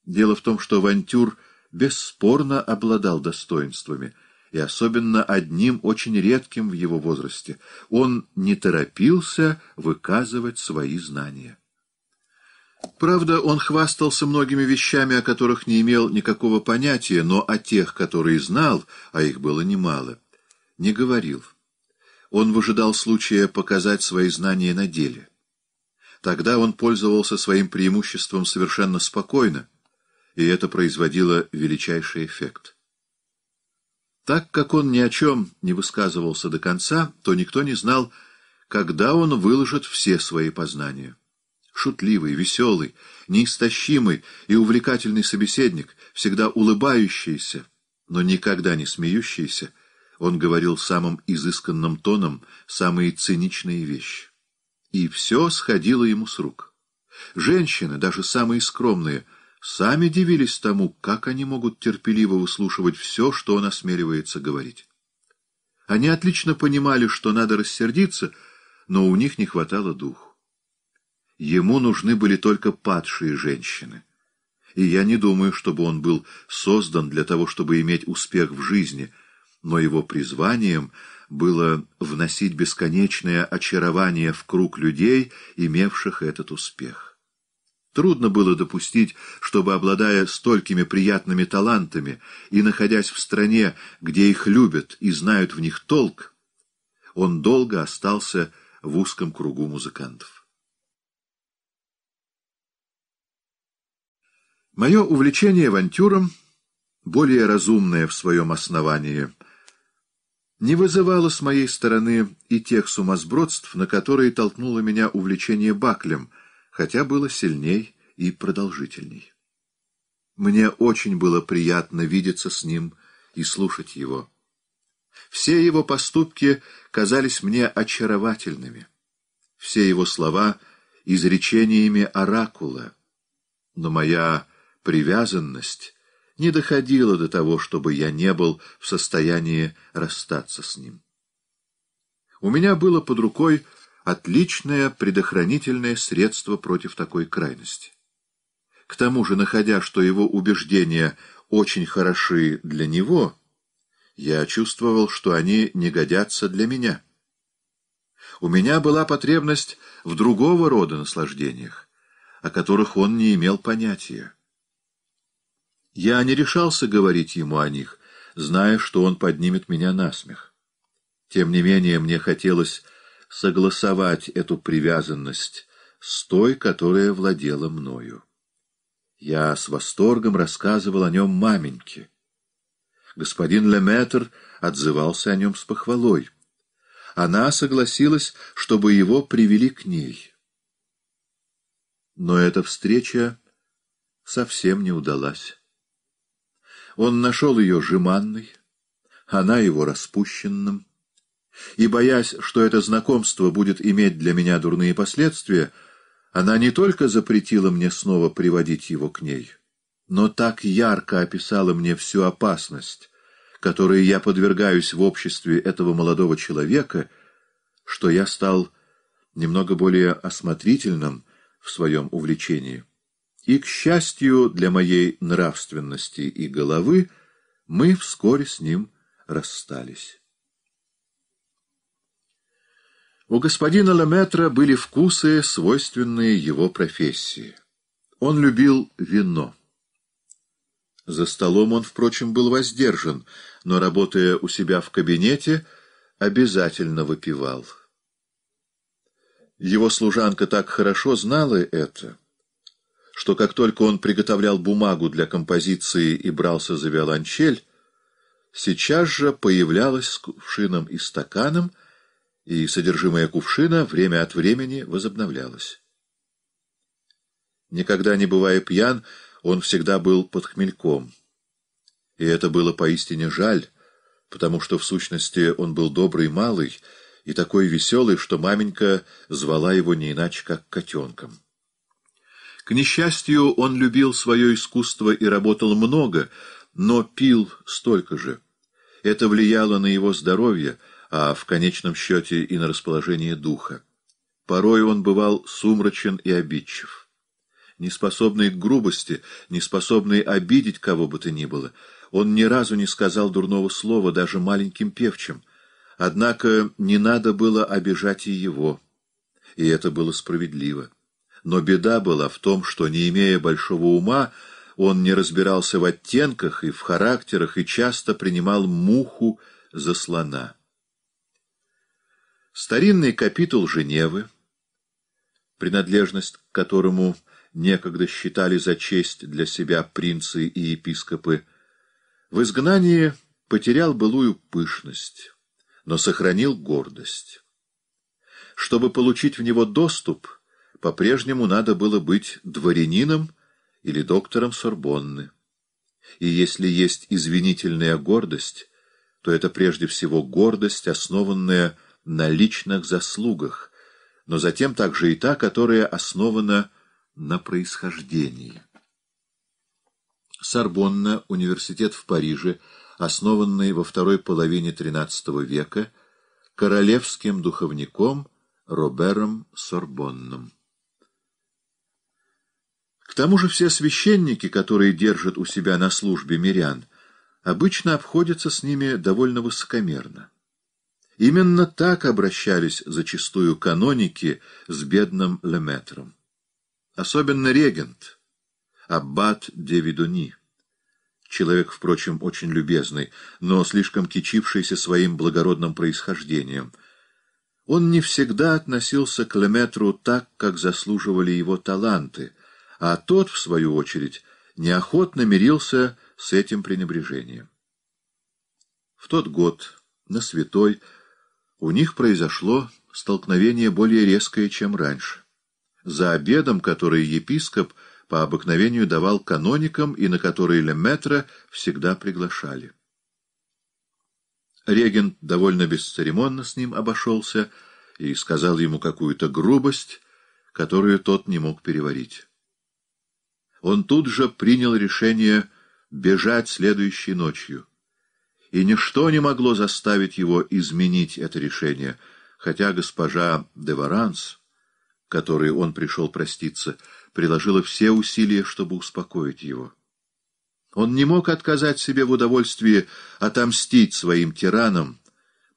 Дело в том, что Вантюр бесспорно обладал достоинствами, и особенно одним очень редким в его возрасте. Он не торопился выказывать свои знания. Правда, он хвастался многими вещами, о которых не имел никакого понятия, но о тех, которые знал, а их было немало, не говорил. Он выжидал случая показать свои знания на деле. Тогда он пользовался своим преимуществом совершенно спокойно, и это производило величайший эффект. Так как он ни о чем не высказывался до конца, то никто не знал, когда он выложит все свои познания шутливый, веселый, неистощимый и увлекательный собеседник, всегда улыбающийся, но никогда не смеющийся, он говорил самым изысканным тоном самые циничные вещи. И все сходило ему с рук. Женщины, даже самые скромные, сами дивились тому, как они могут терпеливо выслушивать все, что он осмеливается говорить. Они отлично понимали, что надо рассердиться, но у них не хватало духу. Ему нужны были только падшие женщины. И я не думаю, чтобы он был создан для того, чтобы иметь успех в жизни, но его призванием было вносить бесконечное очарование в круг людей, имевших этот успех. Трудно было допустить, чтобы, обладая столькими приятными талантами и находясь в стране, где их любят и знают в них толк, он долго остался в узком кругу музыкантов. Мое увлечение авантюром, более разумное в своем основании, не вызывало с моей стороны и тех сумасбродств, на которые толкнуло меня увлечение баклем, хотя было сильней и продолжительней. Мне очень было приятно видеться с ним и слушать его. Все его поступки казались мне очаровательными, все его слова — изречениями оракула, но моя привязанность не доходила до того, чтобы я не был в состоянии расстаться с ним. У меня было под рукой отличное предохранительное средство против такой крайности. К тому же, находя, что его убеждения очень хороши для него, я чувствовал, что они не годятся для меня. У меня была потребность в другого рода наслаждениях, о которых он не имел понятия. Я не решался говорить ему о них, зная, что он поднимет меня на смех. Тем не менее, мне хотелось согласовать эту привязанность с той, которая владела мною. Я с восторгом рассказывал о нем маменьке. Господин Леметр отзывался о нем с похвалой. Она согласилась, чтобы его привели к ней. Но эта встреча совсем не удалась. Он нашел ее жеманной, она его распущенным. И, боясь, что это знакомство будет иметь для меня дурные последствия, она не только запретила мне снова приводить его к ней, но так ярко описала мне всю опасность, которой я подвергаюсь в обществе этого молодого человека, что я стал немного более осмотрительным в своем увлечении и, к счастью для моей нравственности и головы, мы вскоре с ним расстались. У господина Леметра были вкусы, свойственные его профессии. Он любил вино. За столом он, впрочем, был воздержан, но, работая у себя в кабинете, обязательно выпивал. Его служанка так хорошо знала это — что как только он приготовлял бумагу для композиции и брался за виолончель, сейчас же появлялась с кувшином и стаканом, и содержимое кувшина время от времени возобновлялось. Никогда не бывая пьян, он всегда был под хмельком. И это было поистине жаль, потому что в сущности он был добрый малый и такой веселый, что маменька звала его не иначе, как котенком. К несчастью, он любил свое искусство и работал много, но пил столько же. Это влияло на его здоровье, а в конечном счете и на расположение духа. Порой он бывал сумрачен и обидчив. Неспособный к грубости, неспособный обидеть кого бы то ни было, он ни разу не сказал дурного слова даже маленьким певчим. Однако не надо было обижать и его, и это было справедливо но беда была в том, что, не имея большого ума, он не разбирался в оттенках и в характерах и часто принимал муху за слона. Старинный капитул Женевы, принадлежность к которому некогда считали за честь для себя принцы и епископы, в изгнании потерял былую пышность, но сохранил гордость. Чтобы получить в него доступ — по-прежнему надо было быть дворянином или доктором Сорбонны. И если есть извинительная гордость, то это прежде всего гордость, основанная на личных заслугах, но затем также и та, которая основана на происхождении. Сорбонна, университет в Париже, основанный во второй половине XIII века королевским духовником Робером Сорбонном. К тому же все священники, которые держат у себя на службе мирян, обычно обходятся с ними довольно высокомерно. Именно так обращались зачастую каноники с бедным Леметром. Особенно регент, аббат Девидуни. Человек, впрочем, очень любезный, но слишком кичившийся своим благородным происхождением. Он не всегда относился к Леметру так, как заслуживали его таланты — а тот, в свою очередь, неохотно мирился с этим пренебрежением. В тот год, на Святой, у них произошло столкновение более резкое, чем раньше. За обедом, который епископ по обыкновению давал каноникам и на который Леметра всегда приглашали. Регент довольно бесцеремонно с ним обошелся и сказал ему какую-то грубость, которую тот не мог переварить. Он тут же принял решение бежать следующей ночью. И ничто не могло заставить его изменить это решение, хотя госпожа де Варанс, которой он пришел проститься, приложила все усилия, чтобы успокоить его. Он не мог отказать себе в удовольствии отомстить своим тиранам,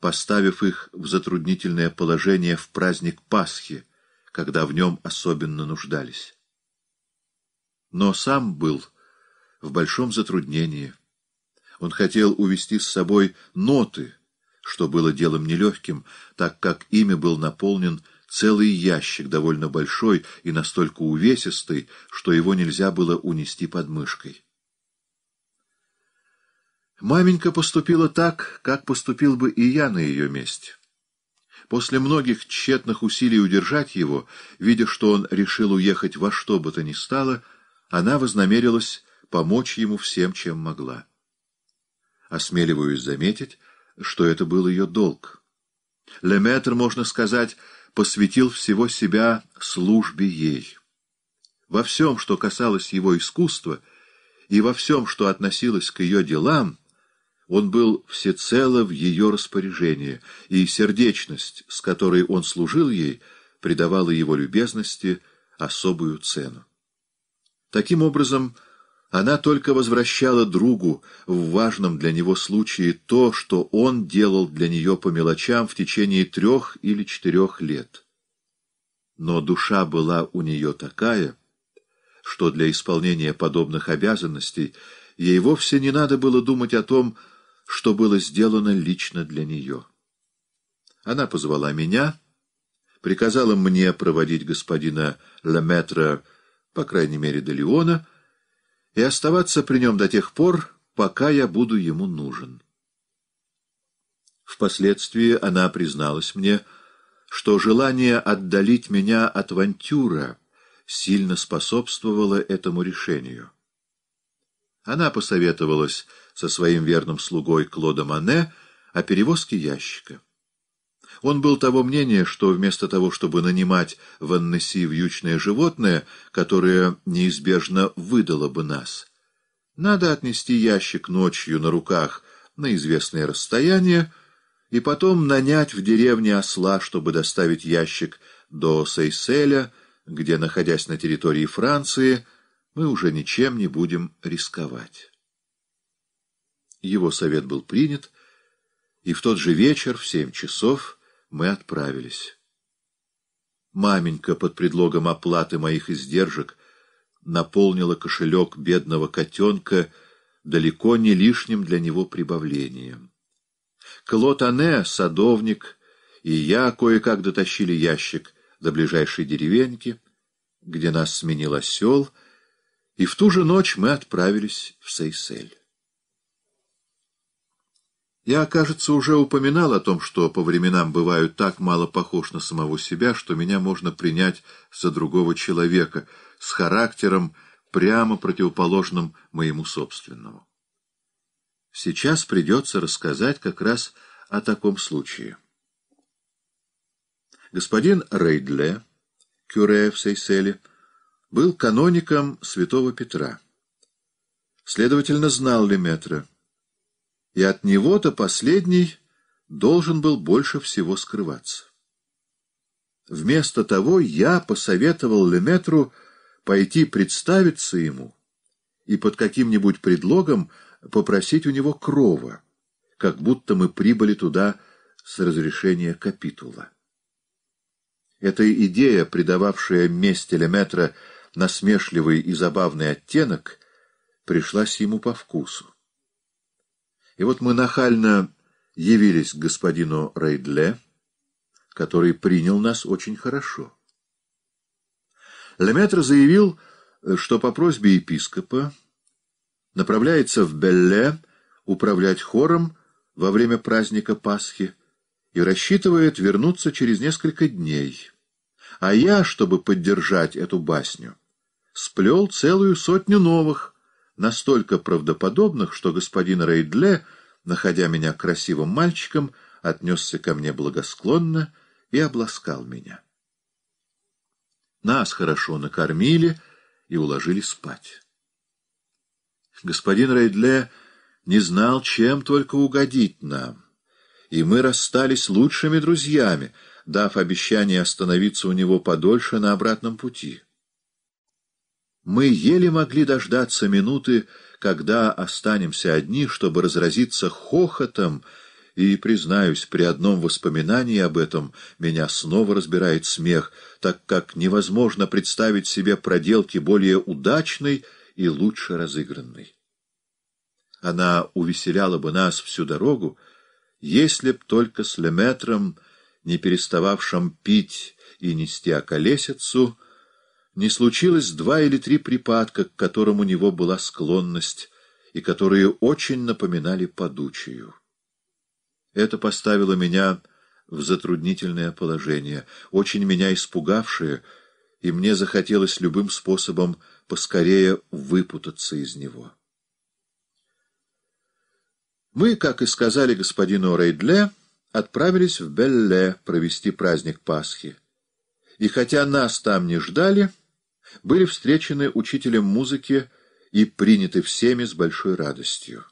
поставив их в затруднительное положение в праздник Пасхи, когда в нем особенно нуждались но сам был в большом затруднении. Он хотел увести с собой ноты, что было делом нелегким, так как ими был наполнен целый ящик, довольно большой и настолько увесистый, что его нельзя было унести под мышкой. Маменька поступила так, как поступил бы и я на ее месте. После многих тщетных усилий удержать его, видя, что он решил уехать во что бы то ни стало, она вознамерилась помочь ему всем, чем могла. Осмеливаюсь заметить, что это был ее долг. Леметр, можно сказать, посвятил всего себя службе ей. Во всем, что касалось его искусства, и во всем, что относилось к ее делам, он был всецело в ее распоряжении, и сердечность, с которой он служил ей, придавала его любезности особую цену. Таким образом, она только возвращала другу в важном для него случае то, что он делал для нее по мелочам в течение трех или четырех лет. Но душа была у нее такая, что для исполнения подобных обязанностей ей вовсе не надо было думать о том, что было сделано лично для нее. Она позвала меня, приказала мне проводить господина Леметра по крайней мере до Леона, и оставаться при нем до тех пор, пока я буду ему нужен. Впоследствии она призналась мне, что желание отдалить меня от Вантюра сильно способствовало этому решению. Она посоветовалась со своим верным слугой Клодом Ане о перевозке ящика. Он был того мнения, что вместо того, чтобы нанимать в Аннеси вьючное животное, которое неизбежно выдало бы нас, надо отнести ящик ночью на руках на известное расстояние и потом нанять в деревне осла, чтобы доставить ящик до Сейселя, где, находясь на территории Франции, мы уже ничем не будем рисковать. Его совет был принят, и в тот же вечер в семь часов мы отправились. Маменька под предлогом оплаты моих издержек наполнила кошелек бедного котенка далеко не лишним для него прибавлением. Клод Ане, садовник, и я кое-как дотащили ящик до ближайшей деревеньки, где нас сменил осел, и в ту же ночь мы отправились в Сейсель. Я, кажется, уже упоминал о том, что по временам бываю так мало похож на самого себя, что меня можно принять за другого человека с характером, прямо противоположным моему собственному. Сейчас придется рассказать как раз о таком случае. Господин Рейдле, кюре в Сейселе, был каноником святого Петра. Следовательно, знал ли Леметра и от него-то последний должен был больше всего скрываться. Вместо того я посоветовал Леметру пойти представиться ему и под каким-нибудь предлогом попросить у него крова, как будто мы прибыли туда с разрешения капитула. Эта идея, придававшая мести Леметра насмешливый и забавный оттенок, пришлась ему по вкусу. И вот мы нахально явились к господину Рейдле, который принял нас очень хорошо. Леметр заявил, что по просьбе епископа направляется в Белле управлять хором во время праздника Пасхи и рассчитывает вернуться через несколько дней. А я, чтобы поддержать эту басню, сплел целую сотню новых, настолько правдоподобных, что господин Рейдле, находя меня красивым мальчиком, отнесся ко мне благосклонно и обласкал меня. Нас хорошо накормили и уложили спать. Господин Рейдле не знал, чем только угодить нам, и мы расстались лучшими друзьями, дав обещание остановиться у него подольше на обратном пути. Мы еле могли дождаться минуты, когда останемся одни, чтобы разразиться хохотом, и, признаюсь, при одном воспоминании об этом меня снова разбирает смех, так как невозможно представить себе проделки более удачной и лучше разыгранной. Она увеселяла бы нас всю дорогу, если б только с Леметром, не перестававшим пить и нести околесицу, не случилось два или три припадка, к которым у него была склонность, и которые очень напоминали подучию. Это поставило меня в затруднительное положение, очень меня испугавшее, и мне захотелось любым способом поскорее выпутаться из него. Мы, как и сказали господину Рейдле, отправились в Белле провести праздник Пасхи. И хотя нас там не ждали, были встречены учителем музыки и приняты всеми с большой радостью.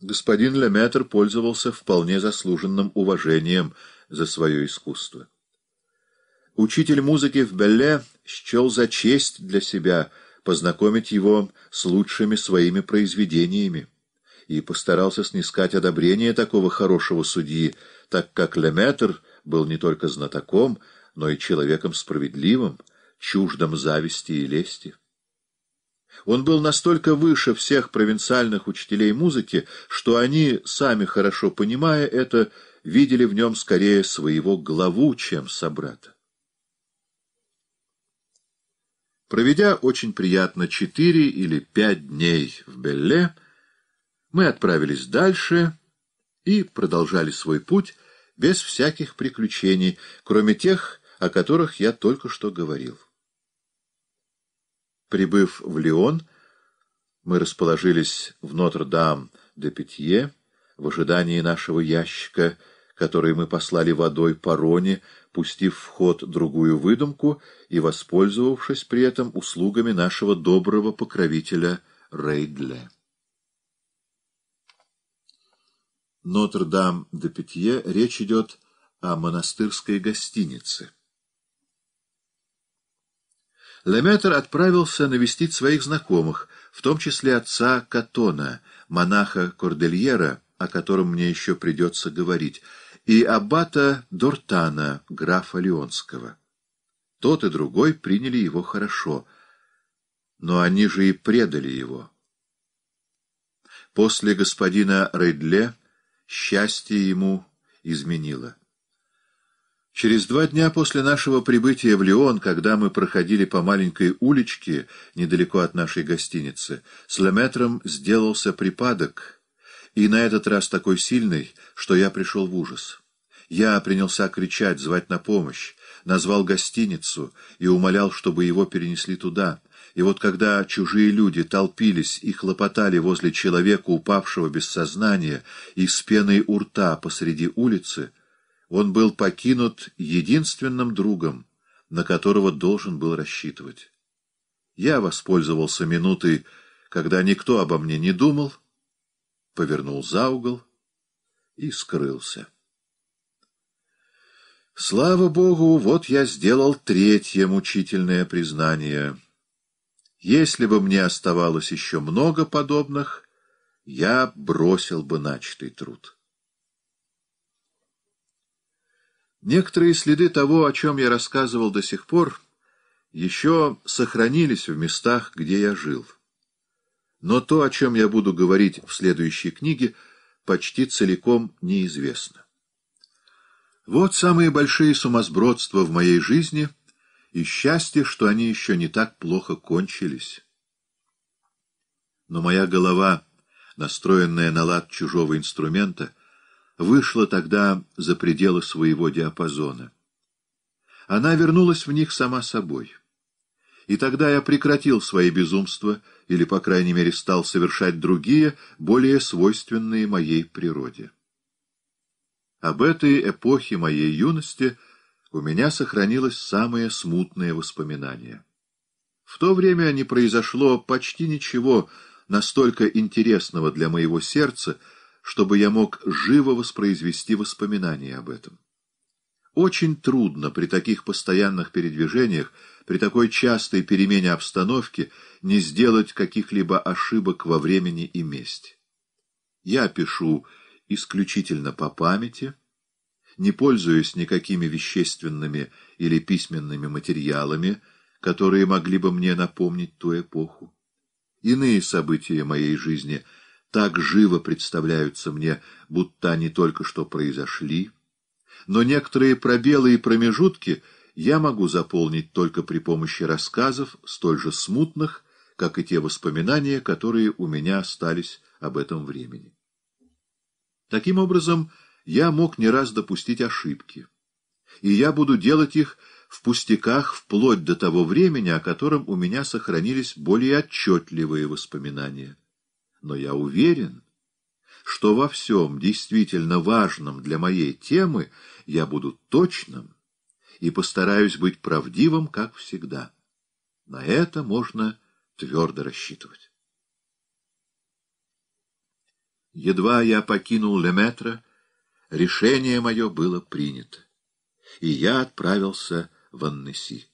Господин Леметр пользовался вполне заслуженным уважением за свое искусство. Учитель музыки в Белле счел за честь для себя познакомить его с лучшими своими произведениями и постарался снискать одобрение такого хорошего судьи, так как Леметр был не только знатоком, но и человеком справедливым, чуждом зависти и лести. Он был настолько выше всех провинциальных учителей музыки, что они, сами хорошо понимая это, видели в нем скорее своего главу, чем собрата. Проведя очень приятно четыре или пять дней в Белле, мы отправились дальше и продолжали свой путь без всяких приключений, кроме тех, о которых я только что говорил. Прибыв в Лион, мы расположились в Нотр-Дам-де-Питье в ожидании нашего ящика, который мы послали водой по Роне, пустив в ход другую выдумку и воспользовавшись при этом услугами нашего доброго покровителя Рейдле. Нотр-Дам-де-Питье речь идет о монастырской гостинице. Леметр отправился навестить своих знакомых, в том числе отца Катона, монаха Кордельера, о котором мне еще придется говорить, и аббата Дортана, графа Леонского. Тот и другой приняли его хорошо, но они же и предали его. После господина Рейдле счастье ему изменило. Через два дня после нашего прибытия в Лион, когда мы проходили по маленькой уличке недалеко от нашей гостиницы, с Леметром сделался припадок, и на этот раз такой сильный, что я пришел в ужас. Я принялся кричать, звать на помощь, назвал гостиницу и умолял, чтобы его перенесли туда. И вот когда чужие люди толпились и хлопотали возле человека, упавшего без сознания, и с пеной у рта посреди улицы, он был покинут единственным другом, на которого должен был рассчитывать. Я воспользовался минутой, когда никто обо мне не думал, повернул за угол и скрылся. Слава Богу, вот я сделал третье мучительное признание. Если бы мне оставалось еще много подобных, я бросил бы начатый труд. Некоторые следы того, о чем я рассказывал до сих пор, еще сохранились в местах, где я жил. Но то, о чем я буду говорить в следующей книге, почти целиком неизвестно. Вот самые большие сумасбродства в моей жизни, и счастье, что они еще не так плохо кончились. Но моя голова, настроенная на лад чужого инструмента, — вышла тогда за пределы своего диапазона. Она вернулась в них сама собой. И тогда я прекратил свои безумства, или, по крайней мере, стал совершать другие, более свойственные моей природе. Об этой эпохе моей юности у меня сохранилось самое смутное воспоминание. В то время не произошло почти ничего настолько интересного для моего сердца, чтобы я мог живо воспроизвести воспоминания об этом. Очень трудно при таких постоянных передвижениях, при такой частой перемене обстановки, не сделать каких-либо ошибок во времени и месте. Я пишу исключительно по памяти, не пользуясь никакими вещественными или письменными материалами, которые могли бы мне напомнить ту эпоху. Иные события моей жизни – так живо представляются мне, будто они только что произошли, но некоторые пробелы и промежутки я могу заполнить только при помощи рассказов, столь же смутных, как и те воспоминания, которые у меня остались об этом времени. Таким образом, я мог не раз допустить ошибки, и я буду делать их в пустяках вплоть до того времени, о котором у меня сохранились более отчетливые воспоминания но я уверен, что во всем действительно важном для моей темы я буду точным и постараюсь быть правдивым, как всегда. На это можно твердо рассчитывать. Едва я покинул Леметра, решение мое было принято, и я отправился в Аннеси.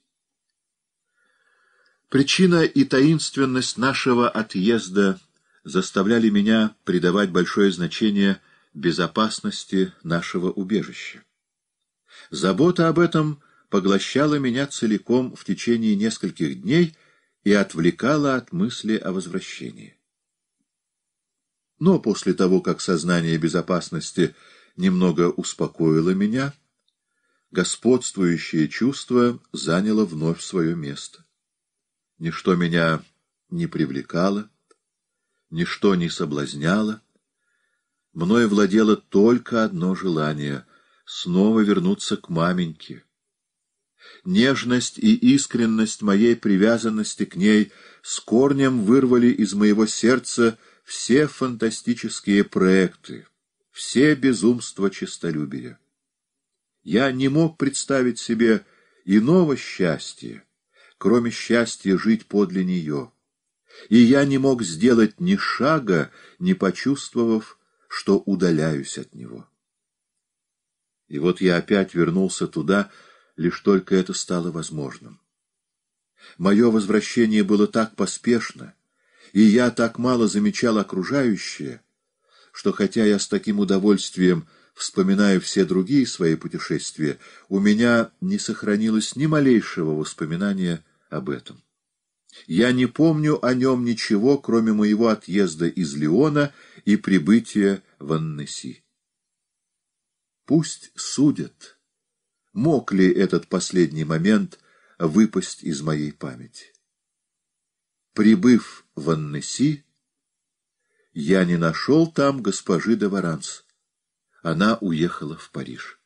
Причина и таинственность нашего отъезда — заставляли меня придавать большое значение безопасности нашего убежища. Забота об этом поглощала меня целиком в течение нескольких дней и отвлекала от мысли о возвращении. Но после того, как сознание безопасности немного успокоило меня, господствующее чувство заняло вновь свое место. Ничто меня не привлекало, ничто не соблазняло. Мною владело только одно желание — снова вернуться к маменьке. Нежность и искренность моей привязанности к ней с корнем вырвали из моего сердца все фантастические проекты, все безумства честолюбия. Я не мог представить себе иного счастья, кроме счастья жить подле нее и я не мог сделать ни шага, не почувствовав, что удаляюсь от него. И вот я опять вернулся туда, лишь только это стало возможным. Мое возвращение было так поспешно, и я так мало замечал окружающее, что хотя я с таким удовольствием вспоминаю все другие свои путешествия, у меня не сохранилось ни малейшего воспоминания об этом. Я не помню о нем ничего, кроме моего отъезда из Леона и прибытия в Аннеси. Пусть судят, мог ли этот последний момент выпасть из моей памяти. Прибыв в Аннеси, я не нашел там госпожи де Варанс. Она уехала в Париж.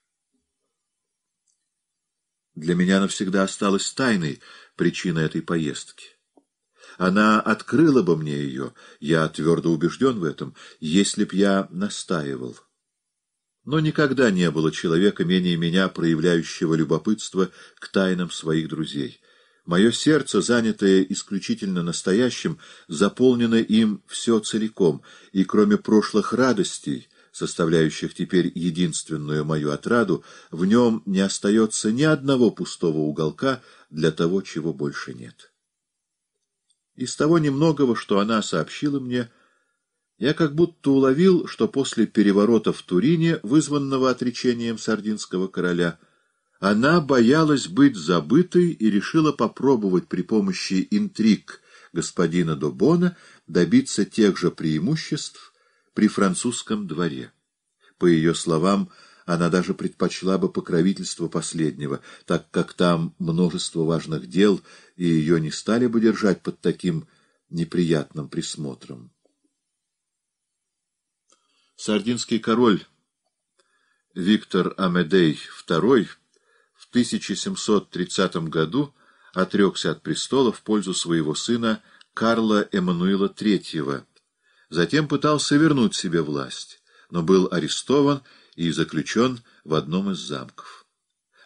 Для меня навсегда осталась тайной причина этой поездки. Она открыла бы мне ее, я твердо убежден в этом, если б я настаивал. Но никогда не было человека менее меня, проявляющего любопытство к тайнам своих друзей. Мое сердце, занятое исключительно настоящим, заполнено им все целиком, и кроме прошлых радостей, составляющих теперь единственную мою отраду, в нем не остается ни одного пустого уголка для того, чего больше нет. Из того немногого, что она сообщила мне, я как будто уловил, что после переворота в Турине, вызванного отречением сардинского короля, она боялась быть забытой и решила попробовать при помощи интриг господина Добона добиться тех же преимуществ при французском дворе. По ее словам, она даже предпочла бы покровительство последнего, так как там множество важных дел, и ее не стали бы держать под таким неприятным присмотром. Сардинский король Виктор Амедей II в 1730 году отрекся от престола в пользу своего сына Карла Эммануила III, затем пытался вернуть себе власть, но был арестован и и заключен в одном из замков.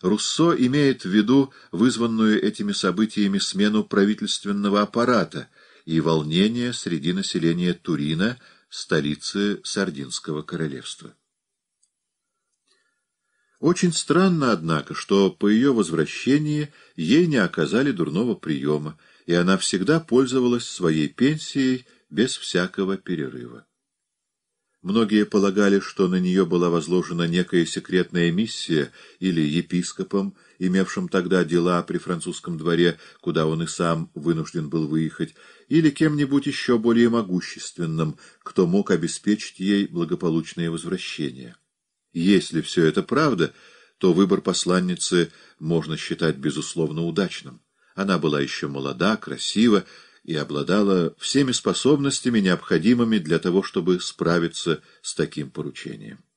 Руссо имеет в виду вызванную этими событиями смену правительственного аппарата и волнение среди населения Турина, столицы Сардинского королевства. Очень странно, однако, что по ее возвращении ей не оказали дурного приема, и она всегда пользовалась своей пенсией без всякого перерыва. Многие полагали, что на нее была возложена некая секретная миссия или епископом, имевшим тогда дела при французском дворе, куда он и сам вынужден был выехать, или кем-нибудь еще более могущественным, кто мог обеспечить ей благополучное возвращение. Если все это правда, то выбор посланницы можно считать безусловно удачным. Она была еще молода, красива, и обладала всеми способностями, необходимыми для того, чтобы справиться с таким поручением.